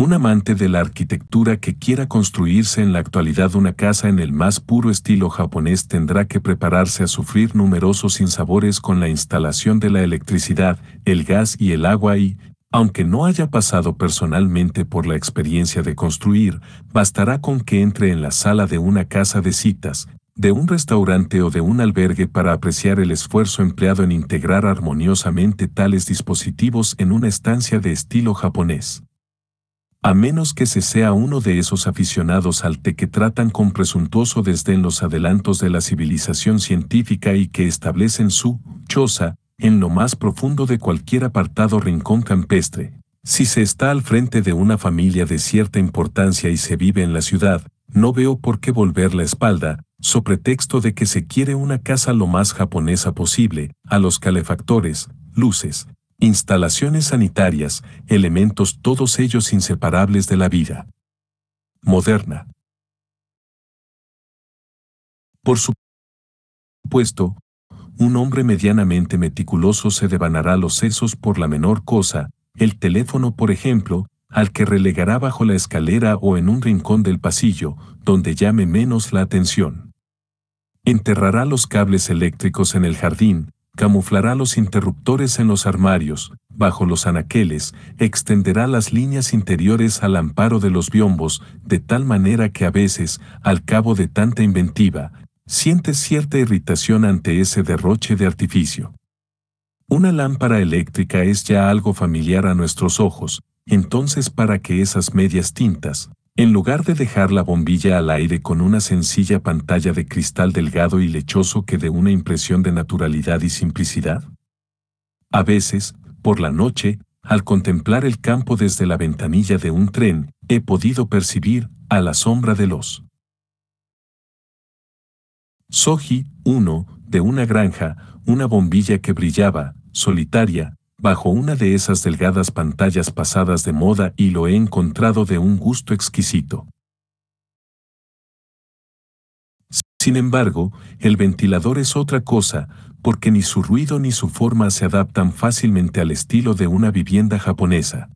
un amante de la arquitectura que quiera construirse en la actualidad una casa en el más puro estilo japonés tendrá que prepararse a sufrir numerosos sinsabores con la instalación de la electricidad, el gas y el agua y, aunque no haya pasado personalmente por la experiencia de construir, bastará con que entre en la sala de una casa de citas, de un restaurante o de un albergue para apreciar el esfuerzo empleado en integrar armoniosamente tales dispositivos en una estancia de estilo japonés a menos que se sea uno de esos aficionados al té que tratan con presuntuoso desdén los adelantos de la civilización científica y que establecen su choza en lo más profundo de cualquier apartado rincón campestre. Si se está al frente de una familia de cierta importancia y se vive en la ciudad, no veo por qué volver la espalda, so pretexto de que se quiere una casa lo más japonesa posible, a los calefactores, luces, instalaciones sanitarias, elementos todos ellos inseparables de la vida moderna. Por supuesto, un hombre medianamente meticuloso se devanará los sesos por la menor cosa, el teléfono por ejemplo, al que relegará bajo la escalera o en un rincón del pasillo, donde llame menos la atención. Enterrará los cables eléctricos en el jardín, camuflará los interruptores en los armarios, bajo los anaqueles, extenderá las líneas interiores al amparo de los biombos, de tal manera que a veces, al cabo de tanta inventiva, sientes cierta irritación ante ese derroche de artificio. Una lámpara eléctrica es ya algo familiar a nuestros ojos, entonces para que esas medias tintas, en lugar de dejar la bombilla al aire con una sencilla pantalla de cristal delgado y lechoso que dé una impresión de naturalidad y simplicidad. A veces, por la noche, al contemplar el campo desde la ventanilla de un tren, he podido percibir, a la sombra de los Soji, uno, de una granja, una bombilla que brillaba, solitaria, bajo una de esas delgadas pantallas pasadas de moda y lo he encontrado de un gusto exquisito. Sin embargo, el ventilador es otra cosa, porque ni su ruido ni su forma se adaptan fácilmente al estilo de una vivienda japonesa.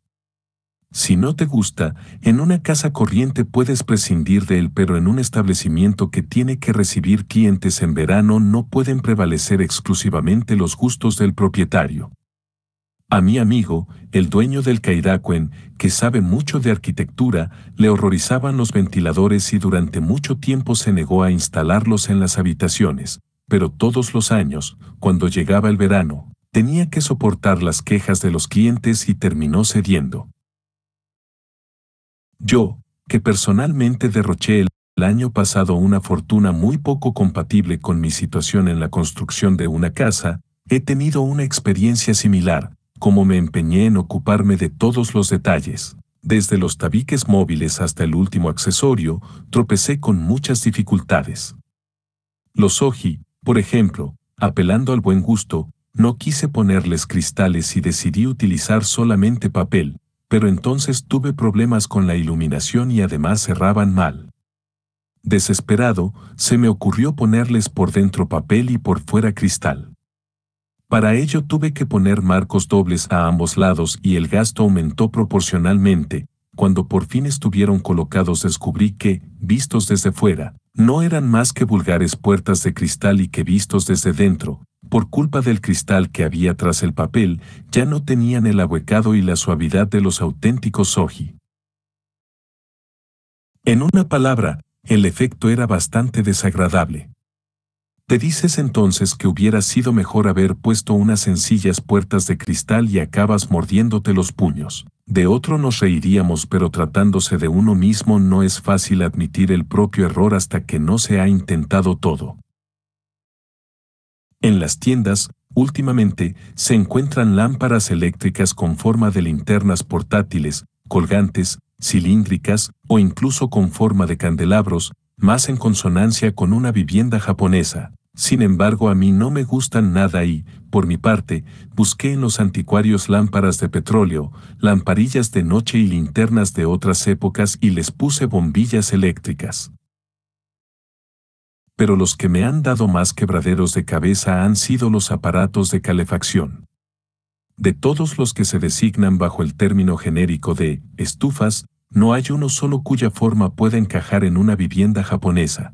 Si no te gusta, en una casa corriente puedes prescindir de él, pero en un establecimiento que tiene que recibir clientes en verano no pueden prevalecer exclusivamente los gustos del propietario. A mi amigo, el dueño del Cairacuen, que sabe mucho de arquitectura, le horrorizaban los ventiladores y durante mucho tiempo se negó a instalarlos en las habitaciones, pero todos los años, cuando llegaba el verano, tenía que soportar las quejas de los clientes y terminó cediendo. Yo, que personalmente derroché el año pasado una fortuna muy poco compatible con mi situación en la construcción de una casa, he tenido una experiencia similar, como me empeñé en ocuparme de todos los detalles, desde los tabiques móviles hasta el último accesorio, tropecé con muchas dificultades. Los oji, por ejemplo, apelando al buen gusto, no quise ponerles cristales y decidí utilizar solamente papel, pero entonces tuve problemas con la iluminación y además cerraban mal. Desesperado, se me ocurrió ponerles por dentro papel y por fuera cristal. Para ello tuve que poner marcos dobles a ambos lados y el gasto aumentó proporcionalmente. Cuando por fin estuvieron colocados descubrí que, vistos desde fuera, no eran más que vulgares puertas de cristal y que vistos desde dentro, por culpa del cristal que había tras el papel, ya no tenían el abuecado y la suavidad de los auténticos soji. En una palabra, el efecto era bastante desagradable. Te dices entonces que hubiera sido mejor haber puesto unas sencillas puertas de cristal y acabas mordiéndote los puños. De otro nos reiríamos, pero tratándose de uno mismo no es fácil admitir el propio error hasta que no se ha intentado todo. En las tiendas, últimamente, se encuentran lámparas eléctricas con forma de linternas portátiles, colgantes, cilíndricas o incluso con forma de candelabros, más en consonancia con una vivienda japonesa. Sin embargo, a mí no me gustan nada y, por mi parte, busqué en los anticuarios lámparas de petróleo, lamparillas de noche y linternas de otras épocas y les puse bombillas eléctricas. Pero los que me han dado más quebraderos de cabeza han sido los aparatos de calefacción. De todos los que se designan bajo el término genérico de estufas, no hay uno solo cuya forma pueda encajar en una vivienda japonesa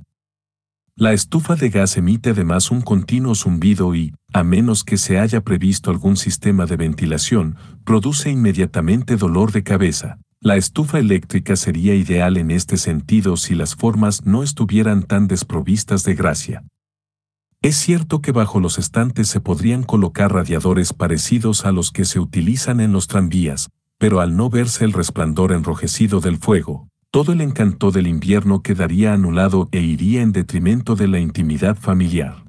la estufa de gas emite además un continuo zumbido y, a menos que se haya previsto algún sistema de ventilación, produce inmediatamente dolor de cabeza. La estufa eléctrica sería ideal en este sentido si las formas no estuvieran tan desprovistas de gracia. Es cierto que bajo los estantes se podrían colocar radiadores parecidos a los que se utilizan en los tranvías, pero al no verse el resplandor enrojecido del fuego, todo el encanto del invierno quedaría anulado e iría en detrimento de la intimidad familiar.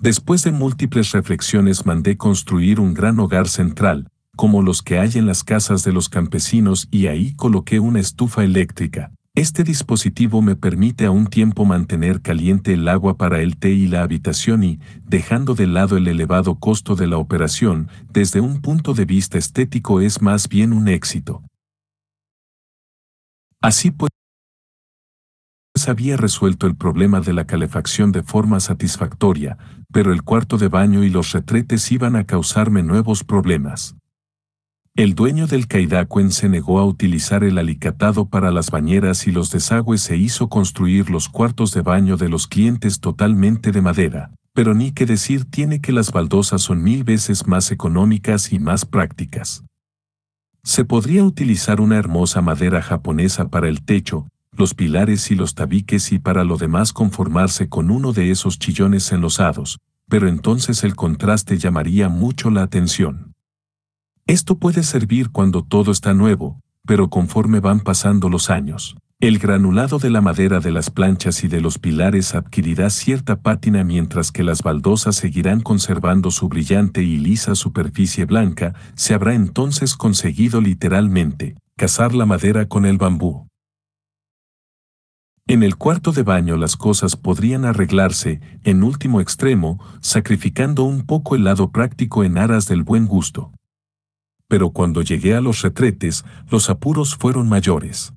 Después de múltiples reflexiones mandé construir un gran hogar central, como los que hay en las casas de los campesinos y ahí coloqué una estufa eléctrica. Este dispositivo me permite a un tiempo mantener caliente el agua para el té y la habitación y, dejando de lado el elevado costo de la operación, desde un punto de vista estético es más bien un éxito. Así pues, había resuelto el problema de la calefacción de forma satisfactoria, pero el cuarto de baño y los retretes iban a causarme nuevos problemas. El dueño del Kaidakuen se negó a utilizar el alicatado para las bañeras y los desagües e hizo construir los cuartos de baño de los clientes totalmente de madera, pero ni que decir tiene que las baldosas son mil veces más económicas y más prácticas. Se podría utilizar una hermosa madera japonesa para el techo, los pilares y los tabiques y para lo demás conformarse con uno de esos chillones enlosados, pero entonces el contraste llamaría mucho la atención. Esto puede servir cuando todo está nuevo, pero conforme van pasando los años. El granulado de la madera de las planchas y de los pilares adquirirá cierta pátina mientras que las baldosas seguirán conservando su brillante y lisa superficie blanca, se habrá entonces conseguido literalmente cazar la madera con el bambú. En el cuarto de baño las cosas podrían arreglarse, en último extremo, sacrificando un poco el lado práctico en aras del buen gusto. Pero cuando llegué a los retretes, los apuros fueron mayores.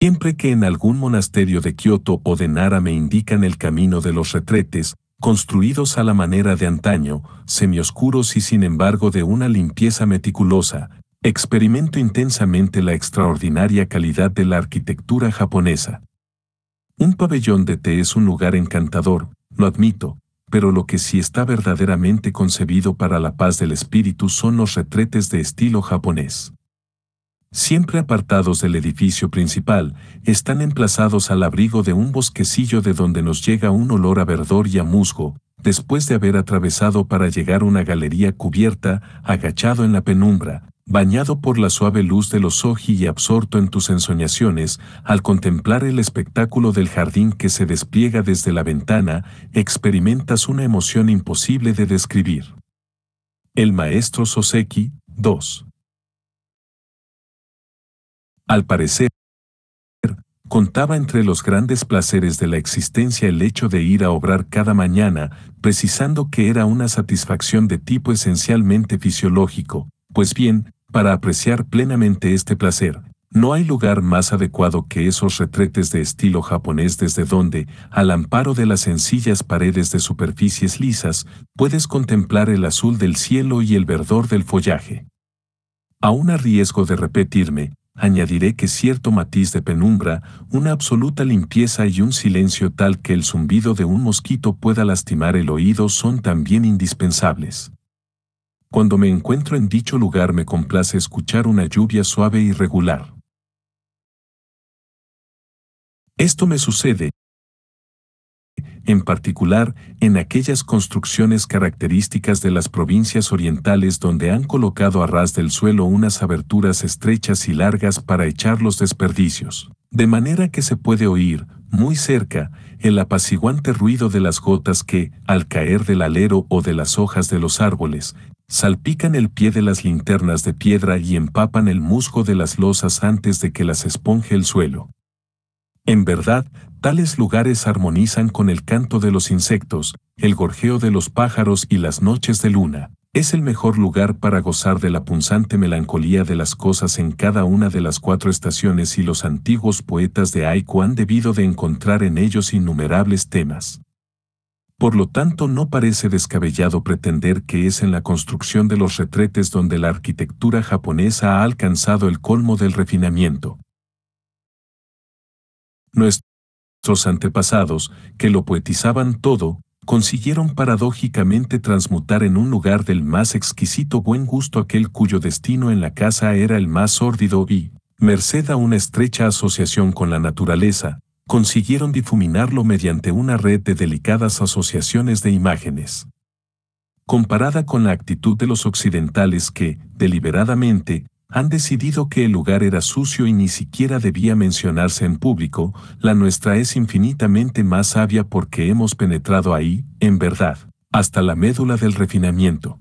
Siempre que en algún monasterio de Kioto o de Nara me indican el camino de los retretes, construidos a la manera de antaño, semioscuros y sin embargo de una limpieza meticulosa, experimento intensamente la extraordinaria calidad de la arquitectura japonesa. Un pabellón de té es un lugar encantador, lo admito, pero lo que sí está verdaderamente concebido para la paz del espíritu son los retretes de estilo japonés siempre apartados del edificio principal, están emplazados al abrigo de un bosquecillo de donde nos llega un olor a verdor y a musgo, después de haber atravesado para llegar una galería cubierta, agachado en la penumbra, bañado por la suave luz de los oji y absorto en tus ensoñaciones, al contemplar el espectáculo del jardín que se despliega desde la ventana, experimentas una emoción imposible de describir. El maestro Soseki, 2. Al parecer, contaba entre los grandes placeres de la existencia el hecho de ir a obrar cada mañana, precisando que era una satisfacción de tipo esencialmente fisiológico. Pues bien, para apreciar plenamente este placer, no hay lugar más adecuado que esos retretes de estilo japonés desde donde, al amparo de las sencillas paredes de superficies lisas, puedes contemplar el azul del cielo y el verdor del follaje. Aún a riesgo de repetirme, añadiré que cierto matiz de penumbra, una absoluta limpieza y un silencio tal que el zumbido de un mosquito pueda lastimar el oído son también indispensables. Cuando me encuentro en dicho lugar me complace escuchar una lluvia suave y regular. Esto me sucede, en particular en aquellas construcciones características de las provincias orientales donde han colocado a ras del suelo unas aberturas estrechas y largas para echar los desperdicios, de manera que se puede oír, muy cerca, el apaciguante ruido de las gotas que, al caer del alero o de las hojas de los árboles, salpican el pie de las linternas de piedra y empapan el musgo de las losas antes de que las esponje el suelo. En verdad, tales lugares armonizan con el canto de los insectos, el gorjeo de los pájaros y las noches de luna. Es el mejor lugar para gozar de la punzante melancolía de las cosas en cada una de las cuatro estaciones y los antiguos poetas de Aiko han debido de encontrar en ellos innumerables temas. Por lo tanto, no parece descabellado pretender que es en la construcción de los retretes donde la arquitectura japonesa ha alcanzado el colmo del refinamiento. Nuestros antepasados, que lo poetizaban todo, consiguieron paradójicamente transmutar en un lugar del más exquisito buen gusto aquel cuyo destino en la casa era el más sórdido y, merced a una estrecha asociación con la naturaleza, consiguieron difuminarlo mediante una red de delicadas asociaciones de imágenes. Comparada con la actitud de los occidentales que, deliberadamente, han decidido que el lugar era sucio y ni siquiera debía mencionarse en público, la nuestra es infinitamente más sabia porque hemos penetrado ahí, en verdad, hasta la médula del refinamiento.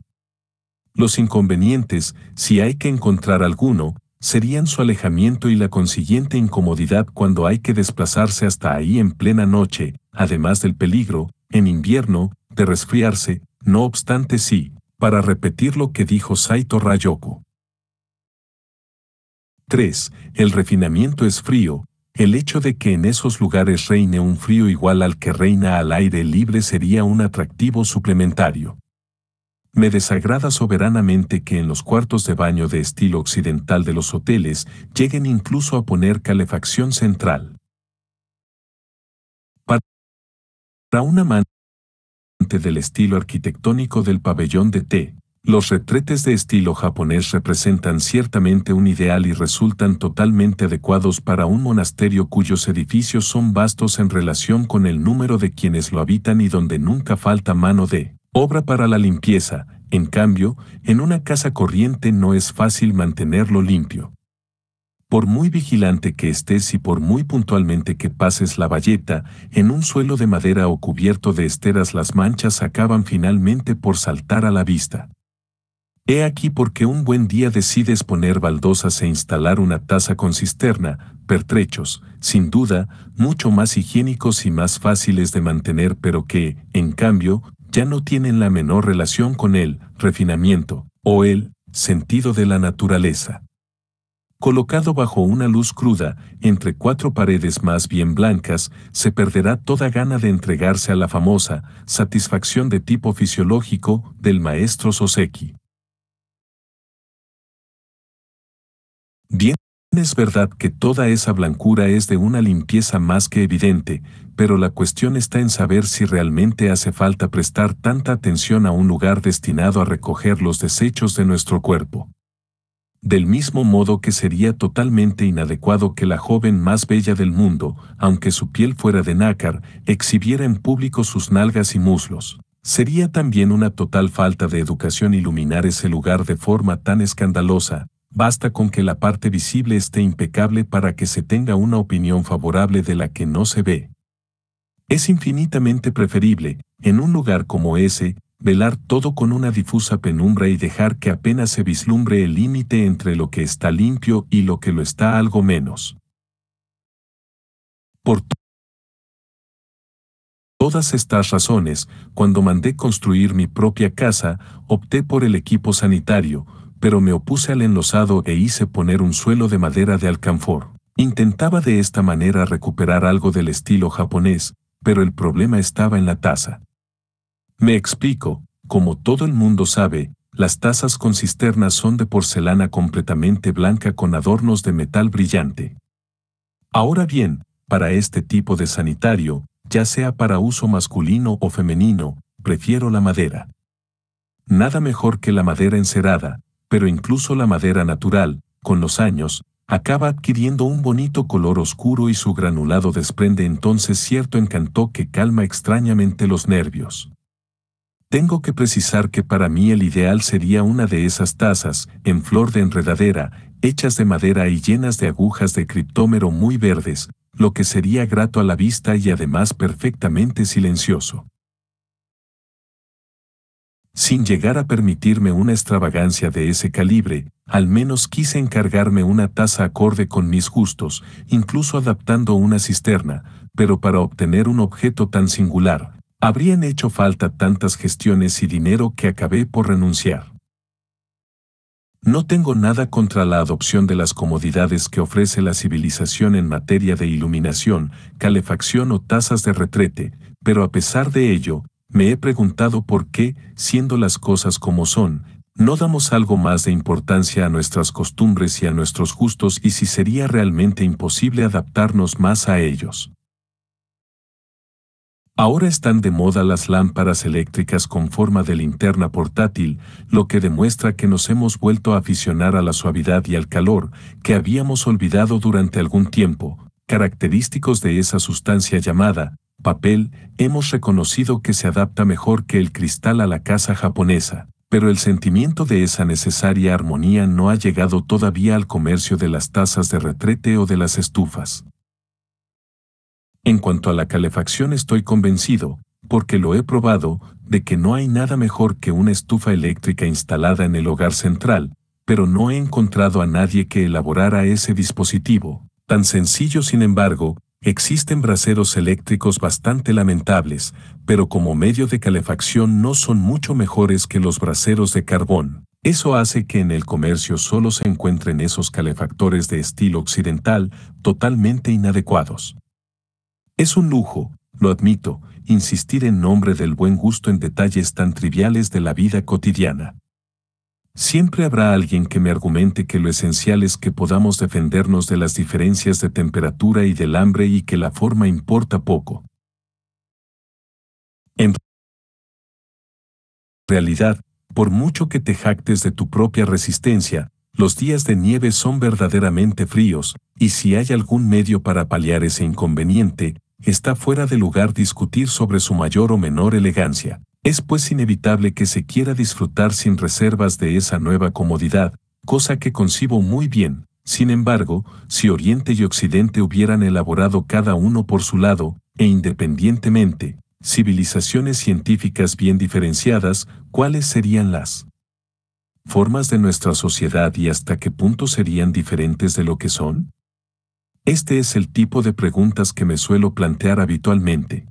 Los inconvenientes, si hay que encontrar alguno, serían su alejamiento y la consiguiente incomodidad cuando hay que desplazarse hasta ahí en plena noche, además del peligro, en invierno, de resfriarse, no obstante sí, para repetir lo que dijo Saito Rayoko. 3. El refinamiento es frío. El hecho de que en esos lugares reine un frío igual al que reina al aire libre sería un atractivo suplementario. Me desagrada soberanamente que en los cuartos de baño de estilo occidental de los hoteles lleguen incluso a poner calefacción central. Para una amante del estilo arquitectónico del pabellón de té, los retretes de estilo japonés representan ciertamente un ideal y resultan totalmente adecuados para un monasterio cuyos edificios son vastos en relación con el número de quienes lo habitan y donde nunca falta mano de obra para la limpieza, en cambio, en una casa corriente no es fácil mantenerlo limpio. Por muy vigilante que estés y por muy puntualmente que pases la valleta, en un suelo de madera o cubierto de esteras las manchas acaban finalmente por saltar a la vista. He aquí porque un buen día decides poner baldosas e instalar una taza con cisterna, pertrechos, sin duda, mucho más higiénicos y más fáciles de mantener, pero que, en cambio, ya no tienen la menor relación con el refinamiento o el sentido de la naturaleza. Colocado bajo una luz cruda, entre cuatro paredes más bien blancas, se perderá toda gana de entregarse a la famosa satisfacción de tipo fisiológico del maestro Soseki. Bien, es verdad que toda esa blancura es de una limpieza más que evidente, pero la cuestión está en saber si realmente hace falta prestar tanta atención a un lugar destinado a recoger los desechos de nuestro cuerpo. Del mismo modo que sería totalmente inadecuado que la joven más bella del mundo, aunque su piel fuera de nácar, exhibiera en público sus nalgas y muslos. Sería también una total falta de educación iluminar ese lugar de forma tan escandalosa, basta con que la parte visible esté impecable para que se tenga una opinión favorable de la que no se ve. Es infinitamente preferible, en un lugar como ese, velar todo con una difusa penumbra y dejar que apenas se vislumbre el límite entre lo que está limpio y lo que lo está algo menos. Por todas estas razones, cuando mandé construir mi propia casa, opté por el equipo sanitario, pero me opuse al enlosado e hice poner un suelo de madera de alcanfor. Intentaba de esta manera recuperar algo del estilo japonés, pero el problema estaba en la taza. Me explico, como todo el mundo sabe, las tazas con cisternas son de porcelana completamente blanca con adornos de metal brillante. Ahora bien, para este tipo de sanitario, ya sea para uso masculino o femenino, prefiero la madera. Nada mejor que la madera encerada, pero incluso la madera natural, con los años, acaba adquiriendo un bonito color oscuro y su granulado desprende entonces cierto encanto que calma extrañamente los nervios. Tengo que precisar que para mí el ideal sería una de esas tazas, en flor de enredadera, hechas de madera y llenas de agujas de criptómero muy verdes, lo que sería grato a la vista y además perfectamente silencioso sin llegar a permitirme una extravagancia de ese calibre, al menos quise encargarme una taza acorde con mis gustos, incluso adaptando una cisterna, pero para obtener un objeto tan singular, habrían hecho falta tantas gestiones y dinero que acabé por renunciar. No tengo nada contra la adopción de las comodidades que ofrece la civilización en materia de iluminación, calefacción o tazas de retrete, pero a pesar de ello, me he preguntado por qué, siendo las cosas como son, no damos algo más de importancia a nuestras costumbres y a nuestros gustos y si sería realmente imposible adaptarnos más a ellos. Ahora están de moda las lámparas eléctricas con forma de linterna portátil, lo que demuestra que nos hemos vuelto a aficionar a la suavidad y al calor, que habíamos olvidado durante algún tiempo, característicos de esa sustancia llamada papel, hemos reconocido que se adapta mejor que el cristal a la casa japonesa, pero el sentimiento de esa necesaria armonía no ha llegado todavía al comercio de las tazas de retrete o de las estufas. En cuanto a la calefacción estoy convencido, porque lo he probado, de que no hay nada mejor que una estufa eléctrica instalada en el hogar central, pero no he encontrado a nadie que elaborara ese dispositivo, tan sencillo sin embargo, Existen braseros eléctricos bastante lamentables, pero como medio de calefacción no son mucho mejores que los braseros de carbón. Eso hace que en el comercio solo se encuentren esos calefactores de estilo occidental totalmente inadecuados. Es un lujo, lo admito, insistir en nombre del buen gusto en detalles tan triviales de la vida cotidiana. Siempre habrá alguien que me argumente que lo esencial es que podamos defendernos de las diferencias de temperatura y del hambre y que la forma importa poco. En realidad, por mucho que te jactes de tu propia resistencia, los días de nieve son verdaderamente fríos, y si hay algún medio para paliar ese inconveniente, está fuera de lugar discutir sobre su mayor o menor elegancia. Es pues inevitable que se quiera disfrutar sin reservas de esa nueva comodidad, cosa que concibo muy bien. Sin embargo, si Oriente y Occidente hubieran elaborado cada uno por su lado, e independientemente, civilizaciones científicas bien diferenciadas, ¿cuáles serían las formas de nuestra sociedad y hasta qué punto serían diferentes de lo que son? Este es el tipo de preguntas que me suelo plantear habitualmente.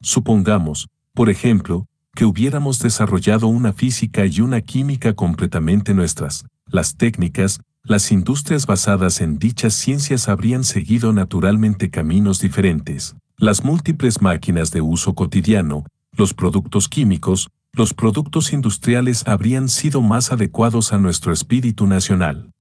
Supongamos, por ejemplo, que hubiéramos desarrollado una física y una química completamente nuestras, las técnicas, las industrias basadas en dichas ciencias habrían seguido naturalmente caminos diferentes. Las múltiples máquinas de uso cotidiano, los productos químicos, los productos industriales habrían sido más adecuados a nuestro espíritu nacional.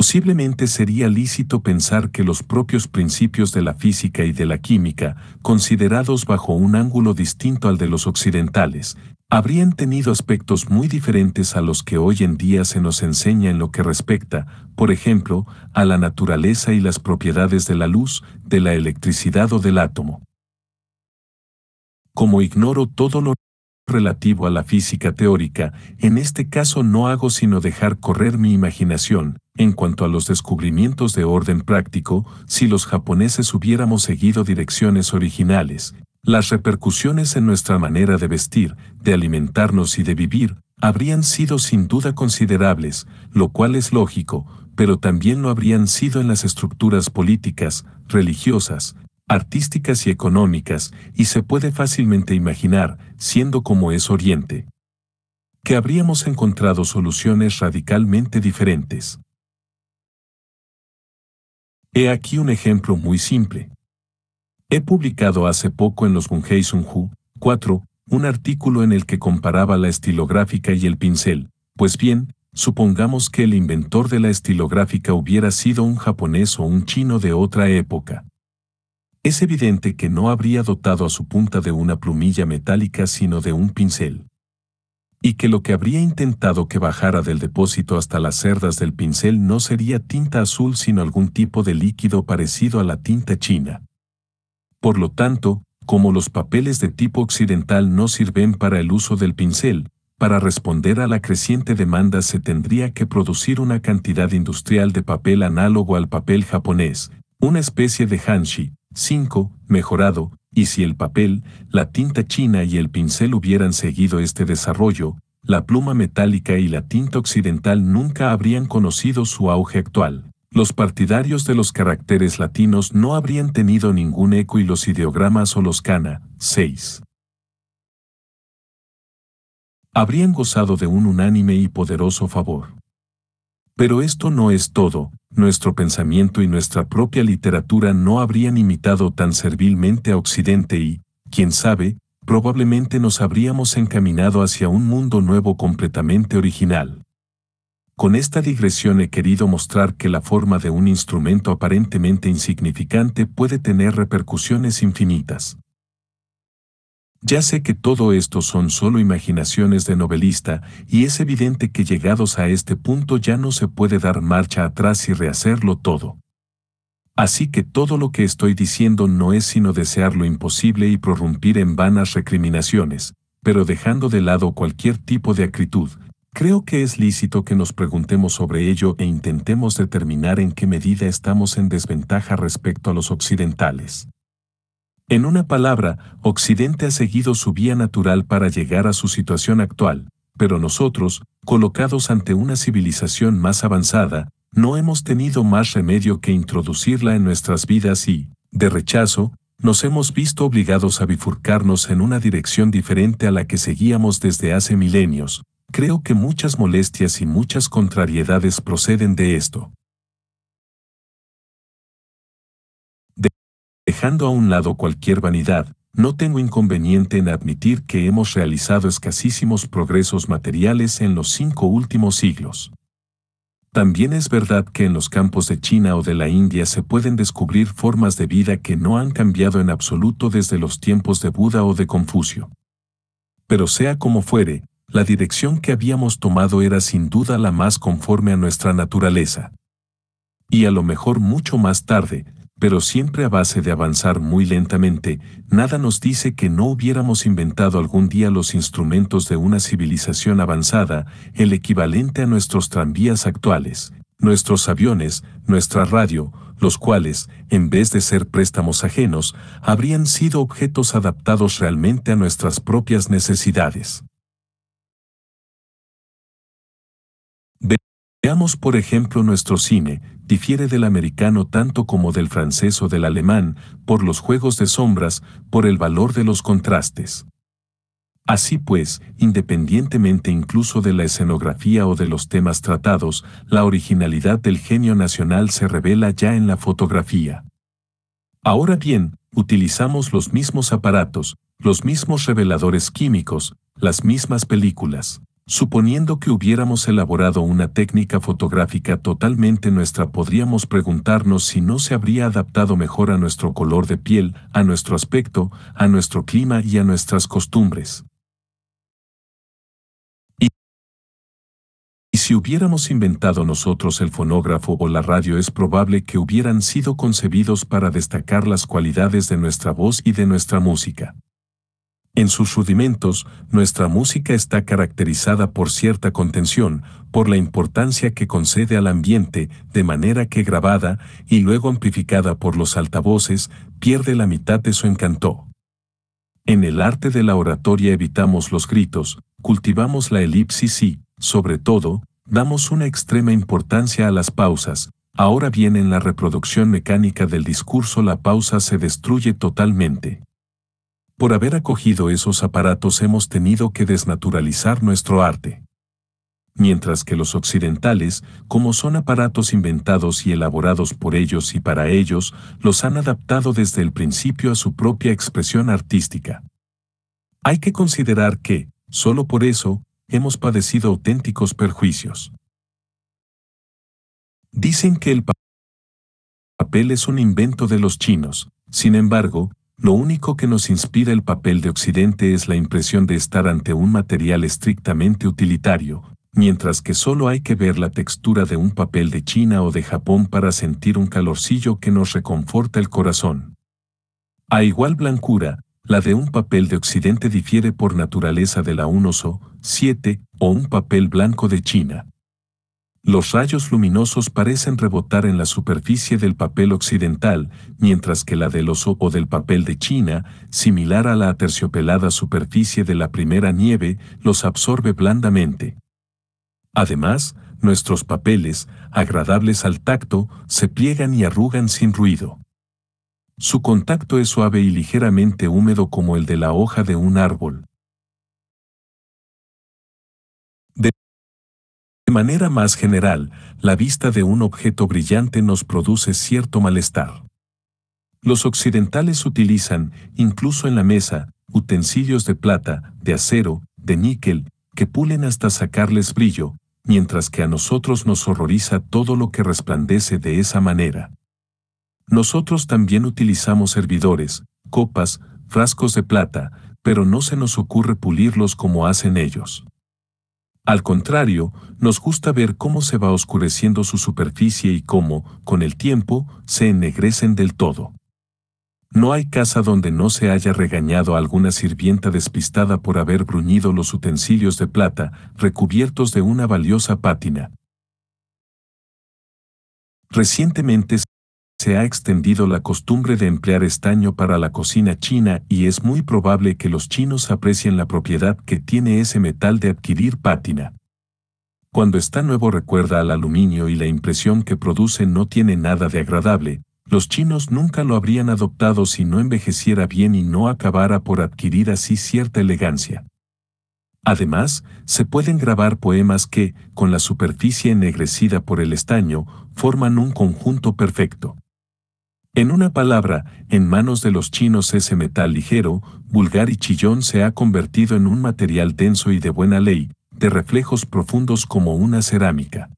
Posiblemente sería lícito pensar que los propios principios de la física y de la química, considerados bajo un ángulo distinto al de los occidentales, habrían tenido aspectos muy diferentes a los que hoy en día se nos enseña en lo que respecta, por ejemplo, a la naturaleza y las propiedades de la luz, de la electricidad o del átomo. Como ignoro todo lo relativo a la física teórica, en este caso no hago sino dejar correr mi imaginación, en cuanto a los descubrimientos de orden práctico, si los japoneses hubiéramos seguido direcciones originales, las repercusiones en nuestra manera de vestir, de alimentarnos y de vivir habrían sido sin duda considerables, lo cual es lógico, pero también lo habrían sido en las estructuras políticas, religiosas, artísticas y económicas, y se puede fácilmente imaginar, siendo como es Oriente, que habríamos encontrado soluciones radicalmente diferentes. He aquí un ejemplo muy simple. He publicado hace poco en los Gunhei Sunhu 4 un artículo en el que comparaba la estilográfica y el pincel. Pues bien, supongamos que el inventor de la estilográfica hubiera sido un japonés o un chino de otra época. Es evidente que no habría dotado a su punta de una plumilla metálica sino de un pincel y que lo que habría intentado que bajara del depósito hasta las cerdas del pincel no sería tinta azul sino algún tipo de líquido parecido a la tinta china. Por lo tanto, como los papeles de tipo occidental no sirven para el uso del pincel, para responder a la creciente demanda se tendría que producir una cantidad industrial de papel análogo al papel japonés, una especie de hanshi, 5, mejorado, y si el papel, la tinta china y el pincel hubieran seguido este desarrollo, la pluma metálica y la tinta occidental nunca habrían conocido su auge actual. Los partidarios de los caracteres latinos no habrían tenido ningún eco y los ideogramas o los cana, 6. Habrían gozado de un unánime y poderoso favor. Pero esto no es todo, nuestro pensamiento y nuestra propia literatura no habrían imitado tan servilmente a Occidente y, quién sabe, probablemente nos habríamos encaminado hacia un mundo nuevo completamente original. Con esta digresión he querido mostrar que la forma de un instrumento aparentemente insignificante puede tener repercusiones infinitas. Ya sé que todo esto son solo imaginaciones de novelista y es evidente que llegados a este punto ya no se puede dar marcha atrás y rehacerlo todo. Así que todo lo que estoy diciendo no es sino desear lo imposible y prorrumpir en vanas recriminaciones, pero dejando de lado cualquier tipo de acritud, creo que es lícito que nos preguntemos sobre ello e intentemos determinar en qué medida estamos en desventaja respecto a los occidentales. En una palabra, Occidente ha seguido su vía natural para llegar a su situación actual, pero nosotros, colocados ante una civilización más avanzada, no hemos tenido más remedio que introducirla en nuestras vidas y, de rechazo, nos hemos visto obligados a bifurcarnos en una dirección diferente a la que seguíamos desde hace milenios. Creo que muchas molestias y muchas contrariedades proceden de esto. Dejando a un lado cualquier vanidad, no tengo inconveniente en admitir que hemos realizado escasísimos progresos materiales en los cinco últimos siglos. También es verdad que en los campos de China o de la India se pueden descubrir formas de vida que no han cambiado en absoluto desde los tiempos de Buda o de Confucio. Pero sea como fuere, la dirección que habíamos tomado era sin duda la más conforme a nuestra naturaleza. Y a lo mejor mucho más tarde, pero siempre a base de avanzar muy lentamente, nada nos dice que no hubiéramos inventado algún día los instrumentos de una civilización avanzada, el equivalente a nuestros tranvías actuales, nuestros aviones, nuestra radio, los cuales, en vez de ser préstamos ajenos, habrían sido objetos adaptados realmente a nuestras propias necesidades. Veamos por ejemplo nuestro cine, difiere del americano tanto como del francés o del alemán, por los juegos de sombras, por el valor de los contrastes. Así pues, independientemente incluso de la escenografía o de los temas tratados, la originalidad del genio nacional se revela ya en la fotografía. Ahora bien, utilizamos los mismos aparatos, los mismos reveladores químicos, las mismas películas. Suponiendo que hubiéramos elaborado una técnica fotográfica totalmente nuestra, podríamos preguntarnos si no se habría adaptado mejor a nuestro color de piel, a nuestro aspecto, a nuestro clima y a nuestras costumbres. Y si hubiéramos inventado nosotros el fonógrafo o la radio es probable que hubieran sido concebidos para destacar las cualidades de nuestra voz y de nuestra música. En sus rudimentos, nuestra música está caracterizada por cierta contención, por la importancia que concede al ambiente, de manera que grabada y luego amplificada por los altavoces, pierde la mitad de su encanto. En el arte de la oratoria evitamos los gritos, cultivamos la elipsis y, sobre todo, damos una extrema importancia a las pausas. Ahora bien en la reproducción mecánica del discurso la pausa se destruye totalmente. Por haber acogido esos aparatos hemos tenido que desnaturalizar nuestro arte. Mientras que los occidentales, como son aparatos inventados y elaborados por ellos y para ellos, los han adaptado desde el principio a su propia expresión artística. Hay que considerar que, solo por eso, hemos padecido auténticos perjuicios. Dicen que el papel es un invento de los chinos, sin embargo, lo único que nos inspira el papel de Occidente es la impresión de estar ante un material estrictamente utilitario, mientras que solo hay que ver la textura de un papel de China o de Japón para sentir un calorcillo que nos reconforta el corazón. A igual blancura, la de un papel de Occidente difiere por naturaleza de la 1 7 o un papel blanco de China. Los rayos luminosos parecen rebotar en la superficie del papel occidental, mientras que la del oso o del papel de China, similar a la aterciopelada superficie de la primera nieve, los absorbe blandamente. Además, nuestros papeles, agradables al tacto, se pliegan y arrugan sin ruido. Su contacto es suave y ligeramente húmedo como el de la hoja de un árbol. De manera más general, la vista de un objeto brillante nos produce cierto malestar. Los occidentales utilizan, incluso en la mesa, utensilios de plata, de acero, de níquel, que pulen hasta sacarles brillo, mientras que a nosotros nos horroriza todo lo que resplandece de esa manera. Nosotros también utilizamos servidores, copas, frascos de plata, pero no se nos ocurre pulirlos como hacen ellos. Al contrario, nos gusta ver cómo se va oscureciendo su superficie y cómo, con el tiempo, se ennegrecen del todo. No hay casa donde no se haya regañado alguna sirvienta despistada por haber bruñido los utensilios de plata, recubiertos de una valiosa pátina. Recientemente se ha extendido la costumbre de emplear estaño para la cocina china y es muy probable que los chinos aprecien la propiedad que tiene ese metal de adquirir pátina. Cuando está nuevo recuerda al aluminio y la impresión que produce no tiene nada de agradable, los chinos nunca lo habrían adoptado si no envejeciera bien y no acabara por adquirir así cierta elegancia. Además, se pueden grabar poemas que, con la superficie ennegrecida por el estaño, forman un conjunto perfecto. En una palabra, en manos de los chinos ese metal ligero, vulgar y chillón se ha convertido en un material denso y de buena ley, de reflejos profundos como una cerámica.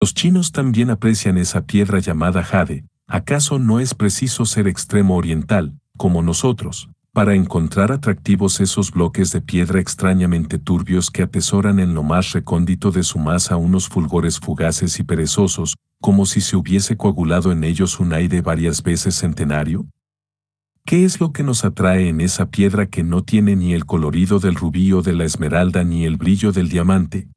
Los chinos también aprecian esa piedra llamada jade. ¿Acaso no es preciso ser extremo oriental, como nosotros, para encontrar atractivos esos bloques de piedra extrañamente turbios que atesoran en lo más recóndito de su masa unos fulgores fugaces y perezosos, como si se hubiese coagulado en ellos un aire varias veces centenario? ¿Qué es lo que nos atrae en esa piedra que no tiene ni el colorido del rubí o de la esmeralda ni el brillo del diamante?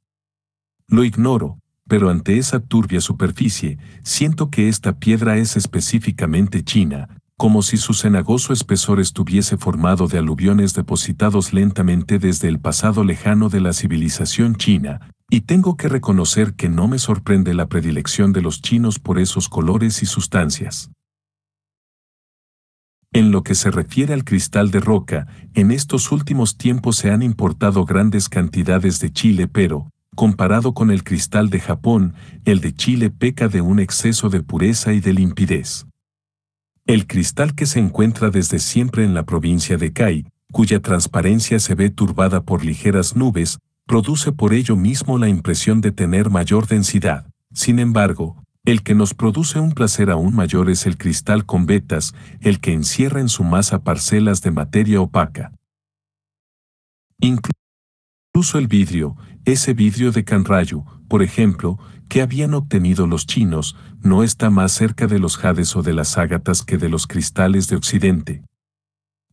Lo ignoro, pero ante esa turbia superficie, siento que esta piedra es específicamente china, como si su cenagoso espesor estuviese formado de aluviones depositados lentamente desde el pasado lejano de la civilización china, y tengo que reconocer que no me sorprende la predilección de los chinos por esos colores y sustancias. En lo que se refiere al cristal de roca, en estos últimos tiempos se han importado grandes cantidades de Chile, pero, comparado con el cristal de Japón, el de Chile peca de un exceso de pureza y de limpidez el cristal que se encuentra desde siempre en la provincia de Cai, cuya transparencia se ve turbada por ligeras nubes, produce por ello mismo la impresión de tener mayor densidad. Sin embargo, el que nos produce un placer aún mayor es el cristal con vetas, el que encierra en su masa parcelas de materia opaca. Incluso el vidrio, ese vidrio de Canrayo, por ejemplo, que habían obtenido los chinos no está más cerca de los jades o de las ágatas que de los cristales de Occidente.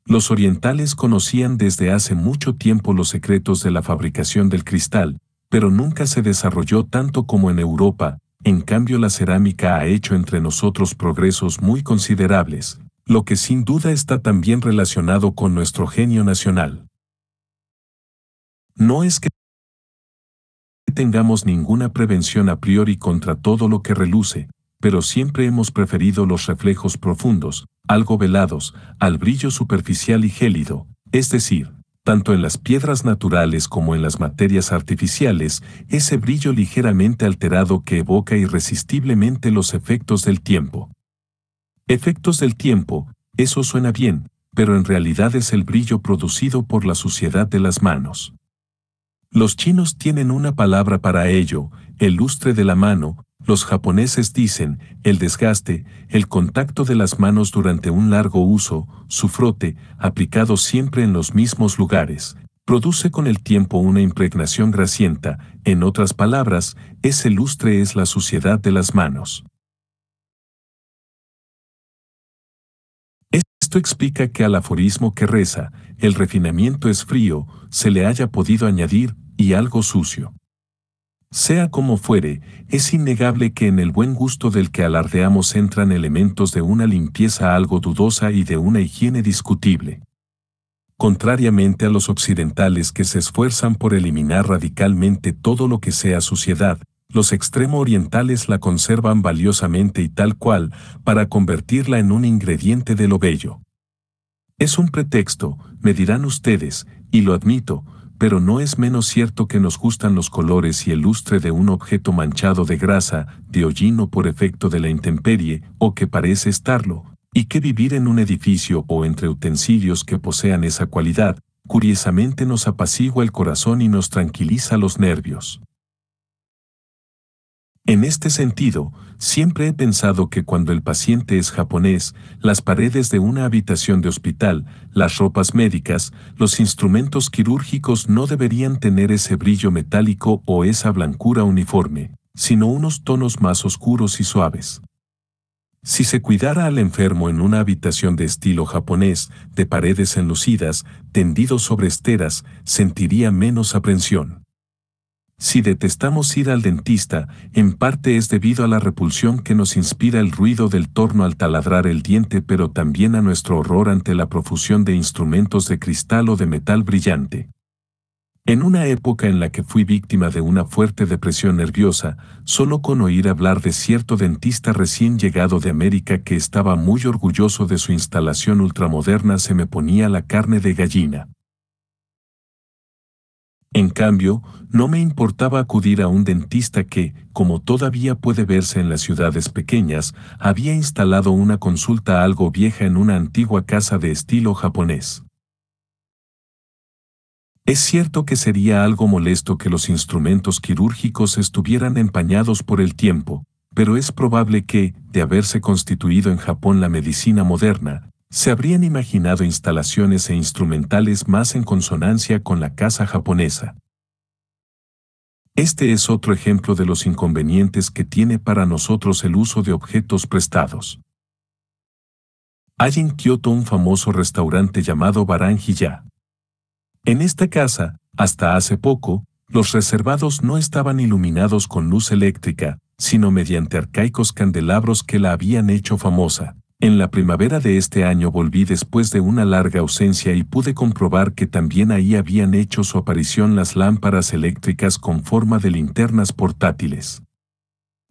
Los orientales conocían desde hace mucho tiempo los secretos de la fabricación del cristal, pero nunca se desarrolló tanto como en Europa, en cambio la cerámica ha hecho entre nosotros progresos muy considerables, lo que sin duda está también relacionado con nuestro genio nacional. No es que tengamos ninguna prevención a priori contra todo lo que reluce, pero siempre hemos preferido los reflejos profundos, algo velados, al brillo superficial y gélido, es decir, tanto en las piedras naturales como en las materias artificiales, ese brillo ligeramente alterado que evoca irresistiblemente los efectos del tiempo. Efectos del tiempo, eso suena bien, pero en realidad es el brillo producido por la suciedad de las manos. Los chinos tienen una palabra para ello, el lustre de la mano, los japoneses dicen, el desgaste, el contacto de las manos durante un largo uso, su frote, aplicado siempre en los mismos lugares, produce con el tiempo una impregnación grasienta, en otras palabras, ese lustre es la suciedad de las manos. Esto explica que al aforismo que reza, el refinamiento es frío, se le haya podido añadir y algo sucio. Sea como fuere, es innegable que en el buen gusto del que alardeamos entran elementos de una limpieza algo dudosa y de una higiene discutible. Contrariamente a los occidentales que se esfuerzan por eliminar radicalmente todo lo que sea suciedad, los extremo orientales la conservan valiosamente y tal cual para convertirla en un ingrediente de lo bello. Es un pretexto, me dirán ustedes, y lo admito, pero no es menos cierto que nos gustan los colores y el lustre de un objeto manchado de grasa, de hollino por efecto de la intemperie, o que parece estarlo, y que vivir en un edificio o entre utensilios que posean esa cualidad, curiosamente nos apacigua el corazón y nos tranquiliza los nervios. En este sentido, siempre he pensado que cuando el paciente es japonés, las paredes de una habitación de hospital, las ropas médicas, los instrumentos quirúrgicos no deberían tener ese brillo metálico o esa blancura uniforme, sino unos tonos más oscuros y suaves. Si se cuidara al enfermo en una habitación de estilo japonés, de paredes enlucidas, tendido sobre esteras, sentiría menos aprensión. Si detestamos ir al dentista, en parte es debido a la repulsión que nos inspira el ruido del torno al taladrar el diente, pero también a nuestro horror ante la profusión de instrumentos de cristal o de metal brillante. En una época en la que fui víctima de una fuerte depresión nerviosa, solo con oír hablar de cierto dentista recién llegado de América que estaba muy orgulloso de su instalación ultramoderna se me ponía la carne de gallina. En cambio, no me importaba acudir a un dentista que, como todavía puede verse en las ciudades pequeñas, había instalado una consulta algo vieja en una antigua casa de estilo japonés. Es cierto que sería algo molesto que los instrumentos quirúrgicos estuvieran empañados por el tiempo, pero es probable que, de haberse constituido en Japón la medicina moderna, se habrían imaginado instalaciones e instrumentales más en consonancia con la casa japonesa. Este es otro ejemplo de los inconvenientes que tiene para nosotros el uso de objetos prestados. Hay en Kioto un famoso restaurante llamado Baranjiya. En esta casa, hasta hace poco, los reservados no estaban iluminados con luz eléctrica, sino mediante arcaicos candelabros que la habían hecho famosa. En la primavera de este año volví después de una larga ausencia y pude comprobar que también ahí habían hecho su aparición las lámparas eléctricas con forma de linternas portátiles.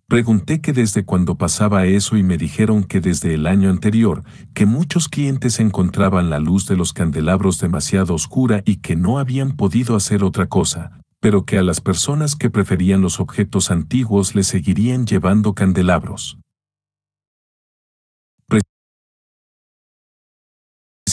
Pregunté que desde cuando pasaba eso y me dijeron que desde el año anterior, que muchos clientes encontraban la luz de los candelabros demasiado oscura y que no habían podido hacer otra cosa, pero que a las personas que preferían los objetos antiguos les seguirían llevando candelabros.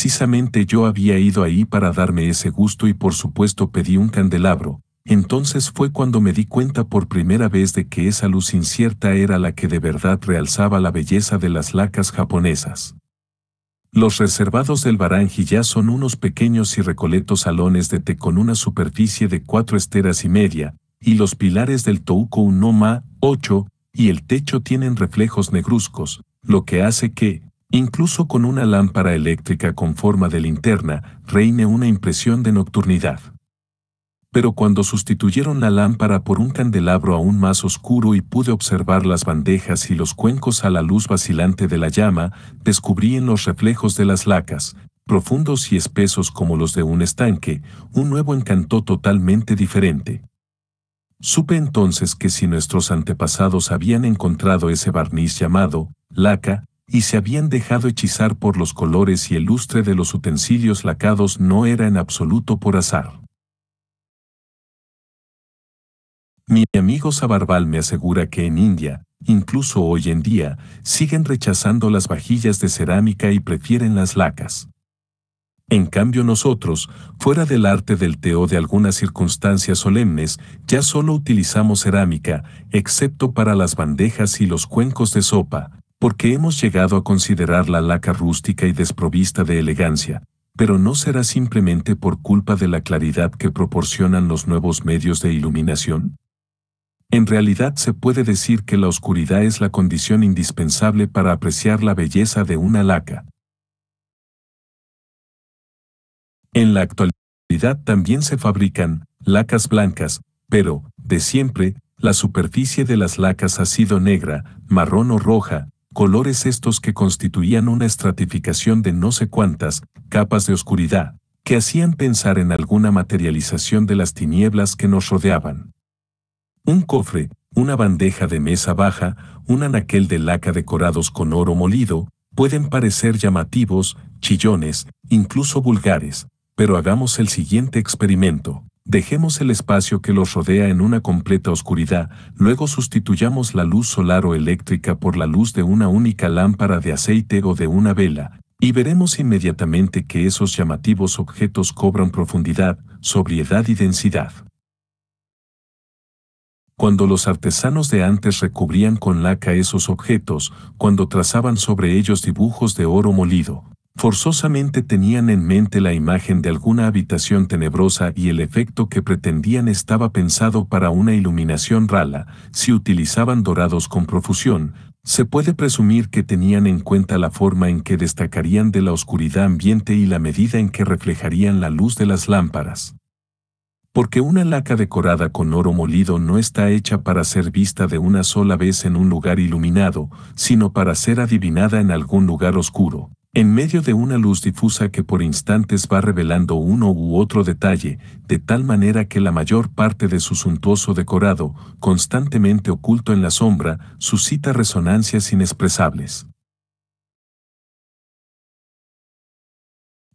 Precisamente yo había ido ahí para darme ese gusto y por supuesto pedí un candelabro, entonces fue cuando me di cuenta por primera vez de que esa luz incierta era la que de verdad realzaba la belleza de las lacas japonesas. Los reservados del Baranji ya son unos pequeños y recoletos salones de té con una superficie de cuatro esteras y media, y los pilares del Touko Unoma, 8, y el techo tienen reflejos negruzcos, lo que hace que, Incluso con una lámpara eléctrica con forma de linterna, reine una impresión de nocturnidad. Pero cuando sustituyeron la lámpara por un candelabro aún más oscuro y pude observar las bandejas y los cuencos a la luz vacilante de la llama, descubrí en los reflejos de las lacas, profundos y espesos como los de un estanque, un nuevo encanto totalmente diferente. Supe entonces que si nuestros antepasados habían encontrado ese barniz llamado laca, y se habían dejado hechizar por los colores y el lustre de los utensilios lacados no era en absoluto por azar. Mi amigo Sabarbal me asegura que en India, incluso hoy en día, siguen rechazando las vajillas de cerámica y prefieren las lacas. En cambio nosotros, fuera del arte del teo de algunas circunstancias solemnes, ya solo utilizamos cerámica, excepto para las bandejas y los cuencos de sopa, porque hemos llegado a considerar la laca rústica y desprovista de elegancia, pero no será simplemente por culpa de la claridad que proporcionan los nuevos medios de iluminación? En realidad se puede decir que la oscuridad es la condición indispensable para apreciar la belleza de una laca. En la actualidad también se fabrican lacas blancas, pero, de siempre, la superficie de las lacas ha sido negra, marrón o roja, colores estos que constituían una estratificación de no sé cuántas capas de oscuridad, que hacían pensar en alguna materialización de las tinieblas que nos rodeaban. Un cofre, una bandeja de mesa baja, un anaquel de laca decorados con oro molido, pueden parecer llamativos, chillones, incluso vulgares, pero hagamos el siguiente experimento dejemos el espacio que los rodea en una completa oscuridad, luego sustituyamos la luz solar o eléctrica por la luz de una única lámpara de aceite o de una vela, y veremos inmediatamente que esos llamativos objetos cobran profundidad, sobriedad y densidad. Cuando los artesanos de antes recubrían con laca esos objetos, cuando trazaban sobre ellos dibujos de oro molido, forzosamente tenían en mente la imagen de alguna habitación tenebrosa y el efecto que pretendían estaba pensado para una iluminación rala, si utilizaban dorados con profusión, se puede presumir que tenían en cuenta la forma en que destacarían de la oscuridad ambiente y la medida en que reflejarían la luz de las lámparas. Porque una laca decorada con oro molido no está hecha para ser vista de una sola vez en un lugar iluminado, sino para ser adivinada en algún lugar oscuro, en medio de una luz difusa que por instantes va revelando uno u otro detalle, de tal manera que la mayor parte de su suntuoso decorado, constantemente oculto en la sombra, suscita resonancias inexpresables.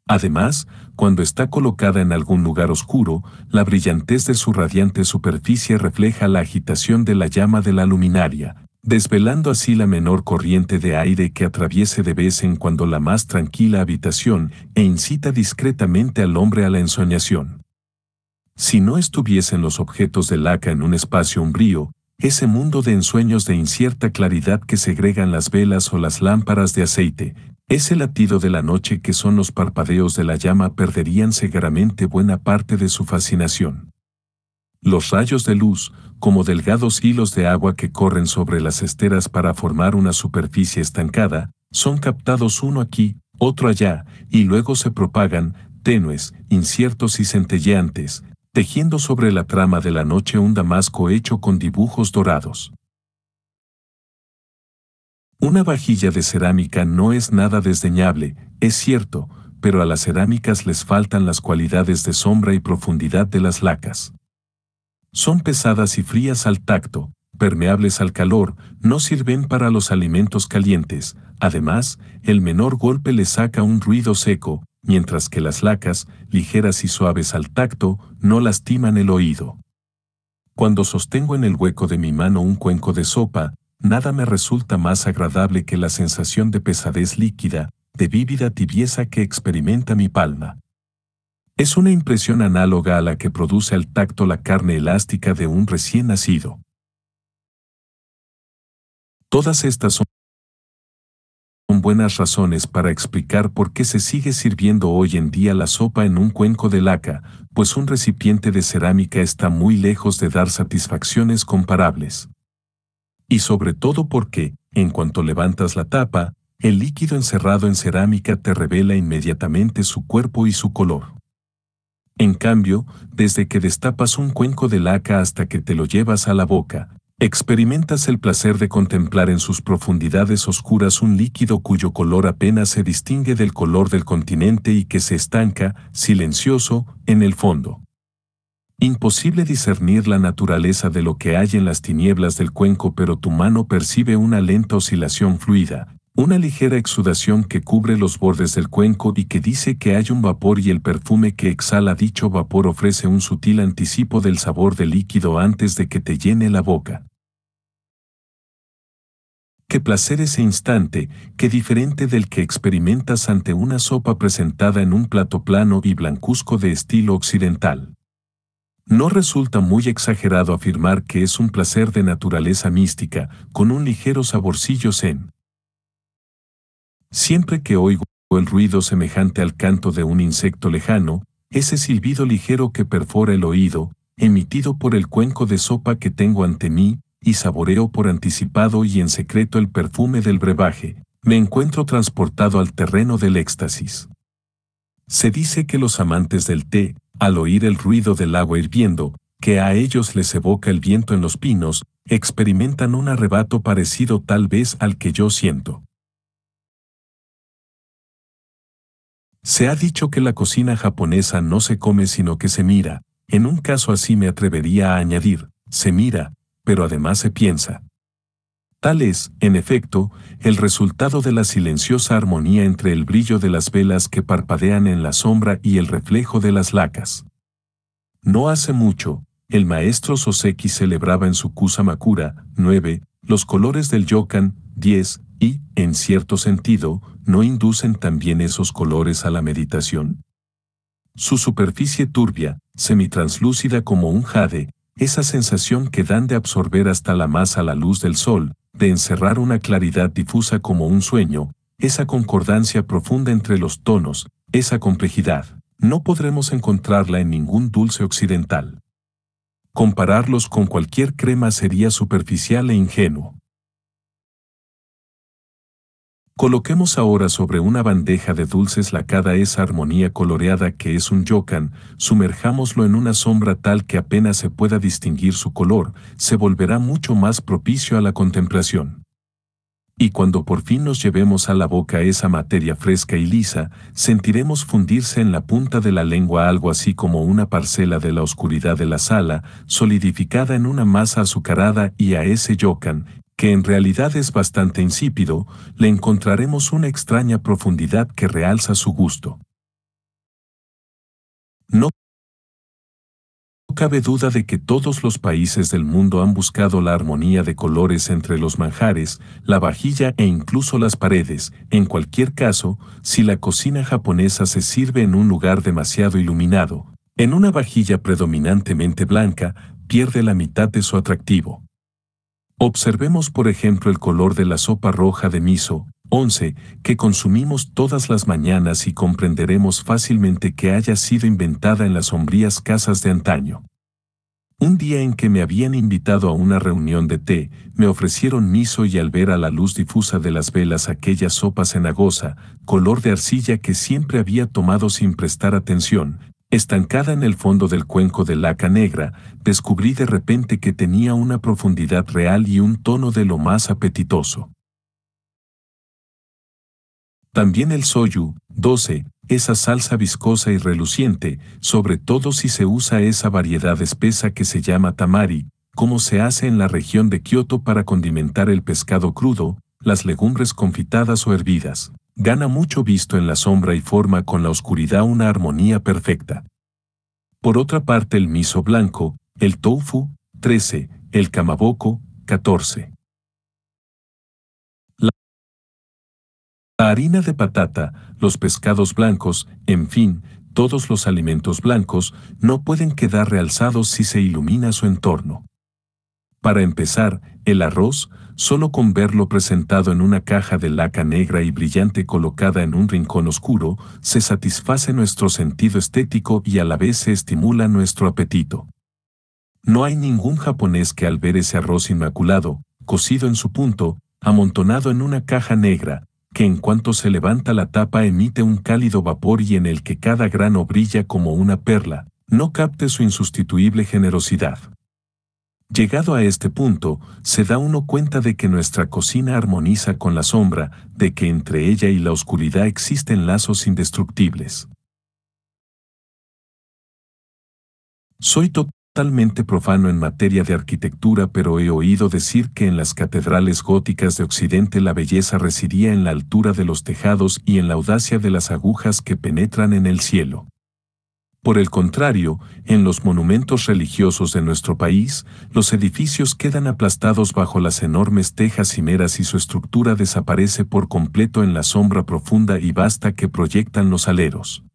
Además, cuando está colocada en algún lugar oscuro, la brillantez de su radiante superficie refleja la agitación de la llama de la luminaria, desvelando así la menor corriente de aire que atraviese de vez en cuando la más tranquila habitación e incita discretamente al hombre a la ensoñación. Si no estuviesen los objetos de laca en un espacio umbrío, ese mundo de ensueños de incierta claridad que segregan las velas o las lámparas de aceite, ese latido de la noche que son los parpadeos de la llama perderían seguramente buena parte de su fascinación los rayos de luz, como delgados hilos de agua que corren sobre las esteras para formar una superficie estancada, son captados uno aquí, otro allá, y luego se propagan, tenues, inciertos y centelleantes, tejiendo sobre la trama de la noche un damasco hecho con dibujos dorados. Una vajilla de cerámica no es nada desdeñable, es cierto, pero a las cerámicas les faltan las cualidades de sombra y profundidad de las lacas. Son pesadas y frías al tacto, permeables al calor, no sirven para los alimentos calientes, además, el menor golpe le saca un ruido seco, mientras que las lacas, ligeras y suaves al tacto, no lastiman el oído. Cuando sostengo en el hueco de mi mano un cuenco de sopa, nada me resulta más agradable que la sensación de pesadez líquida, de vívida tibieza que experimenta mi palma. Es una impresión análoga a la que produce al tacto la carne elástica de un recién nacido. Todas estas son buenas razones para explicar por qué se sigue sirviendo hoy en día la sopa en un cuenco de laca, pues un recipiente de cerámica está muy lejos de dar satisfacciones comparables. Y sobre todo porque, en cuanto levantas la tapa, el líquido encerrado en cerámica te revela inmediatamente su cuerpo y su color. En cambio, desde que destapas un cuenco de laca hasta que te lo llevas a la boca, experimentas el placer de contemplar en sus profundidades oscuras un líquido cuyo color apenas se distingue del color del continente y que se estanca, silencioso, en el fondo. Imposible discernir la naturaleza de lo que hay en las tinieblas del cuenco, pero tu mano percibe una lenta oscilación fluida, una ligera exudación que cubre los bordes del cuenco y que dice que hay un vapor y el perfume que exhala dicho vapor ofrece un sutil anticipo del sabor del líquido antes de que te llene la boca. Qué placer ese instante, qué diferente del que experimentas ante una sopa presentada en un plato plano y blancuzco de estilo occidental. No resulta muy exagerado afirmar que es un placer de naturaleza mística, con un ligero saborcillo zen. Siempre que oigo el ruido semejante al canto de un insecto lejano, ese silbido ligero que perfora el oído, emitido por el cuenco de sopa que tengo ante mí, y saboreo por anticipado y en secreto el perfume del brebaje, me encuentro transportado al terreno del éxtasis. Se dice que los amantes del té, al oír el ruido del agua hirviendo, que a ellos les evoca el viento en los pinos, experimentan un arrebato parecido tal vez al que yo siento. Se ha dicho que la cocina japonesa no se come sino que se mira, en un caso así me atrevería a añadir, se mira, pero además se piensa. Tal es, en efecto, el resultado de la silenciosa armonía entre el brillo de las velas que parpadean en la sombra y el reflejo de las lacas. No hace mucho, el maestro Soseki celebraba en su Kusamakura 9 los colores del yokan 10 y, en cierto sentido, no inducen también esos colores a la meditación? Su superficie turbia, semitranslúcida como un jade, esa sensación que dan de absorber hasta la masa la luz del sol, de encerrar una claridad difusa como un sueño, esa concordancia profunda entre los tonos, esa complejidad, no podremos encontrarla en ningún dulce occidental. Compararlos con cualquier crema sería superficial e ingenuo. Coloquemos ahora sobre una bandeja de dulces lacada esa armonía coloreada que es un yokan, sumerjámoslo en una sombra tal que apenas se pueda distinguir su color, se volverá mucho más propicio a la contemplación. Y cuando por fin nos llevemos a la boca esa materia fresca y lisa, sentiremos fundirse en la punta de la lengua algo así como una parcela de la oscuridad de la sala, solidificada en una masa azucarada y a ese yokan, que en realidad es bastante insípido, le encontraremos una extraña profundidad que realza su gusto. No cabe duda de que todos los países del mundo han buscado la armonía de colores entre los manjares, la vajilla e incluso las paredes. En cualquier caso, si la cocina japonesa se sirve en un lugar demasiado iluminado, en una vajilla predominantemente blanca, pierde la mitad de su atractivo. Observemos por ejemplo el color de la sopa roja de miso, 11, que consumimos todas las mañanas y comprenderemos fácilmente que haya sido inventada en las sombrías casas de antaño. Un día en que me habían invitado a una reunión de té, me ofrecieron miso y al ver a la luz difusa de las velas aquella sopa cenagosa, color de arcilla que siempre había tomado sin prestar atención, Estancada en el fondo del cuenco de laca negra, descubrí de repente que tenía una profundidad real y un tono de lo más apetitoso. También el soyu, 12, esa salsa viscosa y reluciente, sobre todo si se usa esa variedad espesa que se llama tamari, como se hace en la región de Kioto para condimentar el pescado crudo, las legumbres confitadas o hervidas gana mucho visto en la sombra y forma con la oscuridad una armonía perfecta. Por otra parte el miso blanco, el tofu, 13, el kamaboko, 14. La harina de patata, los pescados blancos, en fin, todos los alimentos blancos no pueden quedar realzados si se ilumina su entorno. Para empezar, el arroz, solo con verlo presentado en una caja de laca negra y brillante colocada en un rincón oscuro, se satisface nuestro sentido estético y a la vez se estimula nuestro apetito. No hay ningún japonés que al ver ese arroz inmaculado, cocido en su punto, amontonado en una caja negra, que en cuanto se levanta la tapa emite un cálido vapor y en el que cada grano brilla como una perla, no capte su insustituible generosidad. Llegado a este punto, se da uno cuenta de que nuestra cocina armoniza con la sombra, de que entre ella y la oscuridad existen lazos indestructibles. Soy totalmente profano en materia de arquitectura, pero he oído decir que en las catedrales góticas de Occidente la belleza residía en la altura de los tejados y en la audacia de las agujas que penetran en el cielo. Por el contrario, en los monumentos religiosos de nuestro país, los edificios quedan aplastados bajo las enormes tejas cimeras y su estructura desaparece por completo en la sombra profunda y vasta que proyectan los aleros.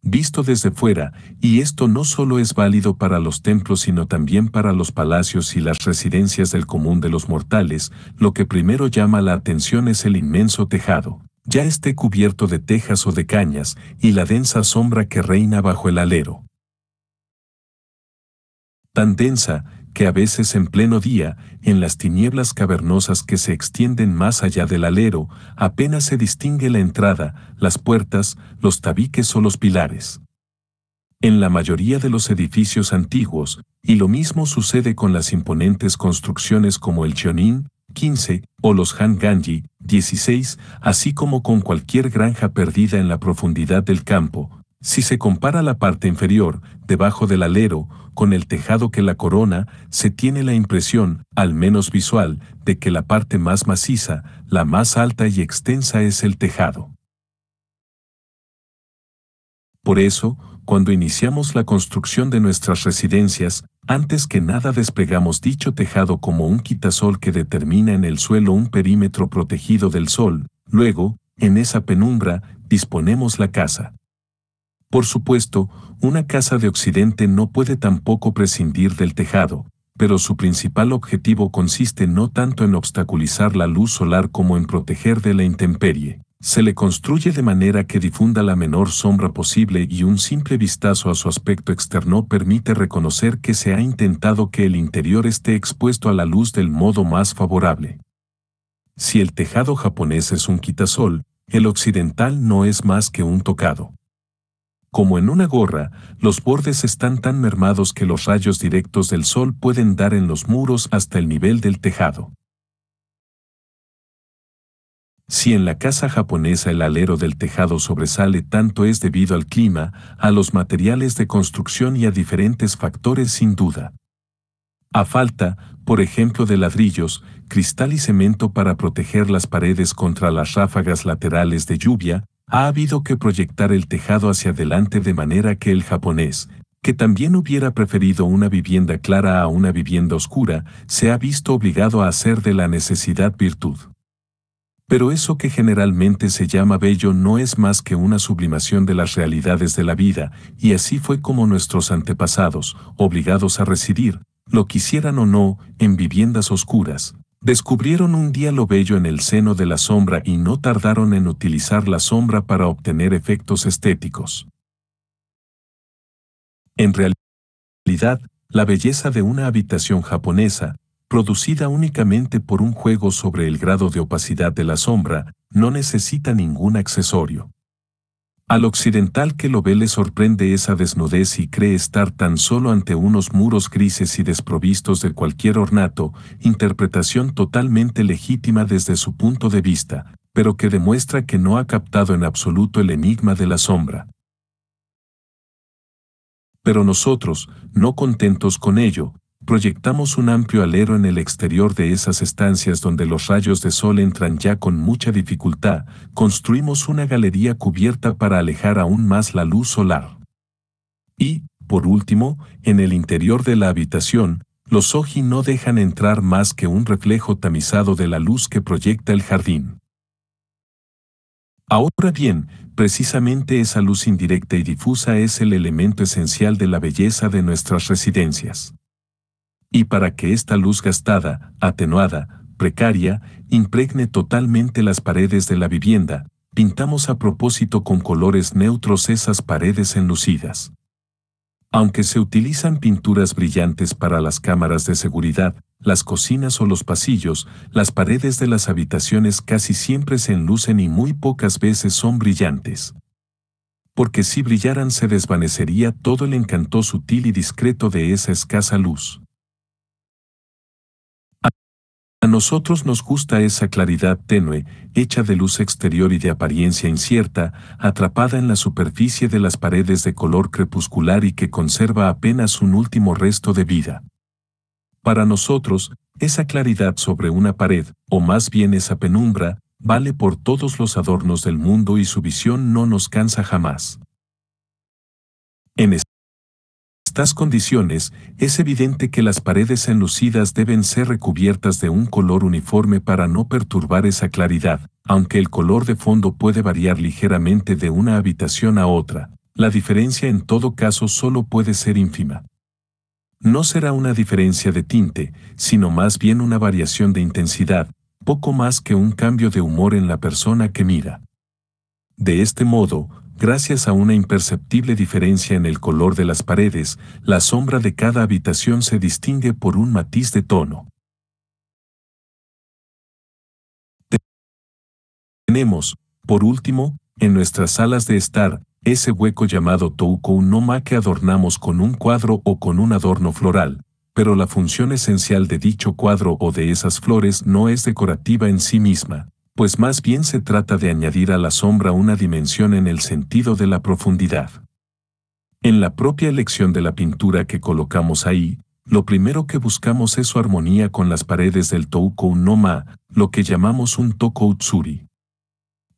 Visto desde fuera, y esto no solo es válido para los templos sino también para los palacios y las residencias del común de los mortales, lo que primero llama la atención es el inmenso tejado ya esté cubierto de tejas o de cañas y la densa sombra que reina bajo el alero. Tan densa que a veces en pleno día, en las tinieblas cavernosas que se extienden más allá del alero, apenas se distingue la entrada, las puertas, los tabiques o los pilares. En la mayoría de los edificios antiguos, y lo mismo sucede con las imponentes construcciones como el Chionín, 15, o los Han Ganji, 16, así como con cualquier granja perdida en la profundidad del campo. Si se compara la parte inferior, debajo del alero, con el tejado que la corona, se tiene la impresión, al menos visual, de que la parte más maciza, la más alta y extensa es el tejado. Por eso, cuando iniciamos la construcción de nuestras residencias, antes que nada despegamos dicho tejado como un quitasol que determina en el suelo un perímetro protegido del sol, luego, en esa penumbra, disponemos la casa. Por supuesto, una casa de Occidente no puede tampoco prescindir del tejado, pero su principal objetivo consiste no tanto en obstaculizar la luz solar como en proteger de la intemperie se le construye de manera que difunda la menor sombra posible y un simple vistazo a su aspecto externo permite reconocer que se ha intentado que el interior esté expuesto a la luz del modo más favorable. Si el tejado japonés es un quitasol, el occidental no es más que un tocado. Como en una gorra, los bordes están tan mermados que los rayos directos del sol pueden dar en los muros hasta el nivel del tejado. Si en la casa japonesa el alero del tejado sobresale tanto es debido al clima, a los materiales de construcción y a diferentes factores sin duda. A falta, por ejemplo, de ladrillos, cristal y cemento para proteger las paredes contra las ráfagas laterales de lluvia, ha habido que proyectar el tejado hacia adelante de manera que el japonés, que también hubiera preferido una vivienda clara a una vivienda oscura, se ha visto obligado a hacer de la necesidad virtud. Pero eso que generalmente se llama bello no es más que una sublimación de las realidades de la vida, y así fue como nuestros antepasados, obligados a residir, lo quisieran o no, en viviendas oscuras, descubrieron un día lo bello en el seno de la sombra y no tardaron en utilizar la sombra para obtener efectos estéticos. En realidad, la belleza de una habitación japonesa, producida únicamente por un juego sobre el grado de opacidad de la sombra, no necesita ningún accesorio. Al occidental que lo ve le sorprende esa desnudez y cree estar tan solo ante unos muros grises y desprovistos de cualquier ornato, interpretación totalmente legítima desde su punto de vista, pero que demuestra que no ha captado en absoluto el enigma de la sombra. Pero nosotros, no contentos con ello, proyectamos un amplio alero en el exterior de esas estancias donde los rayos de sol entran ya con mucha dificultad, construimos una galería cubierta para alejar aún más la luz solar. Y, por último, en el interior de la habitación, los oji no dejan entrar más que un reflejo tamizado de la luz que proyecta el jardín. Ahora bien, precisamente esa luz indirecta y difusa es el elemento esencial de la belleza de nuestras residencias y para que esta luz gastada, atenuada, precaria, impregne totalmente las paredes de la vivienda, pintamos a propósito con colores neutros esas paredes enlucidas. Aunque se utilizan pinturas brillantes para las cámaras de seguridad, las cocinas o los pasillos, las paredes de las habitaciones casi siempre se enlucen y muy pocas veces son brillantes. Porque si brillaran se desvanecería todo el encanto sutil y discreto de esa escasa luz. A nosotros nos gusta esa claridad tenue, hecha de luz exterior y de apariencia incierta, atrapada en la superficie de las paredes de color crepuscular y que conserva apenas un último resto de vida. Para nosotros, esa claridad sobre una pared, o más bien esa penumbra, vale por todos los adornos del mundo y su visión no nos cansa jamás. En estas condiciones, es evidente que las paredes enlucidas deben ser recubiertas de un color uniforme para no perturbar esa claridad, aunque el color de fondo puede variar ligeramente de una habitación a otra, la diferencia en todo caso solo puede ser ínfima. No será una diferencia de tinte, sino más bien una variación de intensidad, poco más que un cambio de humor en la persona que mira. De este modo, gracias a una imperceptible diferencia en el color de las paredes, la sombra de cada habitación se distingue por un matiz de tono. Tenemos, por último, en nuestras salas de estar, ese hueco llamado noma que adornamos con un cuadro o con un adorno floral, pero la función esencial de dicho cuadro o de esas flores no es decorativa en sí misma, pues más bien se trata de añadir a la sombra una dimensión en el sentido de la profundidad. En la propia elección de la pintura que colocamos ahí, lo primero que buscamos es su armonía con las paredes del Toukou Noma, lo que llamamos un Tsuri.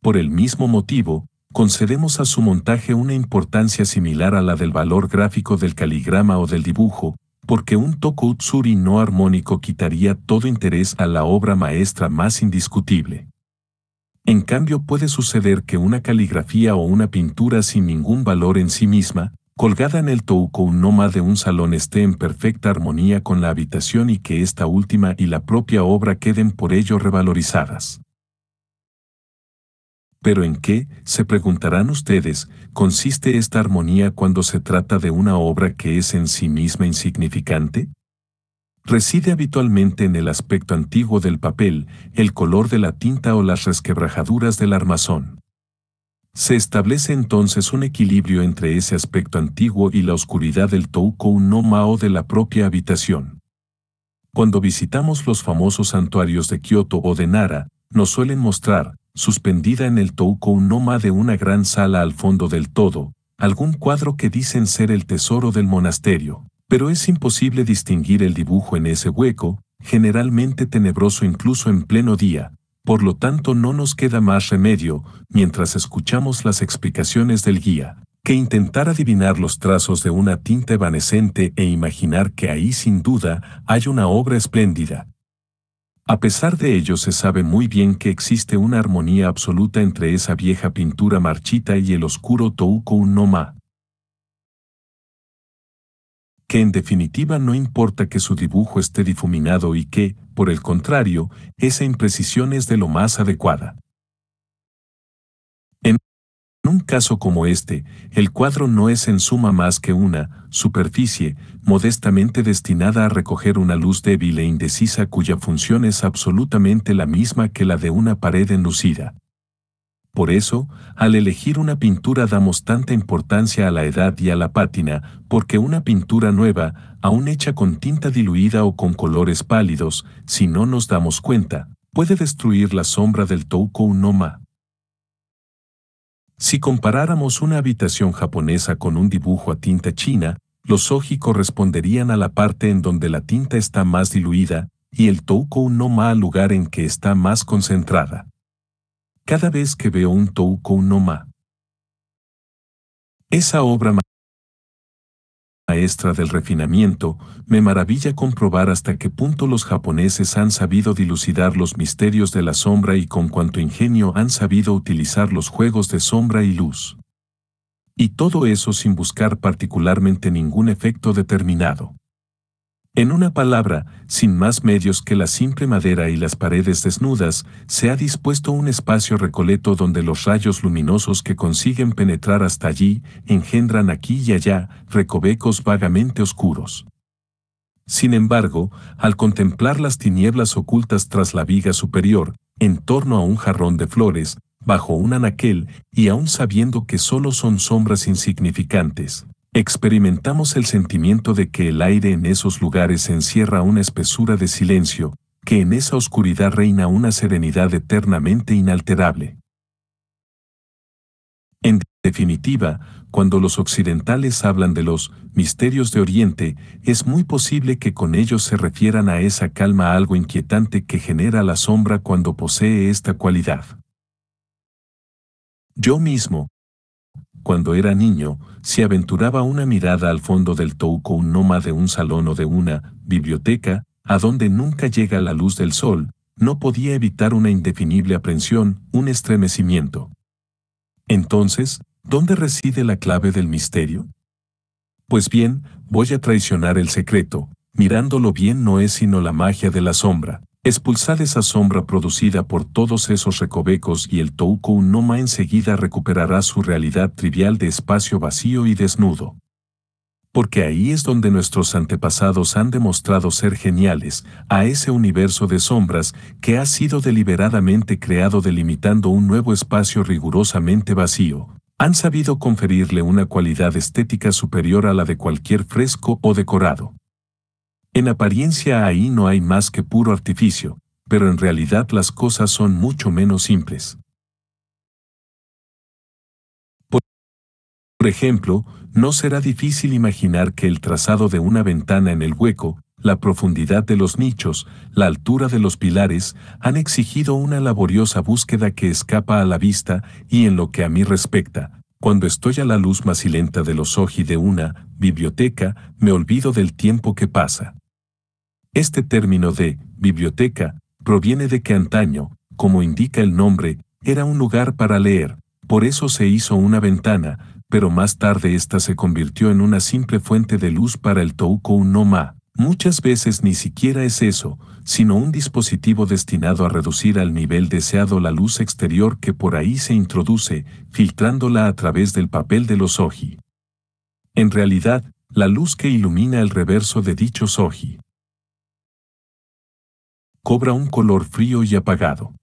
Por el mismo motivo, concedemos a su montaje una importancia similar a la del valor gráfico del caligrama o del dibujo, porque un Tsuri no armónico quitaría todo interés a la obra maestra más indiscutible. En cambio puede suceder que una caligrafía o una pintura sin ningún valor en sí misma, colgada en el noma de un salón esté en perfecta armonía con la habitación y que esta última y la propia obra queden por ello revalorizadas. Pero en qué, se preguntarán ustedes, consiste esta armonía cuando se trata de una obra que es en sí misma insignificante? reside habitualmente en el aspecto antiguo del papel, el color de la tinta o las resquebrajaduras del armazón. Se establece entonces un equilibrio entre ese aspecto antiguo y la oscuridad del touco no o de la propia habitación. Cuando visitamos los famosos santuarios de Kioto o de Nara, nos suelen mostrar, suspendida en el touco no de una gran sala al fondo del todo, algún cuadro que dicen ser el tesoro del monasterio pero es imposible distinguir el dibujo en ese hueco, generalmente tenebroso incluso en pleno día, por lo tanto no nos queda más remedio, mientras escuchamos las explicaciones del guía, que intentar adivinar los trazos de una tinta evanescente e imaginar que ahí sin duda hay una obra espléndida. A pesar de ello se sabe muy bien que existe una armonía absoluta entre esa vieja pintura marchita y el oscuro Toukou no que en definitiva no importa que su dibujo esté difuminado y que, por el contrario, esa imprecisión es de lo más adecuada. En un caso como este, el cuadro no es en suma más que una superficie modestamente destinada a recoger una luz débil e indecisa cuya función es absolutamente la misma que la de una pared enlucida. Por eso, al elegir una pintura damos tanta importancia a la edad y a la pátina, porque una pintura nueva, aún hecha con tinta diluida o con colores pálidos, si no nos damos cuenta, puede destruir la sombra del Toukou Ma. Si comparáramos una habitación japonesa con un dibujo a tinta china, los oji corresponderían a la parte en donde la tinta está más diluida y el Toukou Ma al lugar en que está más concentrada cada vez que veo un Toukou no Esa obra maestra del refinamiento, me maravilla comprobar hasta qué punto los japoneses han sabido dilucidar los misterios de la sombra y con cuánto ingenio han sabido utilizar los juegos de sombra y luz. Y todo eso sin buscar particularmente ningún efecto determinado. En una palabra, sin más medios que la simple madera y las paredes desnudas, se ha dispuesto un espacio recoleto donde los rayos luminosos que consiguen penetrar hasta allí engendran aquí y allá recovecos vagamente oscuros. Sin embargo, al contemplar las tinieblas ocultas tras la viga superior, en torno a un jarrón de flores, bajo un anaquel, y aún sabiendo que solo son sombras insignificantes, Experimentamos el sentimiento de que el aire en esos lugares encierra una espesura de silencio, que en esa oscuridad reina una serenidad eternamente inalterable. En definitiva, cuando los occidentales hablan de los misterios de Oriente, es muy posible que con ellos se refieran a esa calma algo inquietante que genera la sombra cuando posee esta cualidad. Yo mismo, cuando era niño, si aventuraba una mirada al fondo del touco un noma de un salón o de una biblioteca, a donde nunca llega la luz del sol, no podía evitar una indefinible aprensión, un estremecimiento. Entonces, ¿dónde reside la clave del misterio? Pues bien, voy a traicionar el secreto, mirándolo bien no es sino la magia de la sombra. Expulsad esa sombra producida por todos esos recovecos y el Toukou Noma enseguida recuperará su realidad trivial de espacio vacío y desnudo. Porque ahí es donde nuestros antepasados han demostrado ser geniales, a ese universo de sombras que ha sido deliberadamente creado delimitando un nuevo espacio rigurosamente vacío, han sabido conferirle una cualidad estética superior a la de cualquier fresco o decorado. En apariencia ahí no hay más que puro artificio, pero en realidad las cosas son mucho menos simples. Por ejemplo, no será difícil imaginar que el trazado de una ventana en el hueco, la profundidad de los nichos, la altura de los pilares, han exigido una laboriosa búsqueda que escapa a la vista y en lo que a mí respecta, cuando estoy a la luz macilenta de los oji de una biblioteca, me olvido del tiempo que pasa. Este término de biblioteca proviene de que antaño, como indica el nombre, era un lugar para leer, por eso se hizo una ventana, pero más tarde esta se convirtió en una simple fuente de luz para el Toukou no Ma. Muchas veces ni siquiera es eso, sino un dispositivo destinado a reducir al nivel deseado la luz exterior que por ahí se introduce, filtrándola a través del papel de los oji. En realidad, la luz que ilumina el reverso de dicho oji cobra un color frío y apagado.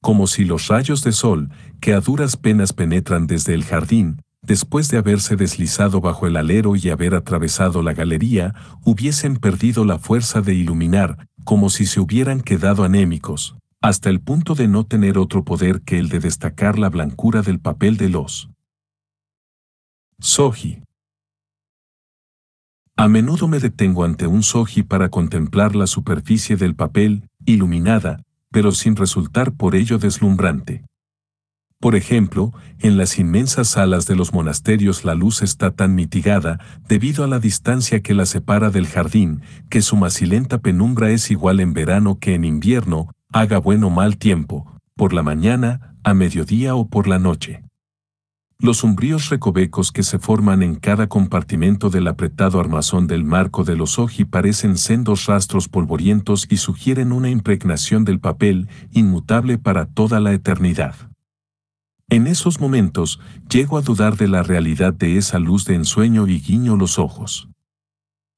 Como si los rayos de sol, que a duras penas penetran desde el jardín, después de haberse deslizado bajo el alero y haber atravesado la galería, hubiesen perdido la fuerza de iluminar, como si se hubieran quedado anémicos, hasta el punto de no tener otro poder que el de destacar la blancura del papel de los Soji. A menudo me detengo ante un soji para contemplar la superficie del papel, iluminada, pero sin resultar por ello deslumbrante. Por ejemplo, en las inmensas salas de los monasterios la luz está tan mitigada debido a la distancia que la separa del jardín, que su macilenta penumbra es igual en verano que en invierno, haga buen o mal tiempo, por la mañana, a mediodía o por la noche los sombríos recovecos que se forman en cada compartimento del apretado armazón del marco de los oji parecen sendos rastros polvorientos y sugieren una impregnación del papel inmutable para toda la eternidad. En esos momentos, llego a dudar de la realidad de esa luz de ensueño y guiño los ojos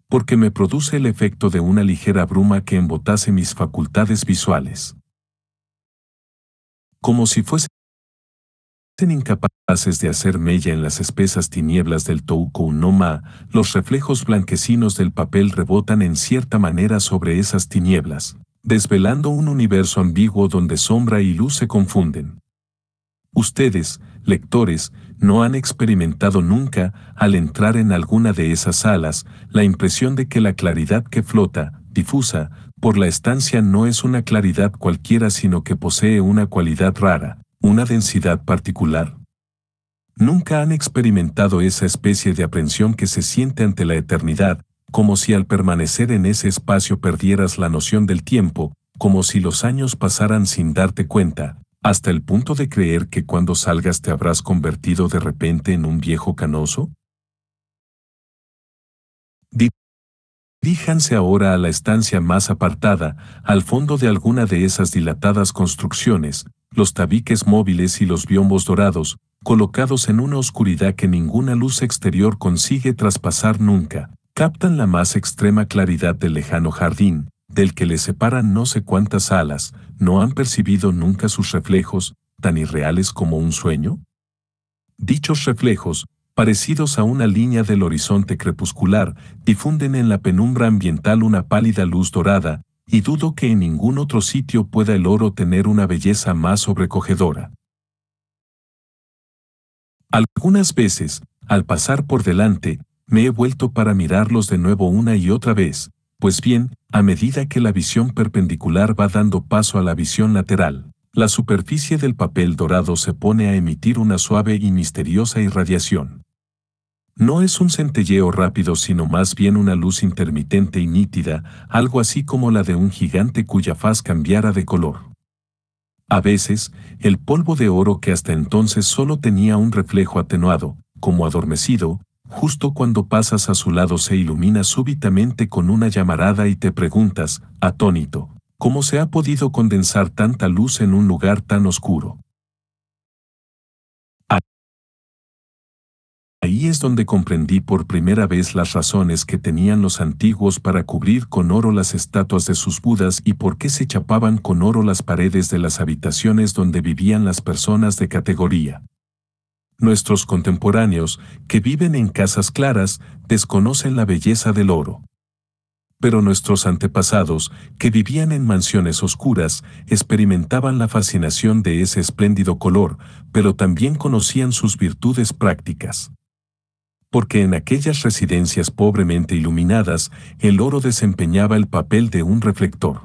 porque me produce el efecto de una ligera bruma que embotase mis facultades visuales. Como si fuese incapaces de hacer mella en las espesas tinieblas del noma los reflejos blanquecinos del papel rebotan en cierta manera sobre esas tinieblas, desvelando un universo ambiguo donde sombra y luz se confunden. Ustedes, lectores, no han experimentado nunca, al entrar en alguna de esas salas, la impresión de que la claridad que flota, difusa, por la estancia no es una claridad cualquiera sino que posee una cualidad rara, una densidad particular. Nunca han experimentado esa especie de aprensión que se siente ante la eternidad, como si al permanecer en ese espacio perdieras la noción del tiempo, como si los años pasaran sin darte cuenta, hasta el punto de creer que cuando salgas te habrás convertido de repente en un viejo canoso? Díjanse ahora a la estancia más apartada, al fondo de alguna de esas dilatadas construcciones, los tabiques móviles y los biombos dorados, colocados en una oscuridad que ninguna luz exterior consigue traspasar nunca, captan la más extrema claridad del lejano jardín, del que les separan no sé cuántas alas, ¿no han percibido nunca sus reflejos, tan irreales como un sueño? Dichos reflejos, parecidos a una línea del horizonte crepuscular, difunden en la penumbra ambiental una pálida luz dorada, y dudo que en ningún otro sitio pueda el oro tener una belleza más sobrecogedora. Algunas veces, al pasar por delante, me he vuelto para mirarlos de nuevo una y otra vez, pues bien, a medida que la visión perpendicular va dando paso a la visión lateral, la superficie del papel dorado se pone a emitir una suave y misteriosa irradiación. No es un centelleo rápido, sino más bien una luz intermitente y nítida, algo así como la de un gigante cuya faz cambiara de color. A veces, el polvo de oro que hasta entonces solo tenía un reflejo atenuado, como adormecido, justo cuando pasas a su lado se ilumina súbitamente con una llamarada y te preguntas, atónito, ¿cómo se ha podido condensar tanta luz en un lugar tan oscuro? Ahí es donde comprendí por primera vez las razones que tenían los antiguos para cubrir con oro las estatuas de sus budas y por qué se chapaban con oro las paredes de las habitaciones donde vivían las personas de categoría. Nuestros contemporáneos, que viven en casas claras, desconocen la belleza del oro. Pero nuestros antepasados, que vivían en mansiones oscuras, experimentaban la fascinación de ese espléndido color, pero también conocían sus virtudes prácticas porque en aquellas residencias pobremente iluminadas el oro desempeñaba el papel de un reflector.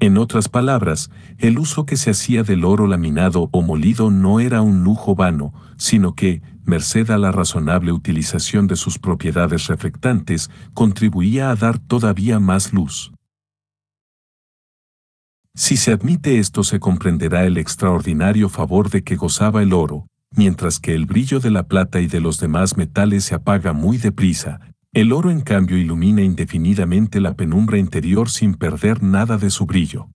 En otras palabras, el uso que se hacía del oro laminado o molido no era un lujo vano, sino que, merced a la razonable utilización de sus propiedades reflectantes, contribuía a dar todavía más luz. Si se admite esto se comprenderá el extraordinario favor de que gozaba el oro, mientras que el brillo de la plata y de los demás metales se apaga muy deprisa, el oro en cambio ilumina indefinidamente la penumbra interior sin perder nada de su brillo.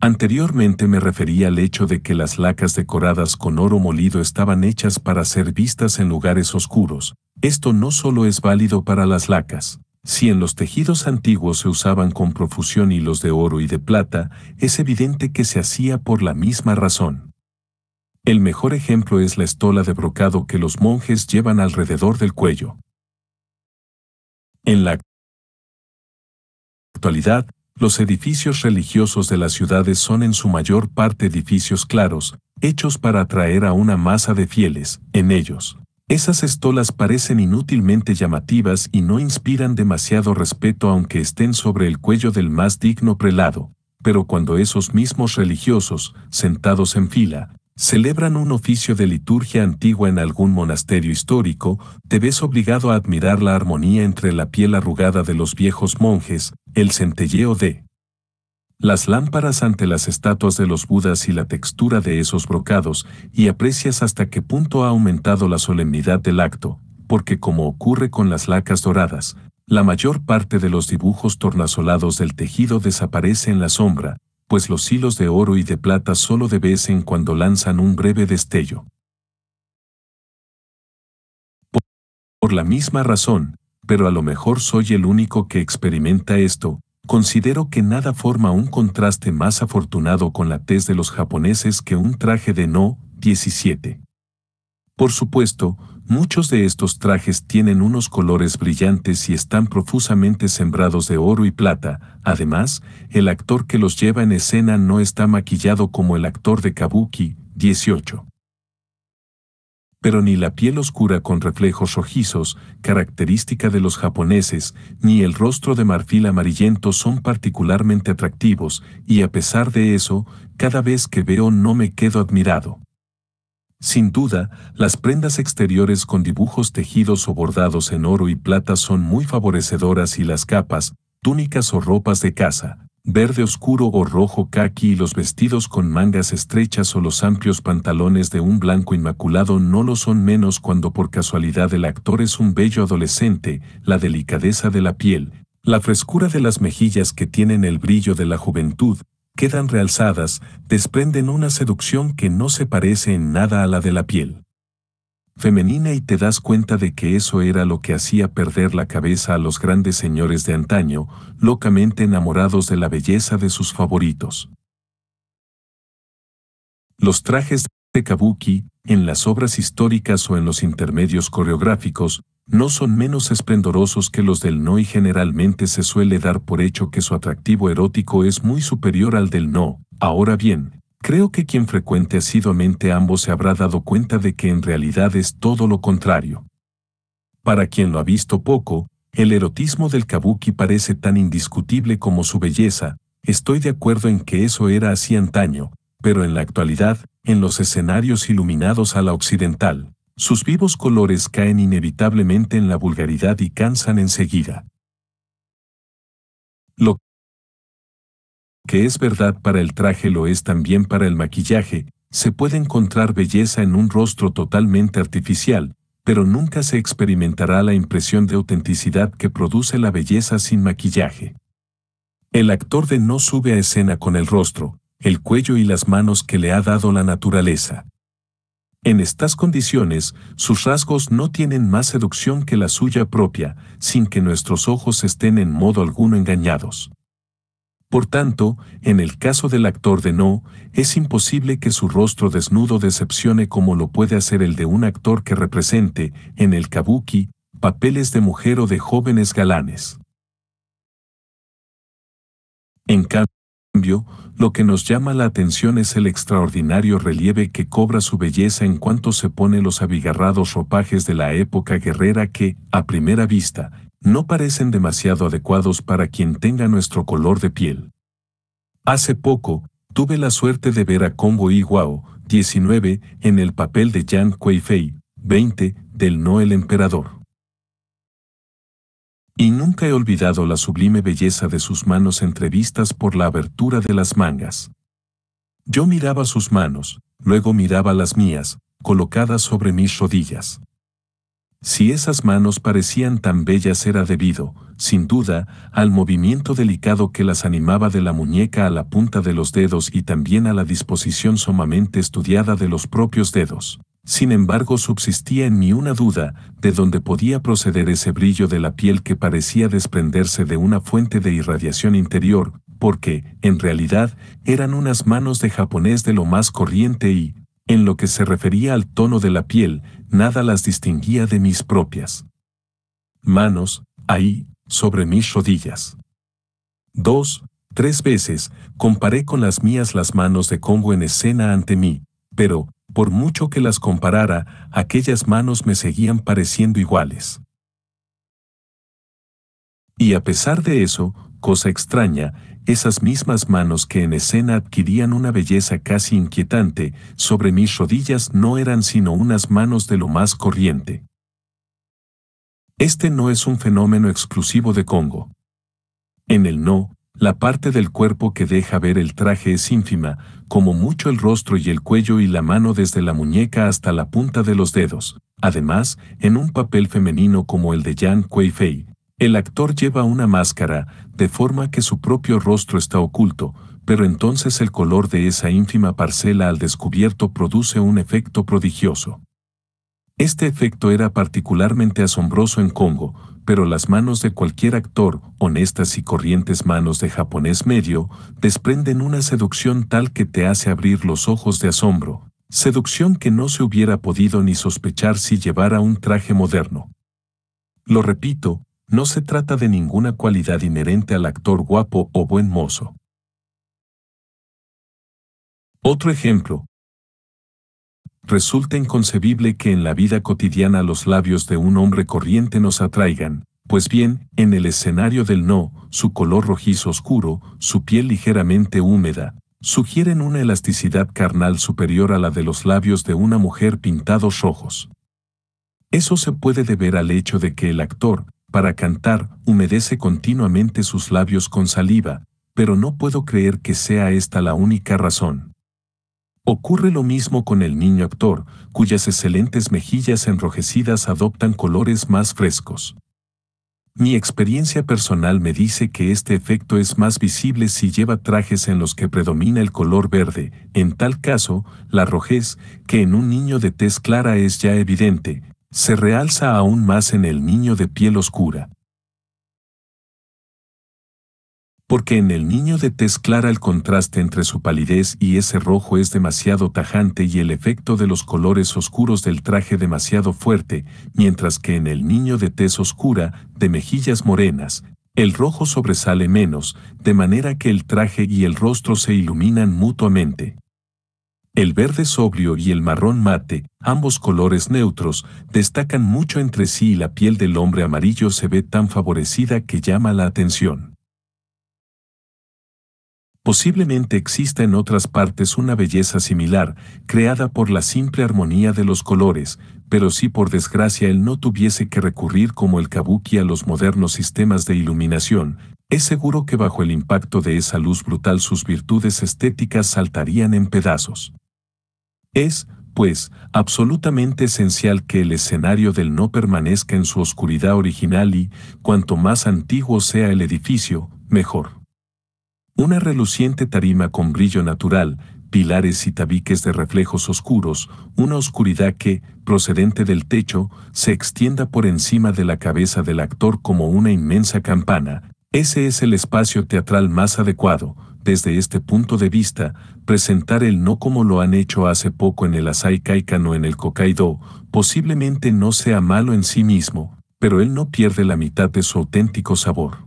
Anteriormente me refería al hecho de que las lacas decoradas con oro molido estaban hechas para ser vistas en lugares oscuros. Esto no solo es válido para las lacas. Si en los tejidos antiguos se usaban con profusión hilos de oro y de plata, es evidente que se hacía por la misma razón. El mejor ejemplo es la estola de brocado que los monjes llevan alrededor del cuello. En la actualidad, los edificios religiosos de las ciudades son en su mayor parte edificios claros, hechos para atraer a una masa de fieles, en ellos. Esas estolas parecen inútilmente llamativas y no inspiran demasiado respeto aunque estén sobre el cuello del más digno prelado, pero cuando esos mismos religiosos, sentados en fila, celebran un oficio de liturgia antigua en algún monasterio histórico, te ves obligado a admirar la armonía entre la piel arrugada de los viejos monjes, el centelleo de las lámparas ante las estatuas de los budas y la textura de esos brocados, y aprecias hasta qué punto ha aumentado la solemnidad del acto, porque como ocurre con las lacas doradas, la mayor parte de los dibujos tornasolados del tejido desaparece en la sombra, pues los hilos de oro y de plata solo de vez en cuando lanzan un breve destello. Por la misma razón, pero a lo mejor soy el único que experimenta esto, considero que nada forma un contraste más afortunado con la tez de los japoneses que un traje de no 17. Por supuesto, Muchos de estos trajes tienen unos colores brillantes y están profusamente sembrados de oro y plata. Además, el actor que los lleva en escena no está maquillado como el actor de Kabuki 18. Pero ni la piel oscura con reflejos rojizos, característica de los japoneses, ni el rostro de marfil amarillento son particularmente atractivos, y a pesar de eso, cada vez que veo no me quedo admirado. Sin duda, las prendas exteriores con dibujos tejidos o bordados en oro y plata son muy favorecedoras y las capas, túnicas o ropas de casa, verde oscuro o rojo kaki y los vestidos con mangas estrechas o los amplios pantalones de un blanco inmaculado no lo son menos cuando por casualidad el actor es un bello adolescente, la delicadeza de la piel, la frescura de las mejillas que tienen el brillo de la juventud, quedan realzadas, desprenden una seducción que no se parece en nada a la de la piel. Femenina y te das cuenta de que eso era lo que hacía perder la cabeza a los grandes señores de antaño, locamente enamorados de la belleza de sus favoritos. Los trajes de kabuki, en las obras históricas o en los intermedios coreográficos, no son menos esplendorosos que los del no y generalmente se suele dar por hecho que su atractivo erótico es muy superior al del no. Ahora bien, creo que quien frecuente asiduamente ambos se habrá dado cuenta de que en realidad es todo lo contrario. Para quien lo ha visto poco, el erotismo del kabuki parece tan indiscutible como su belleza, estoy de acuerdo en que eso era así antaño, pero en la actualidad, en los escenarios iluminados a la occidental, sus vivos colores caen inevitablemente en la vulgaridad y cansan enseguida. Lo que es verdad para el traje lo es también para el maquillaje, se puede encontrar belleza en un rostro totalmente artificial, pero nunca se experimentará la impresión de autenticidad que produce la belleza sin maquillaje. El actor de no sube a escena con el rostro, el cuello y las manos que le ha dado la naturaleza. En estas condiciones, sus rasgos no tienen más seducción que la suya propia, sin que nuestros ojos estén en modo alguno engañados. Por tanto, en el caso del actor de No, es imposible que su rostro desnudo decepcione como lo puede hacer el de un actor que represente, en el kabuki, papeles de mujer o de jóvenes galanes. En cambio, lo que nos llama la atención es el extraordinario relieve que cobra su belleza en cuanto se pone los abigarrados ropajes de la época guerrera que, a primera vista, no parecen demasiado adecuados para quien tenga nuestro color de piel. Hace poco, tuve la suerte de ver a Combo Iguao, 19, en el papel de Yan Kuei-fei, 20, del Noel Emperador. Y nunca he olvidado la sublime belleza de sus manos entrevistas por la abertura de las mangas. Yo miraba sus manos, luego miraba las mías, colocadas sobre mis rodillas. Si esas manos parecían tan bellas era debido, sin duda, al movimiento delicado que las animaba de la muñeca a la punta de los dedos y también a la disposición sumamente estudiada de los propios dedos. Sin embargo, subsistía en mí una duda de dónde podía proceder ese brillo de la piel que parecía desprenderse de una fuente de irradiación interior, porque, en realidad, eran unas manos de japonés de lo más corriente y, en lo que se refería al tono de la piel, nada las distinguía de mis propias. Manos, ahí, sobre mis rodillas. Dos, tres veces, comparé con las mías las manos de Congo en escena ante mí, pero, por mucho que las comparara, aquellas manos me seguían pareciendo iguales. Y a pesar de eso, cosa extraña, esas mismas manos que en escena adquirían una belleza casi inquietante, sobre mis rodillas no eran sino unas manos de lo más corriente. Este no es un fenómeno exclusivo de Congo. En el no, la parte del cuerpo que deja ver el traje es ínfima, como mucho el rostro y el cuello y la mano desde la muñeca hasta la punta de los dedos. Además, en un papel femenino como el de Yang Kuei-fei, el actor lleva una máscara, de forma que su propio rostro está oculto, pero entonces el color de esa ínfima parcela al descubierto produce un efecto prodigioso. Este efecto era particularmente asombroso en Congo, pero las manos de cualquier actor, honestas y corrientes manos de japonés medio, desprenden una seducción tal que te hace abrir los ojos de asombro, seducción que no se hubiera podido ni sospechar si llevara un traje moderno. Lo repito, no se trata de ninguna cualidad inherente al actor guapo o buen mozo. Otro ejemplo, resulta inconcebible que en la vida cotidiana los labios de un hombre corriente nos atraigan, pues bien, en el escenario del no, su color rojizo oscuro, su piel ligeramente húmeda, sugieren una elasticidad carnal superior a la de los labios de una mujer pintados rojos. Eso se puede deber al hecho de que el actor, para cantar, humedece continuamente sus labios con saliva, pero no puedo creer que sea esta la única razón. Ocurre lo mismo con el niño actor, cuyas excelentes mejillas enrojecidas adoptan colores más frescos. Mi experiencia personal me dice que este efecto es más visible si lleva trajes en los que predomina el color verde, en tal caso, la rojez, que en un niño de tez clara es ya evidente, se realza aún más en el niño de piel oscura. porque en el niño de tez clara el contraste entre su palidez y ese rojo es demasiado tajante y el efecto de los colores oscuros del traje demasiado fuerte, mientras que en el niño de tez oscura, de mejillas morenas, el rojo sobresale menos, de manera que el traje y el rostro se iluminan mutuamente. El verde sobrio y el marrón mate, ambos colores neutros, destacan mucho entre sí y la piel del hombre amarillo se ve tan favorecida que llama la atención. Posiblemente exista en otras partes una belleza similar, creada por la simple armonía de los colores, pero si por desgracia él no tuviese que recurrir como el kabuki a los modernos sistemas de iluminación, es seguro que bajo el impacto de esa luz brutal sus virtudes estéticas saltarían en pedazos. Es, pues, absolutamente esencial que el escenario del no permanezca en su oscuridad original y, cuanto más antiguo sea el edificio, mejor. Una reluciente tarima con brillo natural, pilares y tabiques de reflejos oscuros, una oscuridad que, procedente del techo, se extienda por encima de la cabeza del actor como una inmensa campana. Ese es el espacio teatral más adecuado, desde este punto de vista, presentar el no como lo han hecho hace poco en el Asai Kaikan en el Kokaido, posiblemente no sea malo en sí mismo, pero él no pierde la mitad de su auténtico sabor.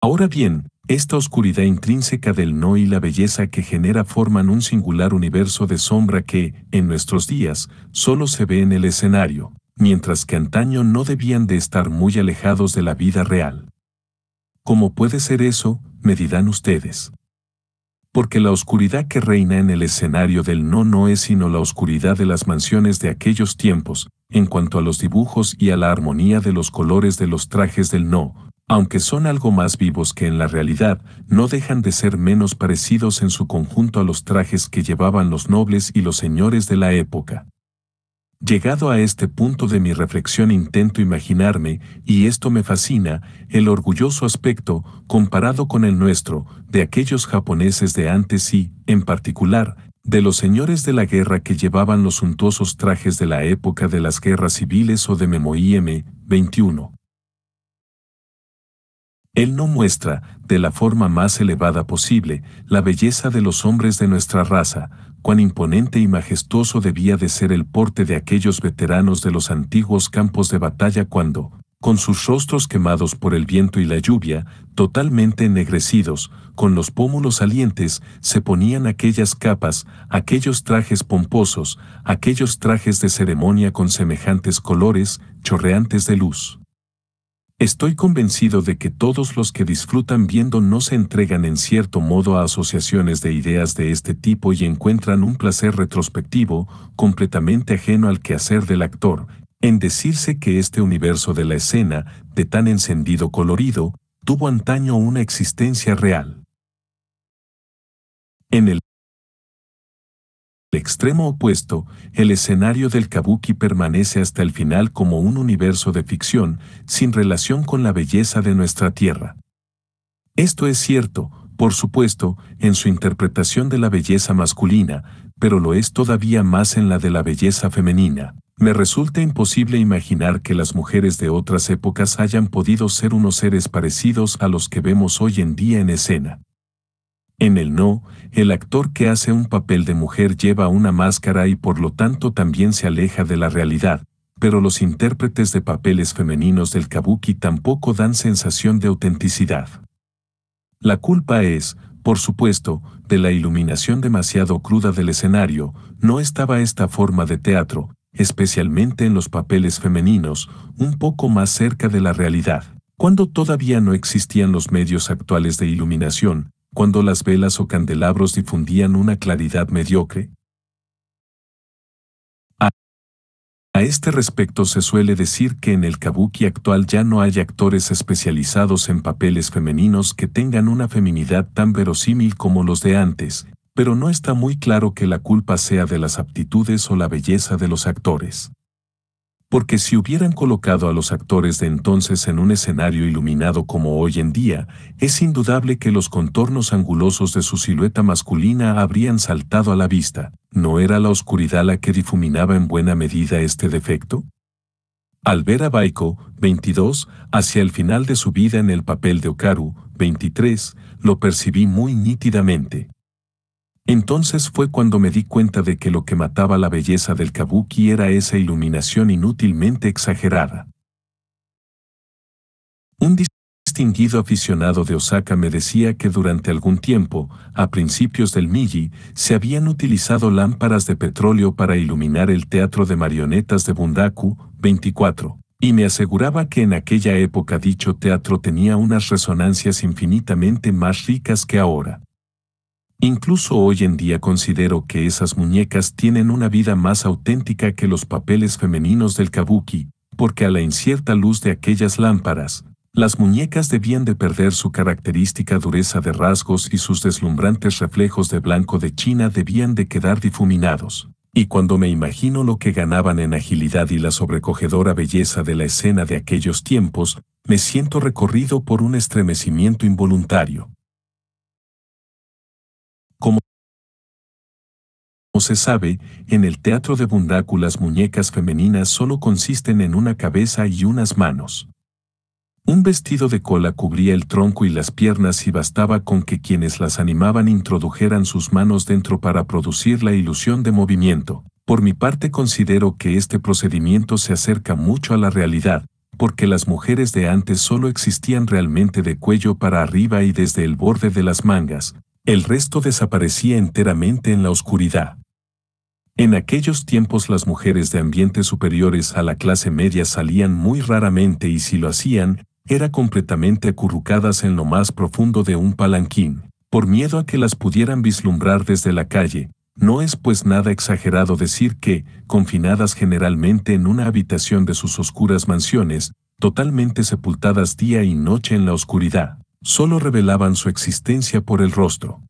Ahora bien, esta oscuridad intrínseca del no y la belleza que genera forman un singular universo de sombra que, en nuestros días, solo se ve en el escenario, mientras que antaño no debían de estar muy alejados de la vida real. ¿Cómo puede ser eso? me dirán ustedes. Porque la oscuridad que reina en el escenario del no no es sino la oscuridad de las mansiones de aquellos tiempos, en cuanto a los dibujos y a la armonía de los colores de los trajes del no, aunque son algo más vivos que en la realidad, no dejan de ser menos parecidos en su conjunto a los trajes que llevaban los nobles y los señores de la época. Llegado a este punto de mi reflexión intento imaginarme, y esto me fascina, el orgulloso aspecto, comparado con el nuestro, de aquellos japoneses de antes y, en particular, de los señores de la guerra que llevaban los suntuosos trajes de la época de las guerras civiles o de Memoiem 21. Él no muestra, de la forma más elevada posible, la belleza de los hombres de nuestra raza, cuán imponente y majestuoso debía de ser el porte de aquellos veteranos de los antiguos campos de batalla cuando, con sus rostros quemados por el viento y la lluvia, totalmente ennegrecidos, con los pómulos salientes, se ponían aquellas capas, aquellos trajes pomposos, aquellos trajes de ceremonia con semejantes colores, chorreantes de luz. Estoy convencido de que todos los que disfrutan viendo no se entregan en cierto modo a asociaciones de ideas de este tipo y encuentran un placer retrospectivo, completamente ajeno al quehacer del actor, en decirse que este universo de la escena, de tan encendido colorido, tuvo antaño una existencia real. En el el extremo opuesto, el escenario del kabuki permanece hasta el final como un universo de ficción, sin relación con la belleza de nuestra tierra. Esto es cierto, por supuesto, en su interpretación de la belleza masculina, pero lo es todavía más en la de la belleza femenina. Me resulta imposible imaginar que las mujeres de otras épocas hayan podido ser unos seres parecidos a los que vemos hoy en día en escena. En el no, el actor que hace un papel de mujer lleva una máscara y por lo tanto también se aleja de la realidad, pero los intérpretes de papeles femeninos del kabuki tampoco dan sensación de autenticidad. La culpa es, por supuesto, de la iluminación demasiado cruda del escenario, no estaba esta forma de teatro, especialmente en los papeles femeninos, un poco más cerca de la realidad. Cuando todavía no existían los medios actuales de iluminación, cuando las velas o candelabros difundían una claridad mediocre? A, este respecto se suele decir que en el kabuki actual ya no hay actores especializados en papeles femeninos que tengan una feminidad tan verosímil como los de antes, pero no está muy claro que la culpa sea de las aptitudes o la belleza de los actores porque si hubieran colocado a los actores de entonces en un escenario iluminado como hoy en día, es indudable que los contornos angulosos de su silueta masculina habrían saltado a la vista. ¿No era la oscuridad la que difuminaba en buena medida este defecto? Al ver a Baiko, 22, hacia el final de su vida en el papel de Okaru, 23, lo percibí muy nítidamente. Entonces fue cuando me di cuenta de que lo que mataba la belleza del kabuki era esa iluminación inútilmente exagerada. Un distinguido aficionado de Osaka me decía que durante algún tiempo, a principios del Miji, se habían utilizado lámparas de petróleo para iluminar el teatro de marionetas de Bundaku 24, y me aseguraba que en aquella época dicho teatro tenía unas resonancias infinitamente más ricas que ahora. Incluso hoy en día considero que esas muñecas tienen una vida más auténtica que los papeles femeninos del kabuki, porque a la incierta luz de aquellas lámparas, las muñecas debían de perder su característica dureza de rasgos y sus deslumbrantes reflejos de blanco de China debían de quedar difuminados. Y cuando me imagino lo que ganaban en agilidad y la sobrecogedora belleza de la escena de aquellos tiempos, me siento recorrido por un estremecimiento involuntario. se sabe, en el teatro de bundáculas muñecas femeninas solo consisten en una cabeza y unas manos. Un vestido de cola cubría el tronco y las piernas y bastaba con que quienes las animaban introdujeran sus manos dentro para producir la ilusión de movimiento. Por mi parte considero que este procedimiento se acerca mucho a la realidad, porque las mujeres de antes solo existían realmente de cuello para arriba y desde el borde de las mangas, el resto desaparecía enteramente en la oscuridad. En aquellos tiempos las mujeres de ambientes superiores a la clase media salían muy raramente y si lo hacían, era completamente acurrucadas en lo más profundo de un palanquín, por miedo a que las pudieran vislumbrar desde la calle. No es pues nada exagerado decir que, confinadas generalmente en una habitación de sus oscuras mansiones, totalmente sepultadas día y noche en la oscuridad, solo revelaban su existencia por el rostro.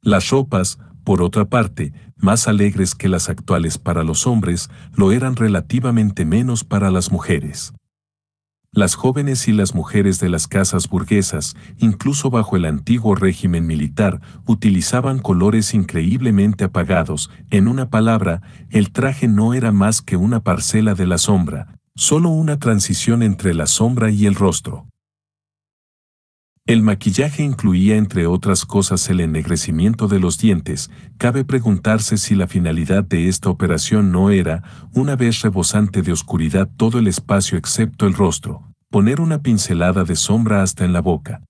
Las ropas, por otra parte, más alegres que las actuales para los hombres, lo eran relativamente menos para las mujeres. Las jóvenes y las mujeres de las casas burguesas, incluso bajo el antiguo régimen militar, utilizaban colores increíblemente apagados, en una palabra, el traje no era más que una parcela de la sombra, solo una transición entre la sombra y el rostro. El maquillaje incluía entre otras cosas el ennegrecimiento de los dientes, cabe preguntarse si la finalidad de esta operación no era, una vez rebosante de oscuridad todo el espacio excepto el rostro, poner una pincelada de sombra hasta en la boca.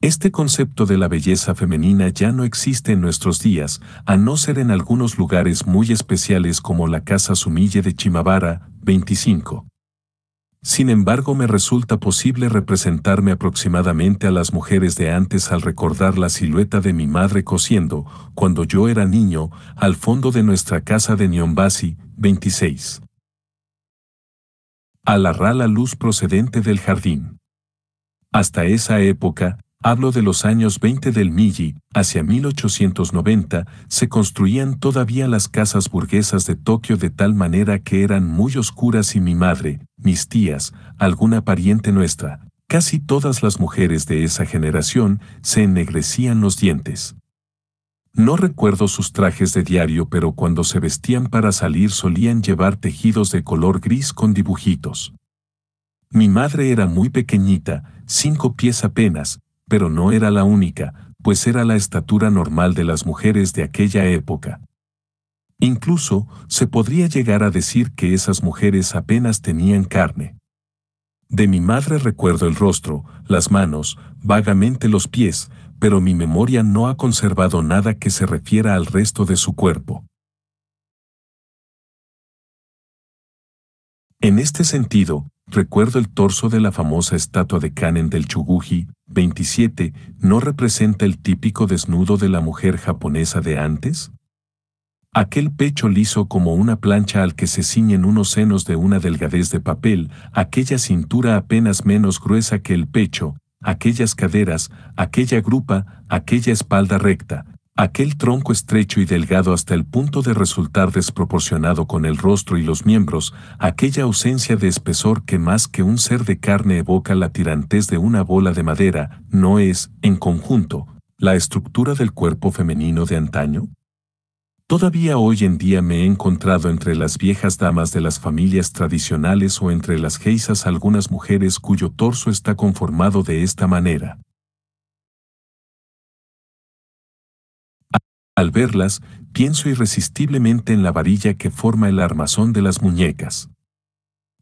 Este concepto de la belleza femenina ya no existe en nuestros días, a no ser en algunos lugares muy especiales como la Casa Sumille de Chimabara, 25. Sin embargo, me resulta posible representarme aproximadamente a las mujeres de antes al recordar la silueta de mi madre cosiendo, cuando yo era niño, al fondo de nuestra casa de Nyombasi, 26. Alarrá la luz procedente del jardín. Hasta esa época, hablo de los años 20 del Miji, hacia 1890, se construían todavía las casas burguesas de Tokio de tal manera que eran muy oscuras y mi madre, mis tías, alguna pariente nuestra, casi todas las mujeres de esa generación se ennegrecían los dientes. No recuerdo sus trajes de diario, pero cuando se vestían para salir solían llevar tejidos de color gris con dibujitos. Mi madre era muy pequeñita, cinco pies apenas, pero no era la única, pues era la estatura normal de las mujeres de aquella época. Incluso, se podría llegar a decir que esas mujeres apenas tenían carne. De mi madre recuerdo el rostro, las manos, vagamente los pies, pero mi memoria no ha conservado nada que se refiera al resto de su cuerpo. En este sentido, Recuerdo el torso de la famosa estatua de Kanen del Chuguji, 27, ¿no representa el típico desnudo de la mujer japonesa de antes? Aquel pecho liso como una plancha al que se ciñen unos senos de una delgadez de papel, aquella cintura apenas menos gruesa que el pecho, aquellas caderas, aquella grupa, aquella espalda recta, Aquel tronco estrecho y delgado hasta el punto de resultar desproporcionado con el rostro y los miembros, aquella ausencia de espesor que más que un ser de carne evoca la tirantez de una bola de madera, no es, en conjunto, la estructura del cuerpo femenino de antaño? Todavía hoy en día me he encontrado entre las viejas damas de las familias tradicionales o entre las geisas algunas mujeres cuyo torso está conformado de esta manera, Al verlas, pienso irresistiblemente en la varilla que forma el armazón de las muñecas.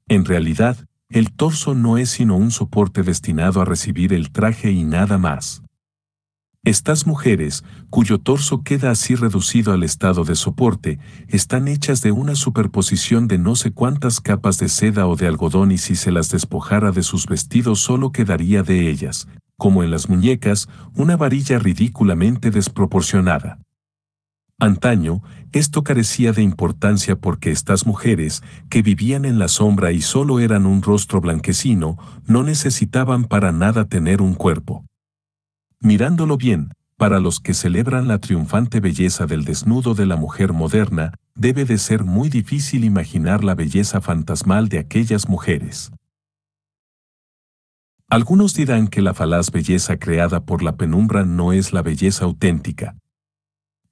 En realidad, el torso no es sino un soporte destinado a recibir el traje y nada más. Estas mujeres, cuyo torso queda así reducido al estado de soporte, están hechas de una superposición de no sé cuántas capas de seda o de algodón y si se las despojara de sus vestidos solo quedaría de ellas, como en las muñecas, una varilla ridículamente desproporcionada. Antaño, esto carecía de importancia porque estas mujeres, que vivían en la sombra y solo eran un rostro blanquecino, no necesitaban para nada tener un cuerpo. Mirándolo bien, para los que celebran la triunfante belleza del desnudo de la mujer moderna, debe de ser muy difícil imaginar la belleza fantasmal de aquellas mujeres. Algunos dirán que la falaz belleza creada por la penumbra no es la belleza auténtica,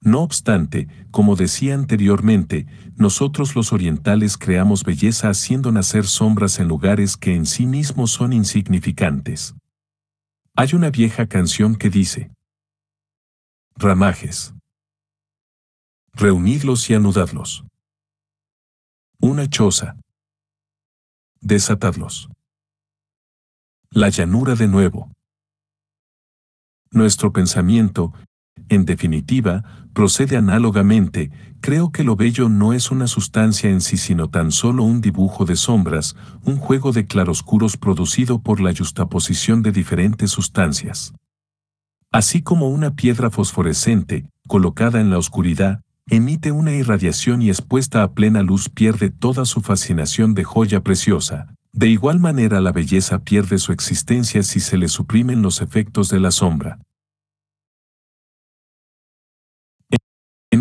no obstante, como decía anteriormente, nosotros los orientales creamos belleza haciendo nacer sombras en lugares que en sí mismos son insignificantes. Hay una vieja canción que dice, Ramajes. Reunidlos y anudadlos. Una choza. Desatadlos. La llanura de nuevo. Nuestro pensamiento, en definitiva, procede análogamente, creo que lo bello no es una sustancia en sí sino tan solo un dibujo de sombras, un juego de claroscuros producido por la justaposición de diferentes sustancias. Así como una piedra fosforescente, colocada en la oscuridad, emite una irradiación y expuesta a plena luz pierde toda su fascinación de joya preciosa. De igual manera la belleza pierde su existencia si se le suprimen los efectos de la sombra.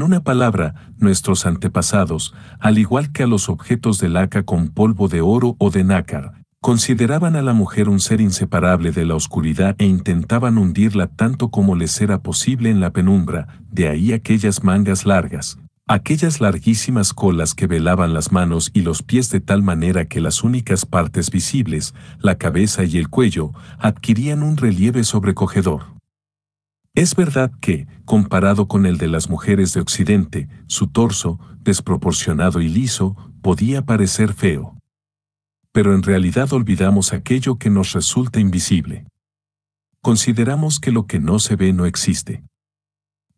una palabra, nuestros antepasados, al igual que a los objetos de laca con polvo de oro o de nácar, consideraban a la mujer un ser inseparable de la oscuridad e intentaban hundirla tanto como les era posible en la penumbra, de ahí aquellas mangas largas, aquellas larguísimas colas que velaban las manos y los pies de tal manera que las únicas partes visibles, la cabeza y el cuello, adquirían un relieve sobrecogedor. Es verdad que, comparado con el de las mujeres de Occidente, su torso, desproporcionado y liso, podía parecer feo. Pero en realidad olvidamos aquello que nos resulta invisible. Consideramos que lo que no se ve no existe.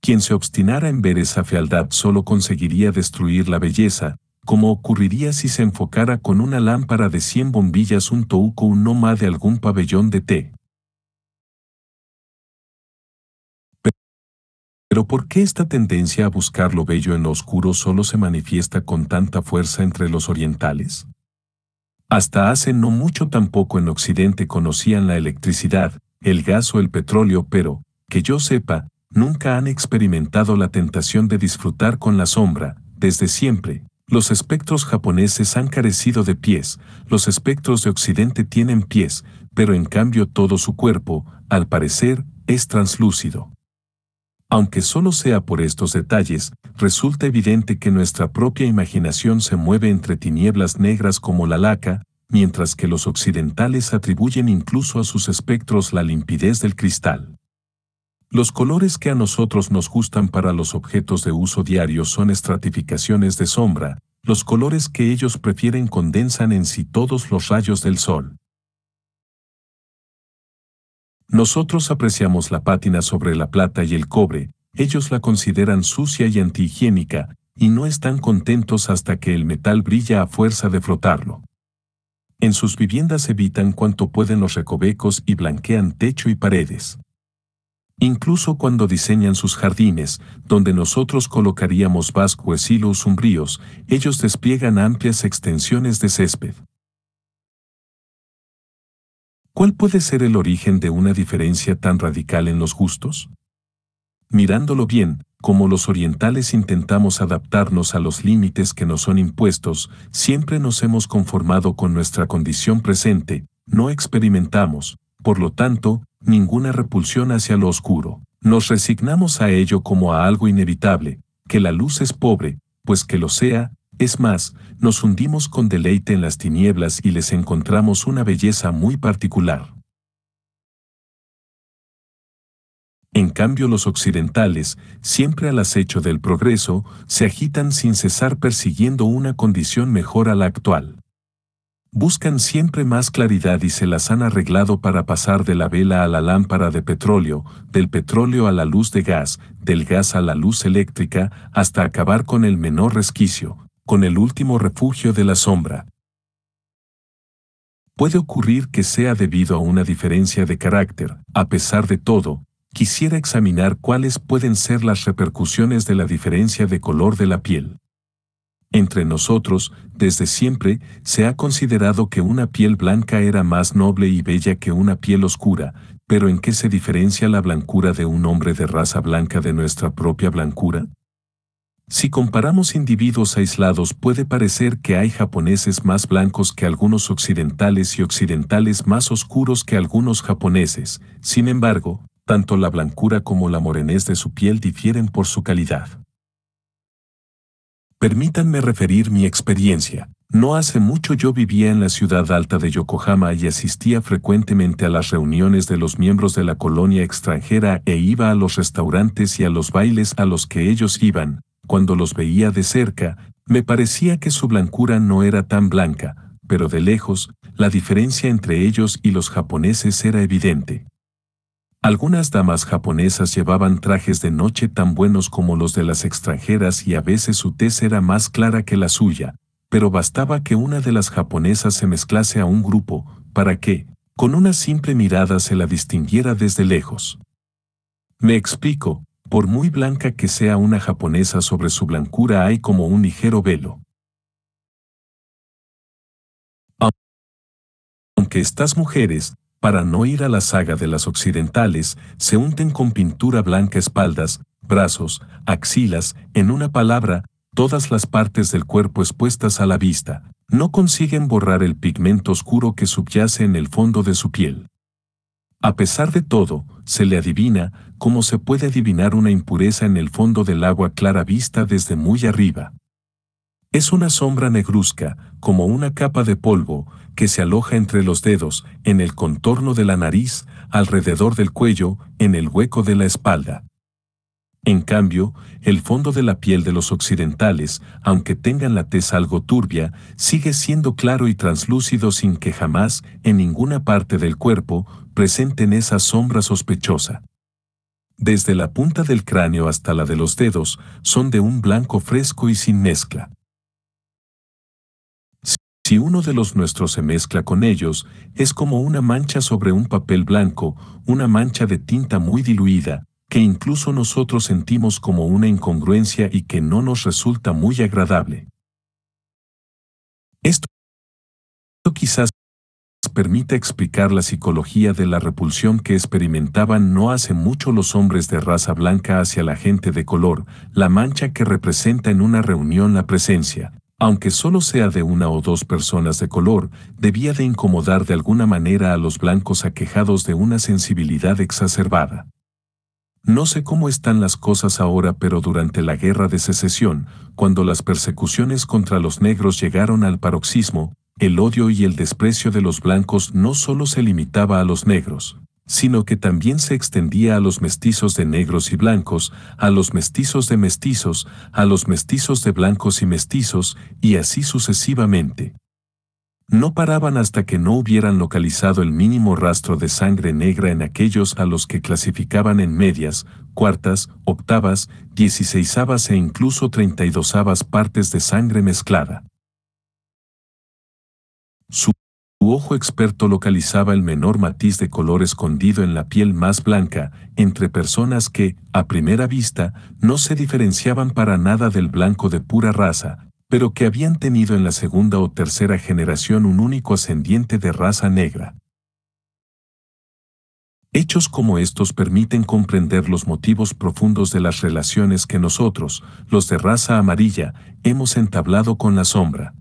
Quien se obstinara en ver esa fealdad solo conseguiría destruir la belleza, como ocurriría si se enfocara con una lámpara de 100 bombillas un touco un más de algún pabellón de té. Pero ¿por qué esta tendencia a buscar lo bello en lo oscuro solo se manifiesta con tanta fuerza entre los orientales? Hasta hace no mucho tampoco en Occidente conocían la electricidad, el gas o el petróleo, pero, que yo sepa, nunca han experimentado la tentación de disfrutar con la sombra, desde siempre. Los espectros japoneses han carecido de pies, los espectros de Occidente tienen pies, pero en cambio todo su cuerpo, al parecer, es translúcido. Aunque solo sea por estos detalles, resulta evidente que nuestra propia imaginación se mueve entre tinieblas negras como la laca, mientras que los occidentales atribuyen incluso a sus espectros la limpidez del cristal. Los colores que a nosotros nos gustan para los objetos de uso diario son estratificaciones de sombra, los colores que ellos prefieren condensan en sí todos los rayos del sol. Nosotros apreciamos la pátina sobre la plata y el cobre, ellos la consideran sucia y antihigiénica, y no están contentos hasta que el metal brilla a fuerza de frotarlo. En sus viviendas evitan cuanto pueden los recovecos y blanquean techo y paredes. Incluso cuando diseñan sus jardines, donde nosotros colocaríamos vasco hilos umbríos, ellos despliegan amplias extensiones de césped. ¿Cuál puede ser el origen de una diferencia tan radical en los gustos? Mirándolo bien, como los orientales intentamos adaptarnos a los límites que nos son impuestos, siempre nos hemos conformado con nuestra condición presente, no experimentamos, por lo tanto, ninguna repulsión hacia lo oscuro. Nos resignamos a ello como a algo inevitable, que la luz es pobre, pues que lo sea, es más, nos hundimos con deleite en las tinieblas y les encontramos una belleza muy particular. En cambio los occidentales, siempre al acecho del progreso, se agitan sin cesar persiguiendo una condición mejor a la actual. Buscan siempre más claridad y se las han arreglado para pasar de la vela a la lámpara de petróleo, del petróleo a la luz de gas, del gas a la luz eléctrica, hasta acabar con el menor resquicio, con el último refugio de la sombra. Puede ocurrir que sea debido a una diferencia de carácter, a pesar de todo, quisiera examinar cuáles pueden ser las repercusiones de la diferencia de color de la piel. Entre nosotros, desde siempre, se ha considerado que una piel blanca era más noble y bella que una piel oscura, pero ¿en qué se diferencia la blancura de un hombre de raza blanca de nuestra propia blancura? Si comparamos individuos aislados puede parecer que hay japoneses más blancos que algunos occidentales y occidentales más oscuros que algunos japoneses, sin embargo, tanto la blancura como la morenez de su piel difieren por su calidad. Permítanme referir mi experiencia. No hace mucho yo vivía en la ciudad alta de Yokohama y asistía frecuentemente a las reuniones de los miembros de la colonia extranjera e iba a los restaurantes y a los bailes a los que ellos iban, cuando los veía de cerca, me parecía que su blancura no era tan blanca, pero de lejos, la diferencia entre ellos y los japoneses era evidente. Algunas damas japonesas llevaban trajes de noche tan buenos como los de las extranjeras y a veces su tez era más clara que la suya, pero bastaba que una de las japonesas se mezclase a un grupo para que, con una simple mirada, se la distinguiera desde lejos. Me explico, por muy blanca que sea una japonesa sobre su blancura hay como un ligero velo. Aunque estas mujeres, para no ir a la saga de las occidentales, se unten con pintura blanca espaldas, brazos, axilas, en una palabra, todas las partes del cuerpo expuestas a la vista, no consiguen borrar el pigmento oscuro que subyace en el fondo de su piel. A pesar de todo, se le adivina como se puede adivinar una impureza en el fondo del agua clara vista desde muy arriba. Es una sombra negruzca, como una capa de polvo, que se aloja entre los dedos, en el contorno de la nariz, alrededor del cuello, en el hueco de la espalda. En cambio, el fondo de la piel de los occidentales, aunque tengan la tez algo turbia, sigue siendo claro y translúcido sin que jamás, en ninguna parte del cuerpo, presenten esa sombra sospechosa. Desde la punta del cráneo hasta la de los dedos son de un blanco fresco y sin mezcla. Si uno de los nuestros se mezcla con ellos, es como una mancha sobre un papel blanco, una mancha de tinta muy diluida, que incluso nosotros sentimos como una incongruencia y que no nos resulta muy agradable. Esto quizás permite explicar la psicología de la repulsión que experimentaban no hace mucho los hombres de raza blanca hacia la gente de color, la mancha que representa en una reunión la presencia, aunque solo sea de una o dos personas de color, debía de incomodar de alguna manera a los blancos aquejados de una sensibilidad exacerbada. No sé cómo están las cosas ahora, pero durante la guerra de secesión, cuando las persecuciones contra los negros llegaron al paroxismo, el odio y el desprecio de los blancos no solo se limitaba a los negros, sino que también se extendía a los mestizos de negros y blancos, a los mestizos de mestizos, a los mestizos de blancos y mestizos, y así sucesivamente. No paraban hasta que no hubieran localizado el mínimo rastro de sangre negra en aquellos a los que clasificaban en medias, cuartas, octavas, dieciséisavas e incluso treinta y dosavas partes de sangre mezclada. Su, ojo experto localizaba el menor matiz de color escondido en la piel más blanca entre personas que, a primera vista, no se diferenciaban para nada del blanco de pura raza, pero que habían tenido en la segunda o tercera generación un único ascendiente de raza negra. Hechos como estos permiten comprender los motivos profundos de las relaciones que nosotros, los de raza amarilla, hemos entablado con la sombra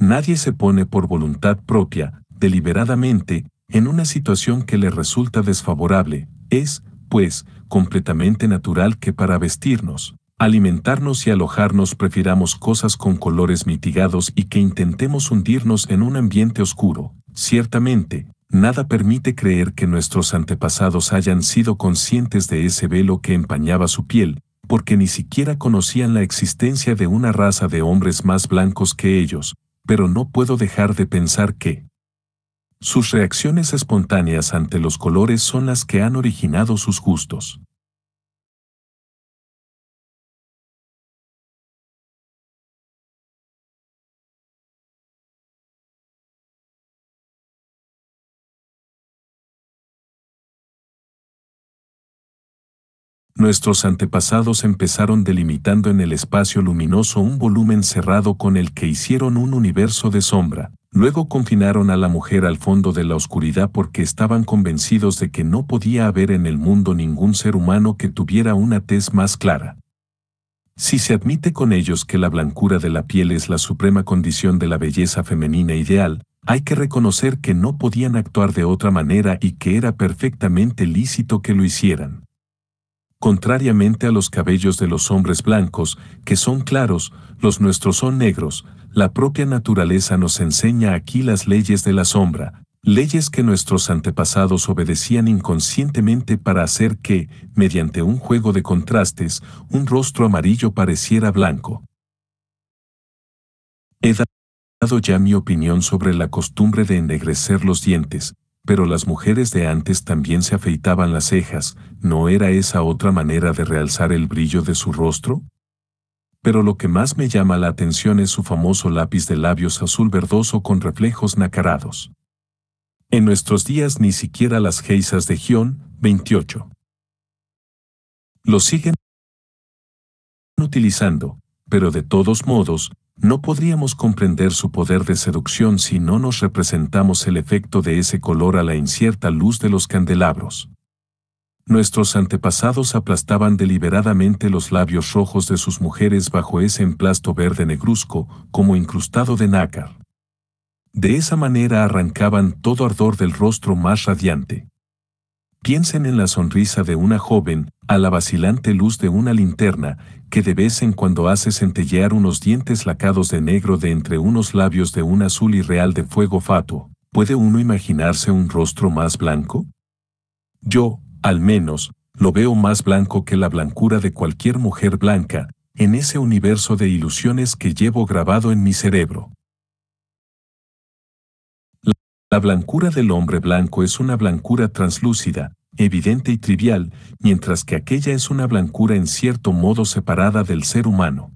nadie se pone por voluntad propia, deliberadamente, en una situación que le resulta desfavorable, es, pues, completamente natural que para vestirnos, alimentarnos y alojarnos prefiramos cosas con colores mitigados y que intentemos hundirnos en un ambiente oscuro. Ciertamente, nada permite creer que nuestros antepasados hayan sido conscientes de ese velo que empañaba su piel, porque ni siquiera conocían la existencia de una raza de hombres más blancos que ellos, pero no puedo dejar de pensar que sus reacciones espontáneas ante los colores son las que han originado sus gustos. nuestros antepasados empezaron delimitando en el espacio luminoso un volumen cerrado con el que hicieron un universo de sombra, luego confinaron a la mujer al fondo de la oscuridad porque estaban convencidos de que no podía haber en el mundo ningún ser humano que tuviera una tez más clara. Si se admite con ellos que la blancura de la piel es la suprema condición de la belleza femenina ideal, hay que reconocer que no podían actuar de otra manera y que era perfectamente lícito que lo hicieran. Contrariamente a los cabellos de los hombres blancos, que son claros, los nuestros son negros, la propia naturaleza nos enseña aquí las leyes de la sombra, leyes que nuestros antepasados obedecían inconscientemente para hacer que, mediante un juego de contrastes, un rostro amarillo pareciera blanco. He dado ya mi opinión sobre la costumbre de ennegrecer los dientes, pero las mujeres de antes también se afeitaban las cejas, ¿no era esa otra manera de realzar el brillo de su rostro? Pero lo que más me llama la atención es su famoso lápiz de labios azul verdoso con reflejos nacarados. En nuestros días ni siquiera las geisas de Gion, 28. Lo siguen utilizando, pero de todos modos, no podríamos comprender su poder de seducción si no nos representamos el efecto de ese color a la incierta luz de los candelabros. Nuestros antepasados aplastaban deliberadamente los labios rojos de sus mujeres bajo ese emplasto verde negruzco, como incrustado de nácar. De esa manera arrancaban todo ardor del rostro más radiante. Piensen en la sonrisa de una joven, a la vacilante luz de una linterna, que de vez en cuando hace centellear unos dientes lacados de negro de entre unos labios de un azul irreal de fuego fatuo. ¿Puede uno imaginarse un rostro más blanco? Yo, al menos, lo veo más blanco que la blancura de cualquier mujer blanca, en ese universo de ilusiones que llevo grabado en mi cerebro. La blancura del hombre blanco es una blancura translúcida, evidente y trivial, mientras que aquella es una blancura en cierto modo separada del ser humano.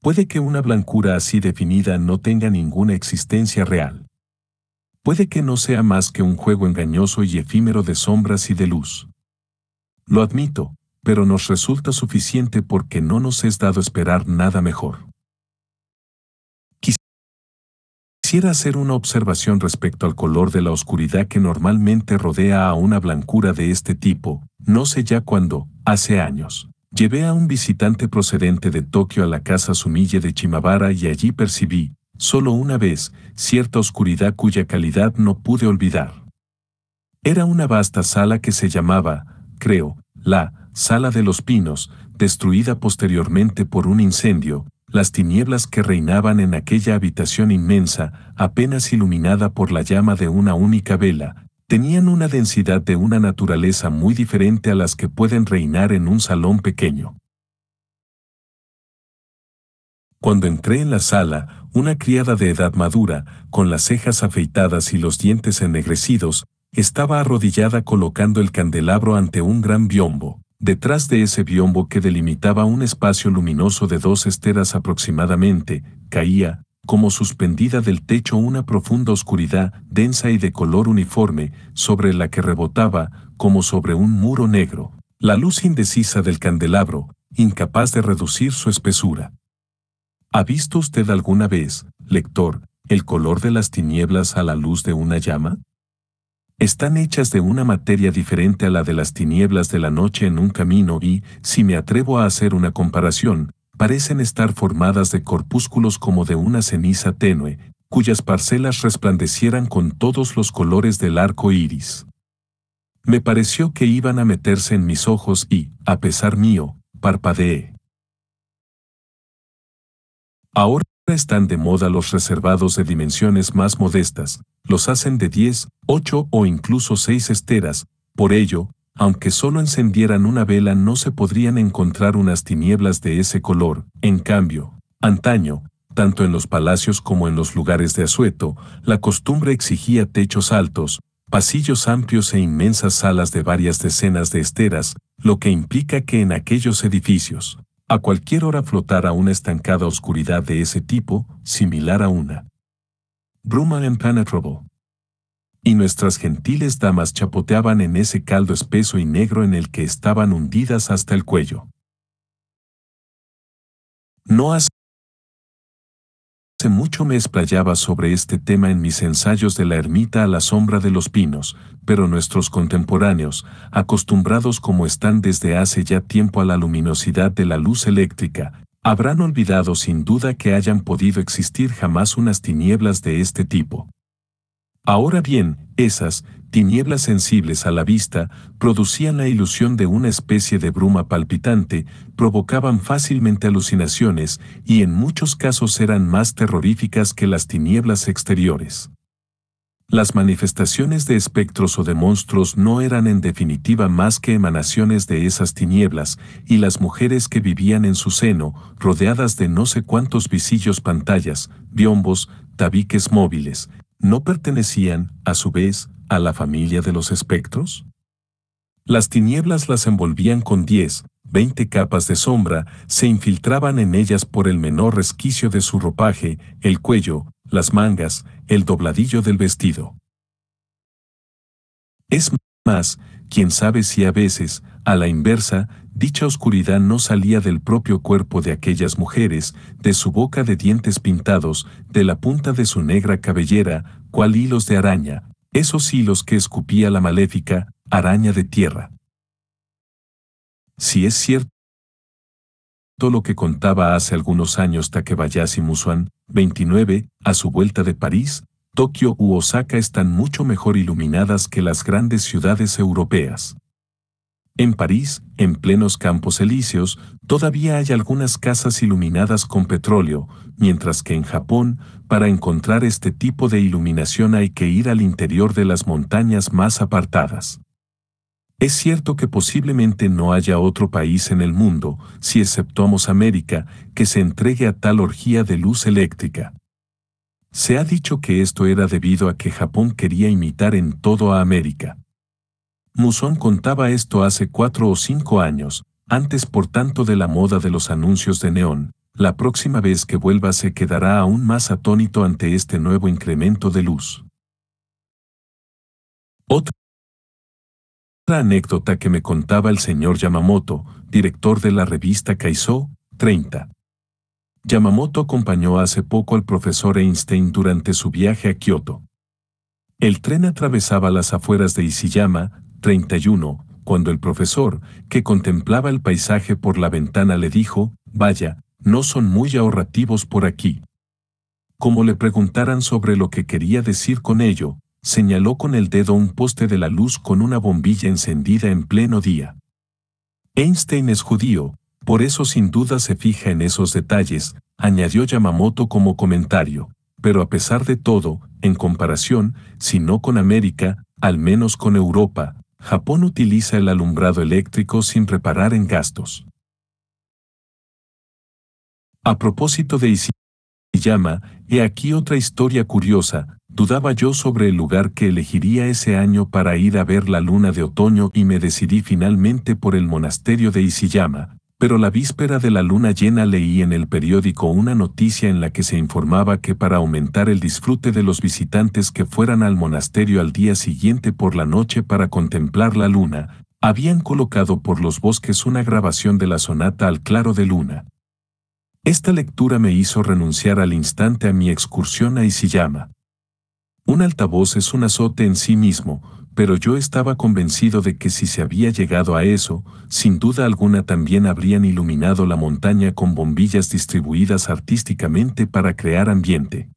Puede que una blancura así definida no tenga ninguna existencia real. Puede que no sea más que un juego engañoso y efímero de sombras y de luz. Lo admito, pero nos resulta suficiente porque no nos es dado esperar nada mejor. Quiero hacer una observación respecto al color de la oscuridad que normalmente rodea a una blancura de este tipo, no sé ya cuándo, hace años. Llevé a un visitante procedente de Tokio a la casa Sumille de Chimabara y allí percibí, solo una vez, cierta oscuridad cuya calidad no pude olvidar. Era una vasta sala que se llamaba, creo, la Sala de los Pinos, destruida posteriormente por un incendio, las tinieblas que reinaban en aquella habitación inmensa, apenas iluminada por la llama de una única vela, tenían una densidad de una naturaleza muy diferente a las que pueden reinar en un salón pequeño. Cuando entré en la sala, una criada de edad madura, con las cejas afeitadas y los dientes ennegrecidos, estaba arrodillada colocando el candelabro ante un gran biombo, detrás de ese biombo que delimitaba un espacio luminoso de dos esteras aproximadamente, caía, como suspendida del techo, una profunda oscuridad, densa y de color uniforme, sobre la que rebotaba, como sobre un muro negro, la luz indecisa del candelabro, incapaz de reducir su espesura. ¿Ha visto usted alguna vez, lector, el color de las tinieblas a la luz de una llama? están hechas de una materia diferente a la de las tinieblas de la noche en un camino y, si me atrevo a hacer una comparación, parecen estar formadas de corpúsculos como de una ceniza tenue, cuyas parcelas resplandecieran con todos los colores del arco iris. Me pareció que iban a meterse en mis ojos y, a pesar mío, parpadeé. Ahora están de moda los reservados de dimensiones más modestas, los hacen de 10, 8 o incluso 6 esteras, por ello, aunque solo encendieran una vela no se podrían encontrar unas tinieblas de ese color, en cambio, antaño, tanto en los palacios como en los lugares de asueto, la costumbre exigía techos altos, pasillos amplios e inmensas salas de varias decenas de esteras, lo que implica que en aquellos edificios, a cualquier hora flotara una estancada oscuridad de ese tipo, similar a una bruma impenetrable. Y nuestras gentiles damas chapoteaban en ese caldo espeso y negro en el que estaban hundidas hasta el cuello. No has... Este mucho me explayaba sobre este tema en mis ensayos de la ermita a la sombra de los pinos, pero nuestros contemporáneos, acostumbrados como están desde hace ya tiempo a la luminosidad de la luz eléctrica, habrán olvidado sin duda que hayan podido existir jamás unas tinieblas de este tipo. Ahora bien, esas, tinieblas sensibles a la vista, producían la ilusión de una especie de bruma palpitante, provocaban fácilmente alucinaciones y en muchos casos eran más terroríficas que las tinieblas exteriores. Las manifestaciones de espectros o de monstruos no eran en definitiva más que emanaciones de esas tinieblas, y las mujeres que vivían en su seno, rodeadas de no sé cuántos visillos pantallas, biombos, tabiques móviles, no pertenecían, a su vez, a la familia de los espectros? Las tinieblas las envolvían con diez, veinte capas de sombra, se infiltraban en ellas por el menor resquicio de su ropaje, el cuello, las mangas, el dobladillo del vestido. Es más, quién sabe si a veces, a la inversa, dicha oscuridad no salía del propio cuerpo de aquellas mujeres, de su boca de dientes pintados, de la punta de su negra cabellera, cual hilos de araña, esos hilos que escupía la maléfica araña de tierra. Si es cierto Todo lo que contaba hace algunos años Takebayashi Musuan, 29, a su vuelta de París, Tokio u Osaka están mucho mejor iluminadas que las grandes ciudades europeas. En París, en plenos campos elíseos, todavía hay algunas casas iluminadas con petróleo, mientras que en Japón, para encontrar este tipo de iluminación hay que ir al interior de las montañas más apartadas. Es cierto que posiblemente no haya otro país en el mundo, si exceptuamos América, que se entregue a tal orgía de luz eléctrica. Se ha dicho que esto era debido a que Japón quería imitar en todo a América. Musón contaba esto hace cuatro o cinco años, antes por tanto de la moda de los anuncios de neón, la próxima vez que vuelva se quedará aún más atónito ante este nuevo incremento de luz. Otra anécdota que me contaba el señor Yamamoto, director de la revista Kaiso, 30. Yamamoto acompañó hace poco al profesor Einstein durante su viaje a Kioto. El tren atravesaba las afueras de Isiyama. 31, cuando el profesor, que contemplaba el paisaje por la ventana, le dijo, Vaya, no son muy ahorrativos por aquí. Como le preguntaran sobre lo que quería decir con ello, señaló con el dedo un poste de la luz con una bombilla encendida en pleno día. Einstein es judío, por eso sin duda se fija en esos detalles, añadió Yamamoto como comentario, pero a pesar de todo, en comparación, si no con América, al menos con Europa, Japón utiliza el alumbrado eléctrico sin reparar en gastos. A propósito de Isiyama, he aquí otra historia curiosa. Dudaba yo sobre el lugar que elegiría ese año para ir a ver la luna de otoño y me decidí finalmente por el monasterio de Isiyama, pero la víspera de la luna llena leí en el periódico una noticia en la que se informaba que para aumentar el disfrute de los visitantes que fueran al monasterio al día siguiente por la noche para contemplar la luna, habían colocado por los bosques una grabación de la sonata al claro de luna. Esta lectura me hizo renunciar al instante a mi excursión a Isiyama. Un altavoz es un azote en sí mismo, pero yo estaba convencido de que si se había llegado a eso, sin duda alguna también habrían iluminado la montaña con bombillas distribuidas artísticamente para crear ambiente.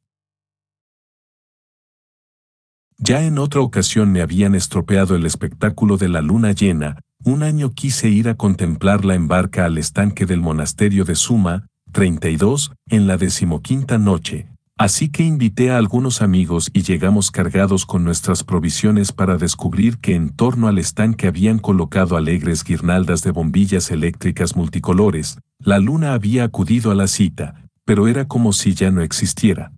Ya en otra ocasión me habían estropeado el espectáculo de la luna llena, un año quise ir a contemplarla en barca al estanque del monasterio de Suma, 32, en la decimoquinta noche, Así que invité a algunos amigos y llegamos cargados con nuestras provisiones para descubrir que en torno al estanque habían colocado alegres guirnaldas de bombillas eléctricas multicolores. La luna había acudido a la cita, pero era como si ya no existiera.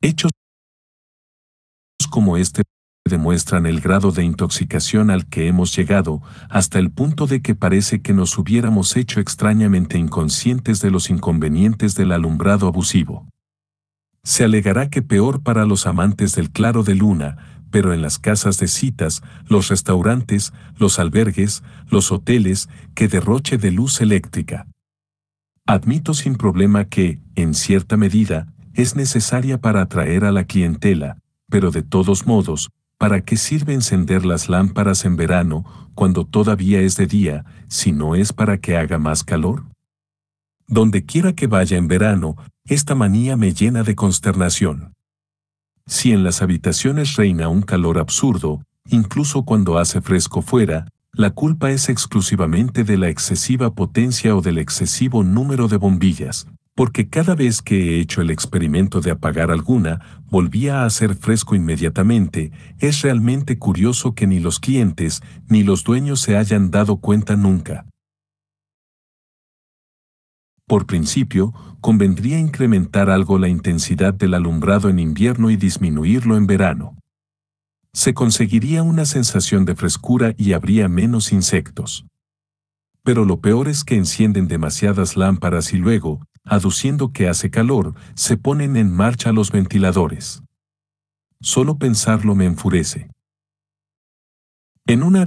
Hechos como este demuestran el grado de intoxicación al que hemos llegado, hasta el punto de que parece que nos hubiéramos hecho extrañamente inconscientes de los inconvenientes del alumbrado abusivo. Se alegará que peor para los amantes del claro de luna, pero en las casas de citas, los restaurantes, los albergues, los hoteles, que derroche de luz eléctrica. Admito sin problema que, en cierta medida, es necesaria para atraer a la clientela, pero de todos modos, ¿para qué sirve encender las lámparas en verano, cuando todavía es de día, si no es para que haga más calor? Donde quiera que vaya en verano, esta manía me llena de consternación. Si en las habitaciones reina un calor absurdo, incluso cuando hace fresco fuera, la culpa es exclusivamente de la excesiva potencia o del excesivo número de bombillas, porque cada vez que he hecho el experimento de apagar alguna, volvía a hacer fresco inmediatamente, es realmente curioso que ni los clientes ni los dueños se hayan dado cuenta nunca. Por principio, convendría incrementar algo la intensidad del alumbrado en invierno y disminuirlo en verano se conseguiría una sensación de frescura y habría menos insectos. Pero lo peor es que encienden demasiadas lámparas y luego, aduciendo que hace calor, se ponen en marcha los ventiladores. Solo pensarlo me enfurece. En una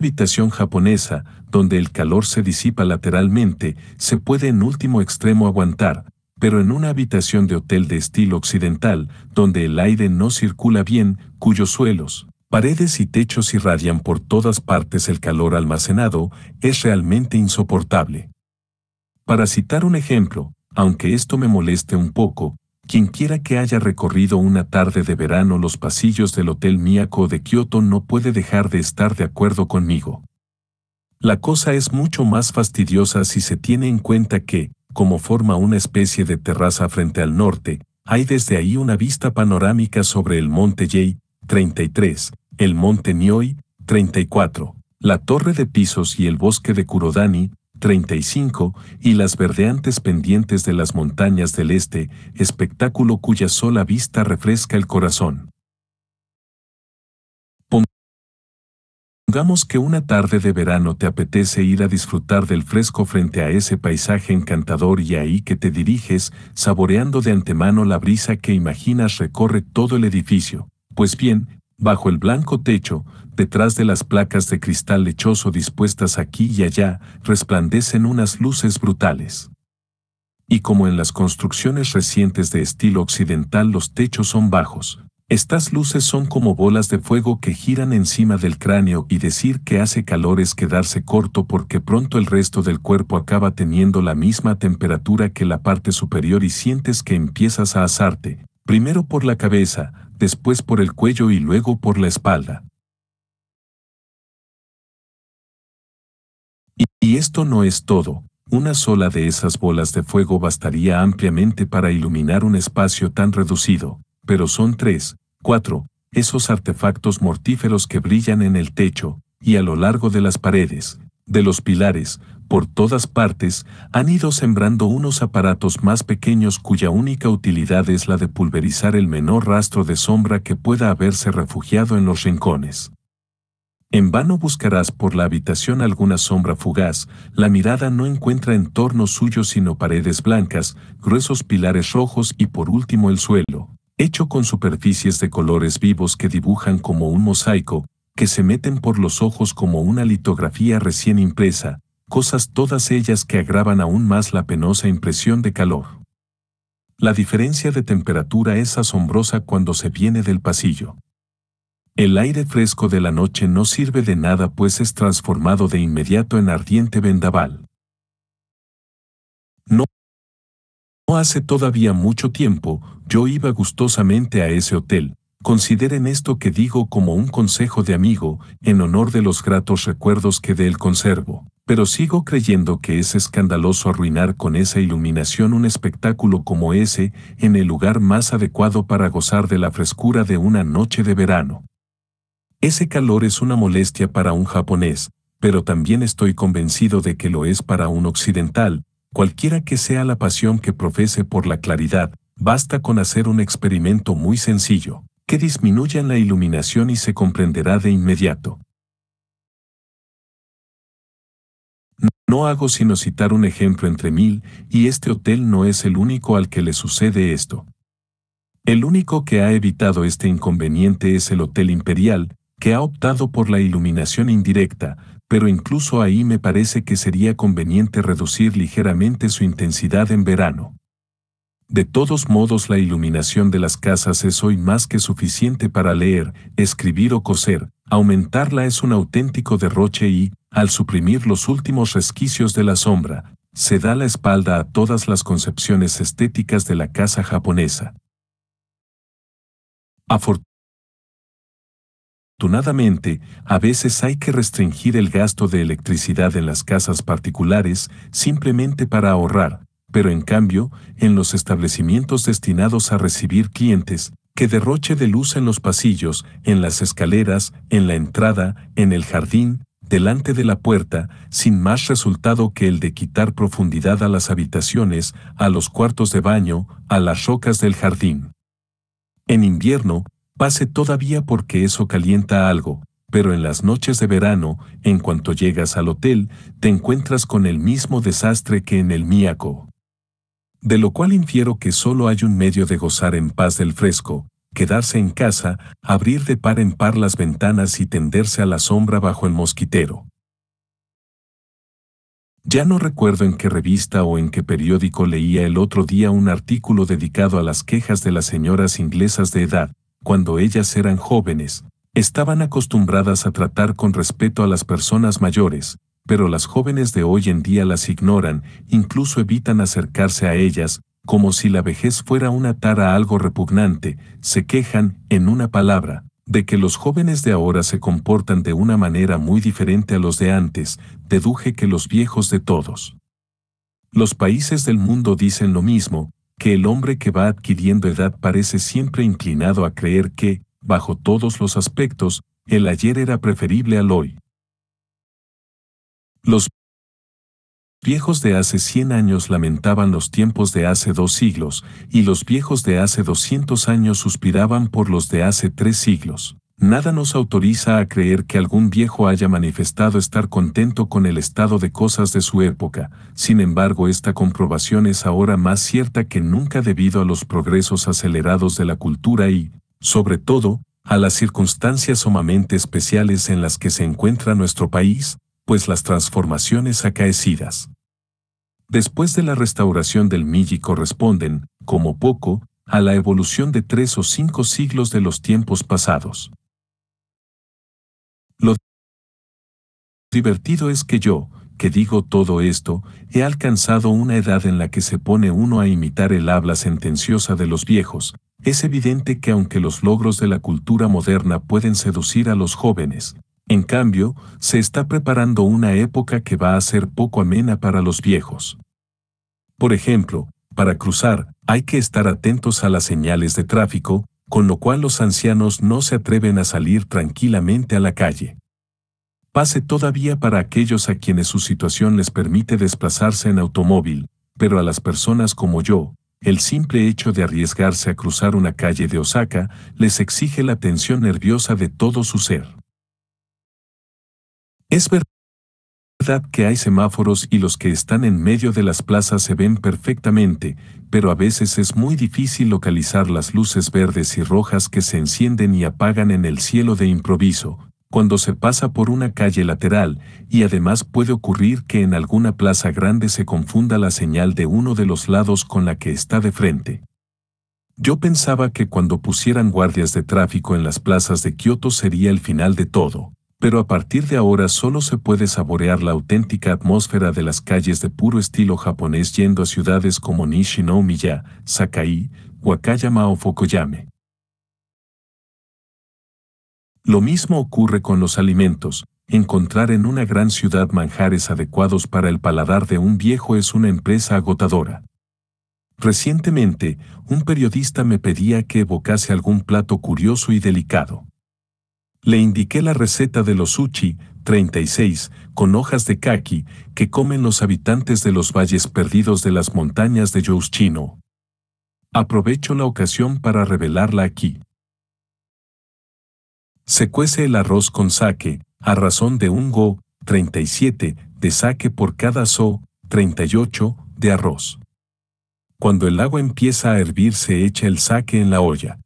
habitación japonesa, donde el calor se disipa lateralmente, se puede en último extremo aguantar, pero en una habitación de hotel de estilo occidental, donde el aire no circula bien, cuyos suelos, paredes y techos irradian por todas partes el calor almacenado, es realmente insoportable. Para citar un ejemplo, aunque esto me moleste un poco, Quienquiera que haya recorrido una tarde de verano los pasillos del Hotel Miyako de Kioto no puede dejar de estar de acuerdo conmigo. La cosa es mucho más fastidiosa si se tiene en cuenta que, como forma una especie de terraza frente al norte, hay desde ahí una vista panorámica sobre el monte Yei, 33, el monte Nioi, 34, la torre de pisos y el bosque de Kurodani, 35, y las verdeantes pendientes de las montañas del este, espectáculo cuya sola vista refresca el corazón. Supongamos que una tarde de verano te apetece ir a disfrutar del fresco frente a ese paisaje encantador y ahí que te diriges, saboreando de antemano la brisa que imaginas recorre todo el edificio. Pues bien, bajo el blanco techo, detrás de las placas de cristal lechoso dispuestas aquí y allá, resplandecen unas luces brutales. Y como en las construcciones recientes de estilo occidental los techos son bajos, estas luces son como bolas de fuego que giran encima del cráneo y decir que hace calor es quedarse corto porque pronto el resto del cuerpo acaba teniendo la misma temperatura que la parte superior y sientes que empiezas a asarte, primero por la cabeza, después por el cuello y luego por la espalda. Y esto no es todo, una sola de esas bolas de fuego bastaría ampliamente para iluminar un espacio tan reducido, pero son tres, 4. Esos artefactos mortíferos que brillan en el techo, y a lo largo de las paredes, de los pilares, por todas partes, han ido sembrando unos aparatos más pequeños cuya única utilidad es la de pulverizar el menor rastro de sombra que pueda haberse refugiado en los rincones. En vano buscarás por la habitación alguna sombra fugaz, la mirada no encuentra en torno suyo sino paredes blancas, gruesos pilares rojos y por último el suelo, hecho con superficies de colores vivos que dibujan como un mosaico, que se meten por los ojos como una litografía recién impresa, cosas todas ellas que agravan aún más la penosa impresión de calor. La diferencia de temperatura es asombrosa cuando se viene del pasillo. El aire fresco de la noche no sirve de nada pues es transformado de inmediato en ardiente vendaval hace todavía mucho tiempo, yo iba gustosamente a ese hotel. Consideren esto que digo como un consejo de amigo, en honor de los gratos recuerdos que de él conservo. Pero sigo creyendo que es escandaloso arruinar con esa iluminación un espectáculo como ese, en el lugar más adecuado para gozar de la frescura de una noche de verano. Ese calor es una molestia para un japonés, pero también estoy convencido de que lo es para un occidental, Cualquiera que sea la pasión que profese por la claridad, basta con hacer un experimento muy sencillo, que disminuya la iluminación y se comprenderá de inmediato. No hago sino citar un ejemplo entre mil, y este hotel no es el único al que le sucede esto. El único que ha evitado este inconveniente es el Hotel Imperial, que ha optado por la iluminación indirecta, pero incluso ahí me parece que sería conveniente reducir ligeramente su intensidad en verano. De todos modos, la iluminación de las casas es hoy más que suficiente para leer, escribir o coser, aumentarla es un auténtico derroche y, al suprimir los últimos resquicios de la sombra, se da la espalda a todas las concepciones estéticas de la casa japonesa. Afortunadamente, a veces hay que restringir el gasto de electricidad en las casas particulares simplemente para ahorrar, pero en cambio, en los establecimientos destinados a recibir clientes, que derroche de luz en los pasillos, en las escaleras, en la entrada, en el jardín, delante de la puerta, sin más resultado que el de quitar profundidad a las habitaciones, a los cuartos de baño, a las rocas del jardín. En invierno, pase todavía porque eso calienta algo, pero en las noches de verano, en cuanto llegas al hotel, te encuentras con el mismo desastre que en el miaco. De lo cual infiero que solo hay un medio de gozar en paz del fresco, quedarse en casa, abrir de par en par las ventanas y tenderse a la sombra bajo el mosquitero. Ya no recuerdo en qué revista o en qué periódico leía el otro día un artículo dedicado a las quejas de las señoras inglesas de edad, cuando ellas eran jóvenes, estaban acostumbradas a tratar con respeto a las personas mayores, pero las jóvenes de hoy en día las ignoran, incluso evitan acercarse a ellas, como si la vejez fuera una tara algo repugnante, se quejan, en una palabra, de que los jóvenes de ahora se comportan de una manera muy diferente a los de antes, deduje que los viejos de todos. Los países del mundo dicen lo mismo, que el hombre que va adquiriendo edad parece siempre inclinado a creer que, bajo todos los aspectos, el ayer era preferible al hoy. Los viejos de hace 100 años lamentaban los tiempos de hace dos siglos, y los viejos de hace 200 años suspiraban por los de hace tres siglos nada nos autoriza a creer que algún viejo haya manifestado estar contento con el estado de cosas de su época, sin embargo esta comprobación es ahora más cierta que nunca debido a los progresos acelerados de la cultura y, sobre todo, a las circunstancias sumamente especiales en las que se encuentra nuestro país, pues las transformaciones acaecidas. Después de la restauración del Miji corresponden, como poco, a la evolución de tres o cinco siglos de los tiempos pasados. Lo divertido es que yo, que digo todo esto, he alcanzado una edad en la que se pone uno a imitar el habla sentenciosa de los viejos, es evidente que aunque los logros de la cultura moderna pueden seducir a los jóvenes, en cambio, se está preparando una época que va a ser poco amena para los viejos. Por ejemplo, para cruzar, hay que estar atentos a las señales de tráfico, con lo cual los ancianos no se atreven a salir tranquilamente a la calle. Pase todavía para aquellos a quienes su situación les permite desplazarse en automóvil, pero a las personas como yo, el simple hecho de arriesgarse a cruzar una calle de Osaka les exige la tensión nerviosa de todo su ser. Es verdad que hay semáforos y los que están en medio de las plazas se ven perfectamente, pero a veces es muy difícil localizar las luces verdes y rojas que se encienden y apagan en el cielo de improviso, cuando se pasa por una calle lateral, y además puede ocurrir que en alguna plaza grande se confunda la señal de uno de los lados con la que está de frente. Yo pensaba que cuando pusieran guardias de tráfico en las plazas de Kioto sería el final de todo, pero a partir de ahora solo se puede saborear la auténtica atmósfera de las calles de puro estilo japonés yendo a ciudades como Nishinomiya, Sakai, Wakayama o Fokoyame. Lo mismo ocurre con los alimentos. Encontrar en una gran ciudad manjares adecuados para el paladar de un viejo es una empresa agotadora. Recientemente, un periodista me pedía que evocase algún plato curioso y delicado. Le indiqué la receta de los sushi, 36, con hojas de kaki, que comen los habitantes de los valles perdidos de las montañas de Youchino. Aprovecho la ocasión para revelarla aquí. Se cuece el arroz con sake, a razón de un go, 37, de sake por cada so, 38, de arroz. Cuando el agua empieza a hervir se echa el sake en la olla.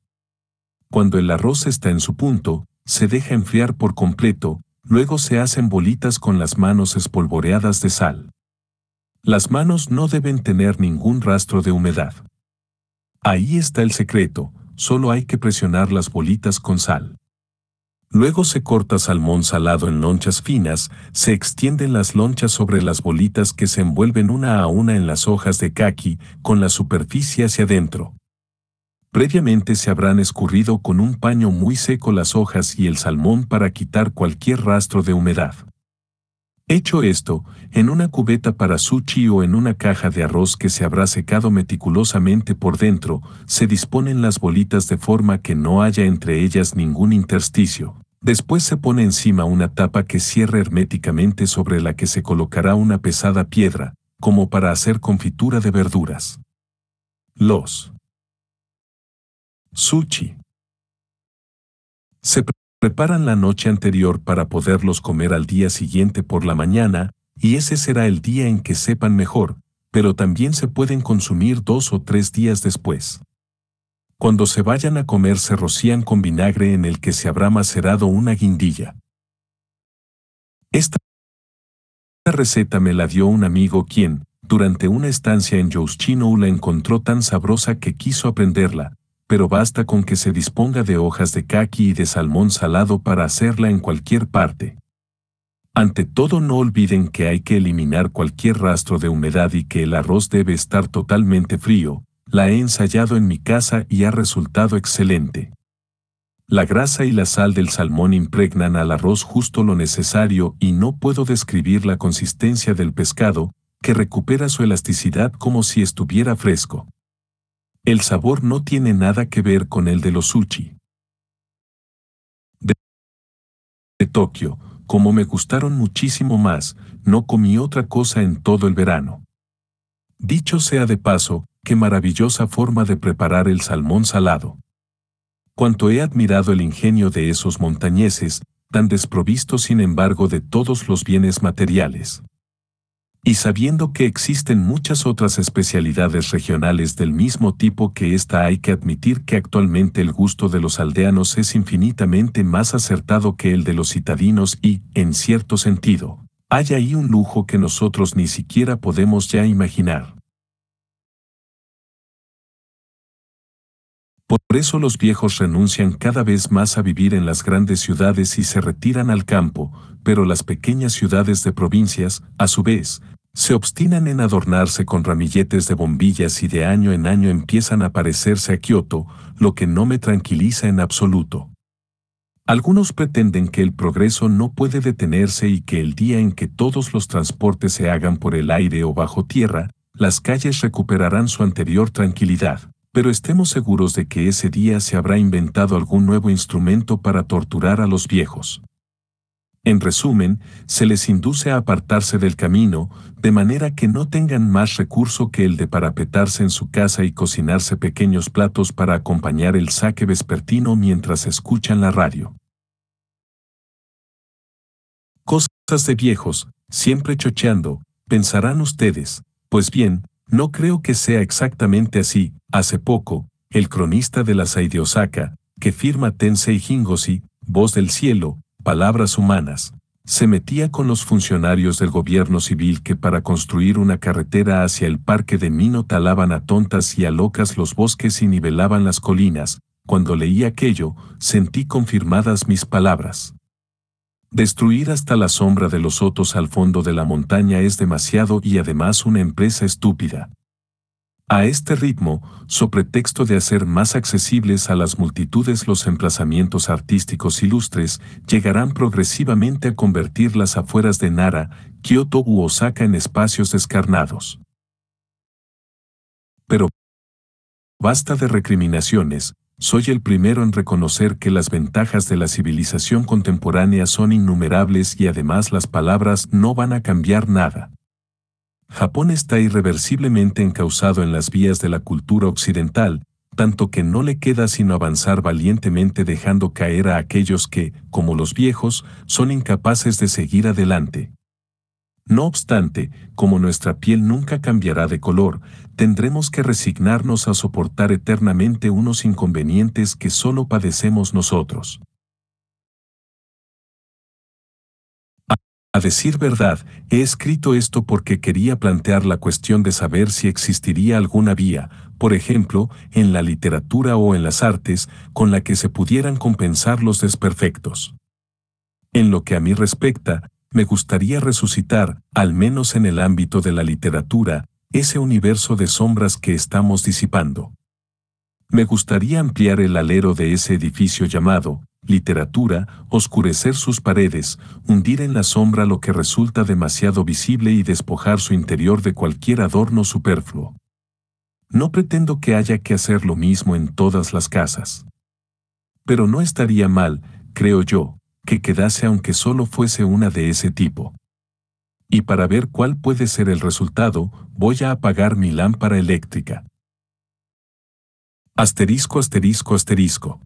Cuando el arroz está en su punto, se deja enfriar por completo, luego se hacen bolitas con las manos espolvoreadas de sal. Las manos no deben tener ningún rastro de humedad. Ahí está el secreto, solo hay que presionar las bolitas con sal. Luego se corta salmón salado en lonchas finas, se extienden las lonchas sobre las bolitas que se envuelven una a una en las hojas de kaki, con la superficie hacia adentro. Previamente se habrán escurrido con un paño muy seco las hojas y el salmón para quitar cualquier rastro de humedad. Hecho esto, en una cubeta para sushi o en una caja de arroz que se habrá secado meticulosamente por dentro, se disponen las bolitas de forma que no haya entre ellas ningún intersticio. Después se pone encima una tapa que cierra herméticamente sobre la que se colocará una pesada piedra, como para hacer confitura de verduras. Los sushi. Se preparan la noche anterior para poderlos comer al día siguiente por la mañana, y ese será el día en que sepan mejor, pero también se pueden consumir dos o tres días después. Cuando se vayan a comer se rocían con vinagre en el que se habrá macerado una guindilla. Esta receta me la dio un amigo quien, durante una estancia en Yoshino la encontró tan sabrosa que quiso aprenderla, pero basta con que se disponga de hojas de kaki y de salmón salado para hacerla en cualquier parte. Ante todo no olviden que hay que eliminar cualquier rastro de humedad y que el arroz debe estar totalmente frío, la he ensayado en mi casa y ha resultado excelente. La grasa y la sal del salmón impregnan al arroz justo lo necesario y no puedo describir la consistencia del pescado, que recupera su elasticidad como si estuviera fresco. El sabor no tiene nada que ver con el de los sushi. De, Tokio, como me gustaron muchísimo más, no comí otra cosa en todo el verano. Dicho sea de paso, qué maravillosa forma de preparar el salmón salado. Cuanto he admirado el ingenio de esos montañeses, tan desprovistos sin embargo de todos los bienes materiales y sabiendo que existen muchas otras especialidades regionales del mismo tipo que esta hay que admitir que actualmente el gusto de los aldeanos es infinitamente más acertado que el de los citadinos y, en cierto sentido, hay ahí un lujo que nosotros ni siquiera podemos ya imaginar. Por eso los viejos renuncian cada vez más a vivir en las grandes ciudades y se retiran al campo, pero las pequeñas ciudades de provincias, a su vez, se obstinan en adornarse con ramilletes de bombillas y de año en año empiezan a parecerse a Kioto, lo que no me tranquiliza en absoluto. Algunos pretenden que el progreso no puede detenerse y que el día en que todos los transportes se hagan por el aire o bajo tierra, las calles recuperarán su anterior tranquilidad, pero estemos seguros de que ese día se habrá inventado algún nuevo instrumento para torturar a los viejos, en resumen, se les induce a apartarse del camino, de manera que no tengan más recurso que el de parapetarse en su casa y cocinarse pequeños platos para acompañar el saque vespertino mientras escuchan la radio. Cosas de viejos, siempre chocheando, pensarán ustedes. Pues bien, no creo que sea exactamente así. Hace poco, el cronista de la Saide que firma Tensei Jingosi, Voz del Cielo, palabras humanas, se metía con los funcionarios del gobierno civil que para construir una carretera hacia el parque de Mino talaban a tontas y a locas los bosques y nivelaban las colinas, cuando leí aquello, sentí confirmadas mis palabras. Destruir hasta la sombra de los otos al fondo de la montaña es demasiado y además una empresa estúpida, a este ritmo, so pretexto de hacer más accesibles a las multitudes los emplazamientos artísticos ilustres, llegarán progresivamente a convertir las afueras de Nara, Kioto u Osaka en espacios descarnados. Pero basta de recriminaciones, soy el primero en reconocer que las ventajas de la civilización contemporánea son innumerables y además las palabras no van a cambiar nada. Japón está irreversiblemente encausado en las vías de la cultura occidental, tanto que no le queda sino avanzar valientemente dejando caer a aquellos que, como los viejos, son incapaces de seguir adelante. No obstante, como nuestra piel nunca cambiará de color, tendremos que resignarnos a soportar eternamente unos inconvenientes que solo padecemos nosotros. A decir verdad, he escrito esto porque quería plantear la cuestión de saber si existiría alguna vía, por ejemplo, en la literatura o en las artes, con la que se pudieran compensar los desperfectos. En lo que a mí respecta, me gustaría resucitar, al menos en el ámbito de la literatura, ese universo de sombras que estamos disipando. Me gustaría ampliar el alero de ese edificio llamado, literatura, oscurecer sus paredes, hundir en la sombra lo que resulta demasiado visible y despojar su interior de cualquier adorno superfluo. No pretendo que haya que hacer lo mismo en todas las casas. Pero no estaría mal, creo yo, que quedase aunque solo fuese una de ese tipo. Y para ver cuál puede ser el resultado, voy a apagar mi lámpara eléctrica. Asterisco, asterisco, asterisco.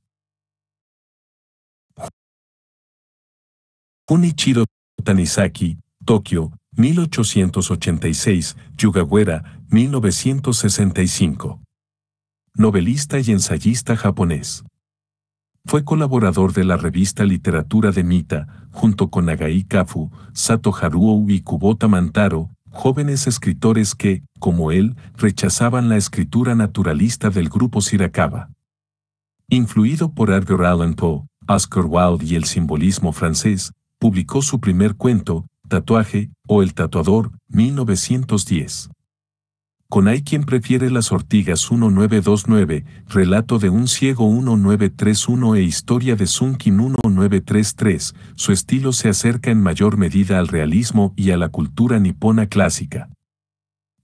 Kunichiro Tanizaki, Tokio, 1886, Yugawera, 1965. Novelista y ensayista japonés. Fue colaborador de la revista Literatura de Mita, junto con Nagai Kafu, Sato Haruo y Kubota Mantaro, jóvenes escritores que, como él, rechazaban la escritura naturalista del grupo Siracaba. Influido por Edgar Allan Poe, Oscar Wilde y el simbolismo francés, publicó su primer cuento, Tatuaje o El Tatuador, 1910. Con Hay quien prefiere las ortigas 1929, Relato de un ciego 1931 e Historia de Sunkin 1933, su estilo se acerca en mayor medida al realismo y a la cultura nipona clásica.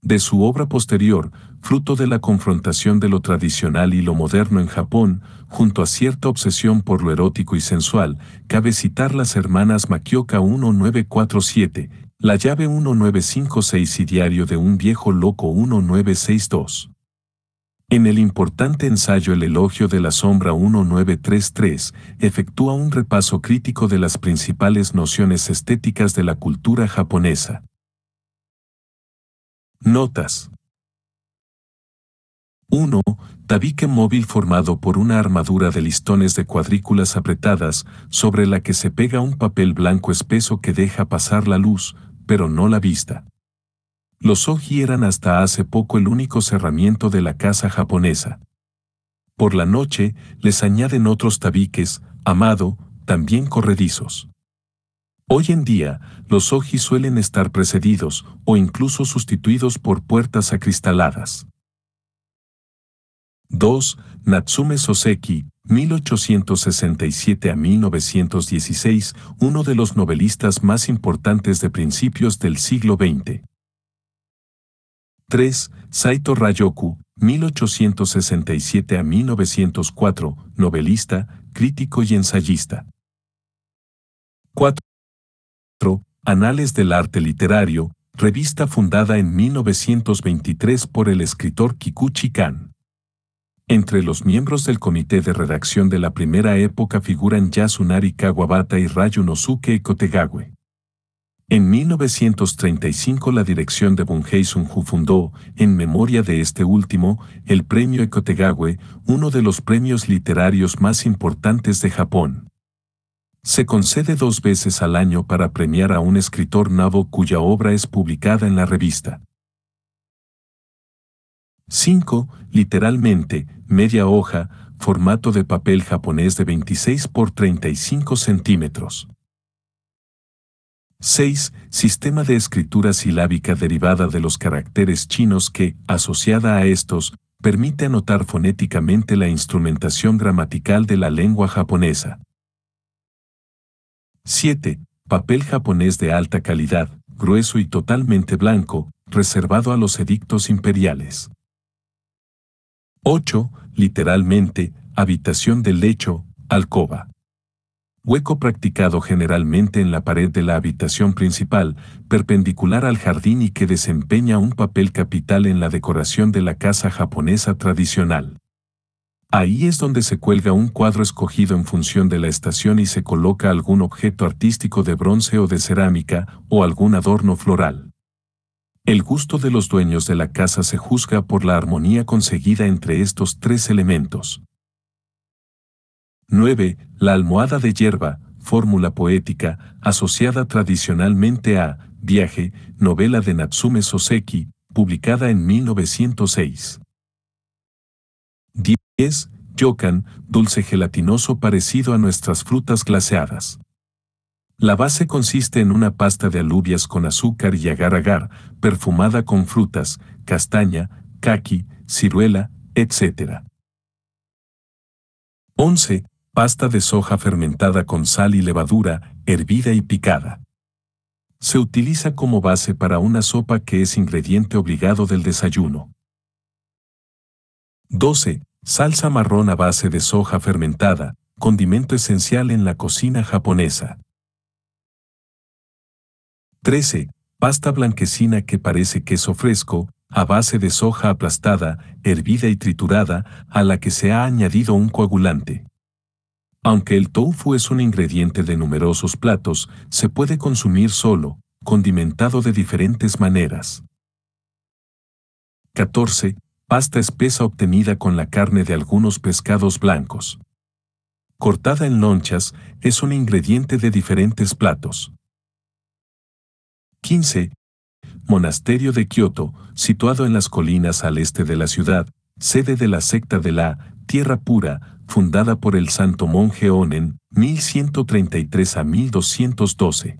De su obra posterior, fruto de la confrontación de lo tradicional y lo moderno en Japón, junto a cierta obsesión por lo erótico y sensual, cabe citar las hermanas Makioka 1947, la llave 1956 y diario de un viejo loco 1962. En el importante ensayo El elogio de la sombra 1933, efectúa un repaso crítico de las principales nociones estéticas de la cultura japonesa. Notas 1. Tabique móvil formado por una armadura de listones de cuadrículas apretadas, sobre la que se pega un papel blanco espeso que deja pasar la luz, pero no la vista. Los oji eran hasta hace poco el único cerramiento de la casa japonesa. Por la noche, les añaden otros tabiques, amado, también corredizos. Hoy en día, los oji suelen estar precedidos o incluso sustituidos por puertas acristaladas. 2. Natsume Soseki, 1867 a 1916, uno de los novelistas más importantes de principios del siglo XX. 3. Saito Rayoku, 1867 a 1904, novelista, crítico y ensayista. 4. Anales del Arte Literario, revista fundada en 1923 por el escritor Kikuchi Kan. Entre los miembros del comité de redacción de la primera época figuran Yasunari Kawabata y Rayu Nosuke En 1935 la dirección de Bunhei Sunju fundó, en memoria de este último, el Premio Ekotegawe, uno de los premios literarios más importantes de Japón. Se concede dos veces al año para premiar a un escritor nabo cuya obra es publicada en la revista. 5. Literalmente, media hoja, formato de papel japonés de 26 por 35 centímetros. 6. Sistema de escritura silábica derivada de los caracteres chinos que, asociada a estos, permite anotar fonéticamente la instrumentación gramatical de la lengua japonesa. 7. Papel japonés de alta calidad, grueso y totalmente blanco, reservado a los edictos imperiales. 8. Literalmente, habitación del lecho, alcoba. Hueco practicado generalmente en la pared de la habitación principal, perpendicular al jardín y que desempeña un papel capital en la decoración de la casa japonesa tradicional. Ahí es donde se cuelga un cuadro escogido en función de la estación y se coloca algún objeto artístico de bronce o de cerámica, o algún adorno floral. El gusto de los dueños de la casa se juzga por la armonía conseguida entre estos tres elementos. 9. La almohada de hierba, fórmula poética, asociada tradicionalmente a Viaje, novela de Natsume Soseki, publicada en 1906. 10. Yokan, dulce gelatinoso parecido a nuestras frutas glaseadas. La base consiste en una pasta de alubias con azúcar y agar-agar, perfumada con frutas, castaña, kaki, ciruela, etc. 11. Pasta de soja fermentada con sal y levadura, hervida y picada. Se utiliza como base para una sopa que es ingrediente obligado del desayuno. 12. Salsa marrón a base de soja fermentada, condimento esencial en la cocina japonesa. 13. Pasta blanquecina que parece queso fresco, a base de soja aplastada, hervida y triturada, a la que se ha añadido un coagulante. Aunque el tofu es un ingrediente de numerosos platos, se puede consumir solo, condimentado de diferentes maneras. 14. Pasta espesa obtenida con la carne de algunos pescados blancos. Cortada en lonchas, es un ingrediente de diferentes platos. 15. Monasterio de Kioto, situado en las colinas al este de la ciudad, sede de la secta de la Tierra Pura, fundada por el santo monje Onen, 1133 a 1212.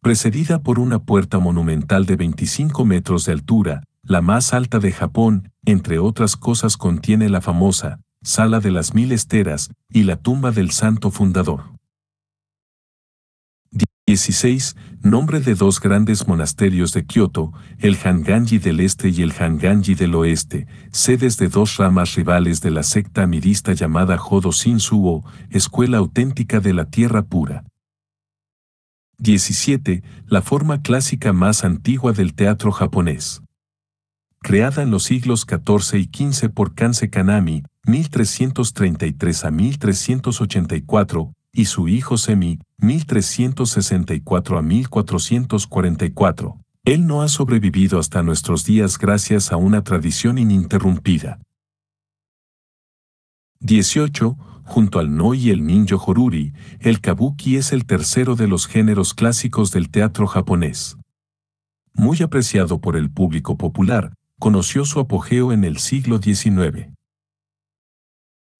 Precedida por una puerta monumental de 25 metros de altura, la más alta de Japón, entre otras cosas contiene la famosa Sala de las Mil Esteras y la tumba del santo fundador. 16. Nombre de dos grandes monasterios de Kioto, el Hanganji del este y el Hanganji del oeste, sedes de dos ramas rivales de la secta mirista llamada Jodo Sinsuo, escuela auténtica de la tierra pura. 17. La forma clásica más antigua del teatro japonés. Creada en los siglos XIV y XV por Kanse Kanami, 1333 a 1384, y su hijo Semi, 1364 a 1444. Él no ha sobrevivido hasta nuestros días gracias a una tradición ininterrumpida. 18. Junto al Noi y el Ninjo Horuri, el kabuki es el tercero de los géneros clásicos del teatro japonés. Muy apreciado por el público popular, conoció su apogeo en el siglo XIX.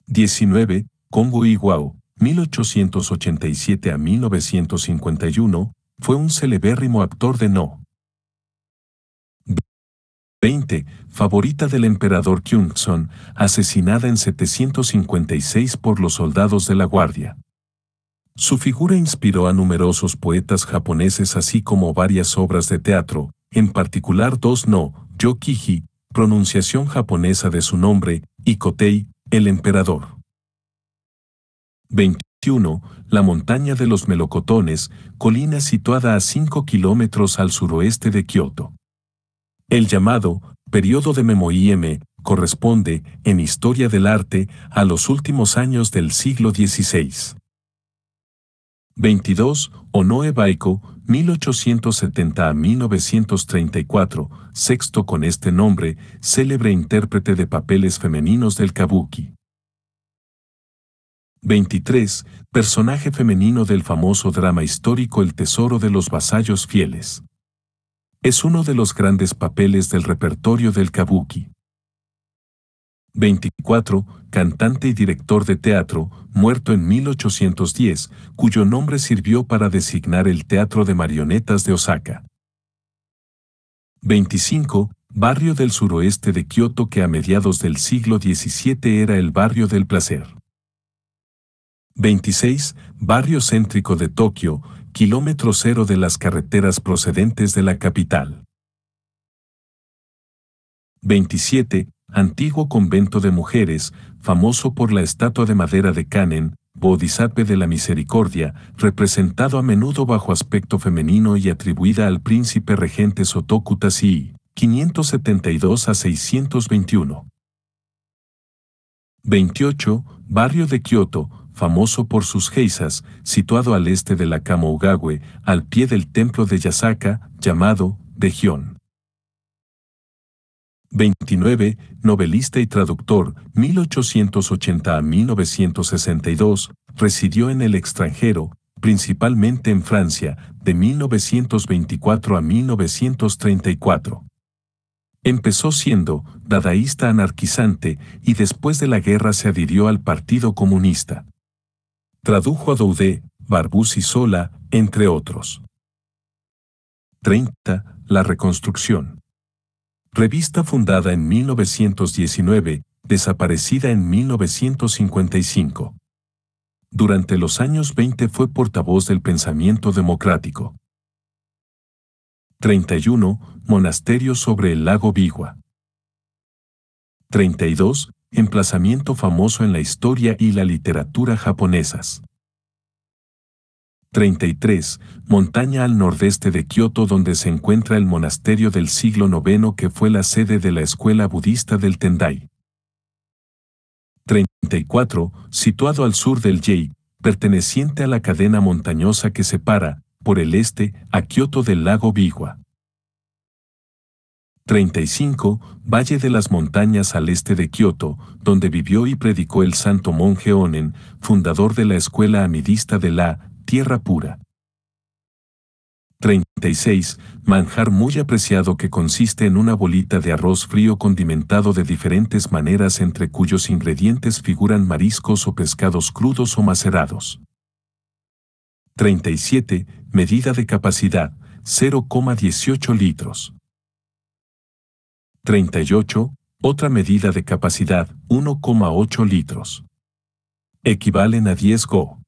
19. Kongo Iwao, 1887 a 1951, fue un celebérrimo actor de No. 20, favorita del emperador Kyung-sun, asesinada en 756 por los soldados de la Guardia. Su figura inspiró a numerosos poetas japoneses así como varias obras de teatro, en particular dos no, Yokiji, pronunciación japonesa de su nombre, y Kotei, el emperador. 21. La montaña de los melocotones, colina situada a 5 kilómetros al suroeste de Kioto. El llamado periodo de Memoíeme, corresponde, en historia del arte, a los últimos años del siglo XVI. 22. Onoe Baiko, 1870 a 1934, sexto con este nombre, célebre intérprete de papeles femeninos del kabuki. 23, personaje femenino del famoso drama histórico El Tesoro de los Vasallos Fieles. Es uno de los grandes papeles del repertorio del kabuki. 24, cantante y director de teatro, muerto en 1810, cuyo nombre sirvió para designar el Teatro de Marionetas de Osaka. 25, barrio del suroeste de Kioto que a mediados del siglo XVII era el barrio del placer. 26, barrio céntrico de Tokio, kilómetro cero de las carreteras procedentes de la capital. 27, antiguo convento de mujeres, famoso por la estatua de madera de Kanen, Bodhisattva de la Misericordia, representado a menudo bajo aspecto femenino y atribuida al príncipe regente Sotoku Tasi, 572 a 621. 28, barrio de Kioto, famoso por sus geisas, situado al este de la Ugagüe, al pie del templo de Yasaka, llamado de Gion. 29. Novelista y traductor, 1880 a 1962, residió en el extranjero, principalmente en Francia, de 1924 a 1934. Empezó siendo dadaísta anarquizante y después de la guerra se adhirió al Partido Comunista. Tradujo a Barbus y Sola, entre otros. 30. La reconstrucción. Revista fundada en 1919, desaparecida en 1955. Durante los años 20 fue portavoz del pensamiento democrático. 31. Monasterio sobre el lago Vigua. 32 emplazamiento famoso en la historia y la literatura japonesas. 33. Montaña al nordeste de Kioto donde se encuentra el monasterio del siglo IX que fue la sede de la escuela budista del Tendai. 34. Situado al sur del Yei, perteneciente a la cadena montañosa que separa, por el este, a Kioto del lago Biwa. 35, Valle de las Montañas al este de Kioto, donde vivió y predicó el santo monje Onen, fundador de la escuela amidista de la Tierra Pura. 36. Manjar muy apreciado que consiste en una bolita de arroz frío condimentado de diferentes maneras entre cuyos ingredientes figuran mariscos o pescados crudos o macerados. 37. Medida de capacidad, 0,18 litros. 38, otra medida de capacidad, 1,8 litros. Equivalen a 10 Go.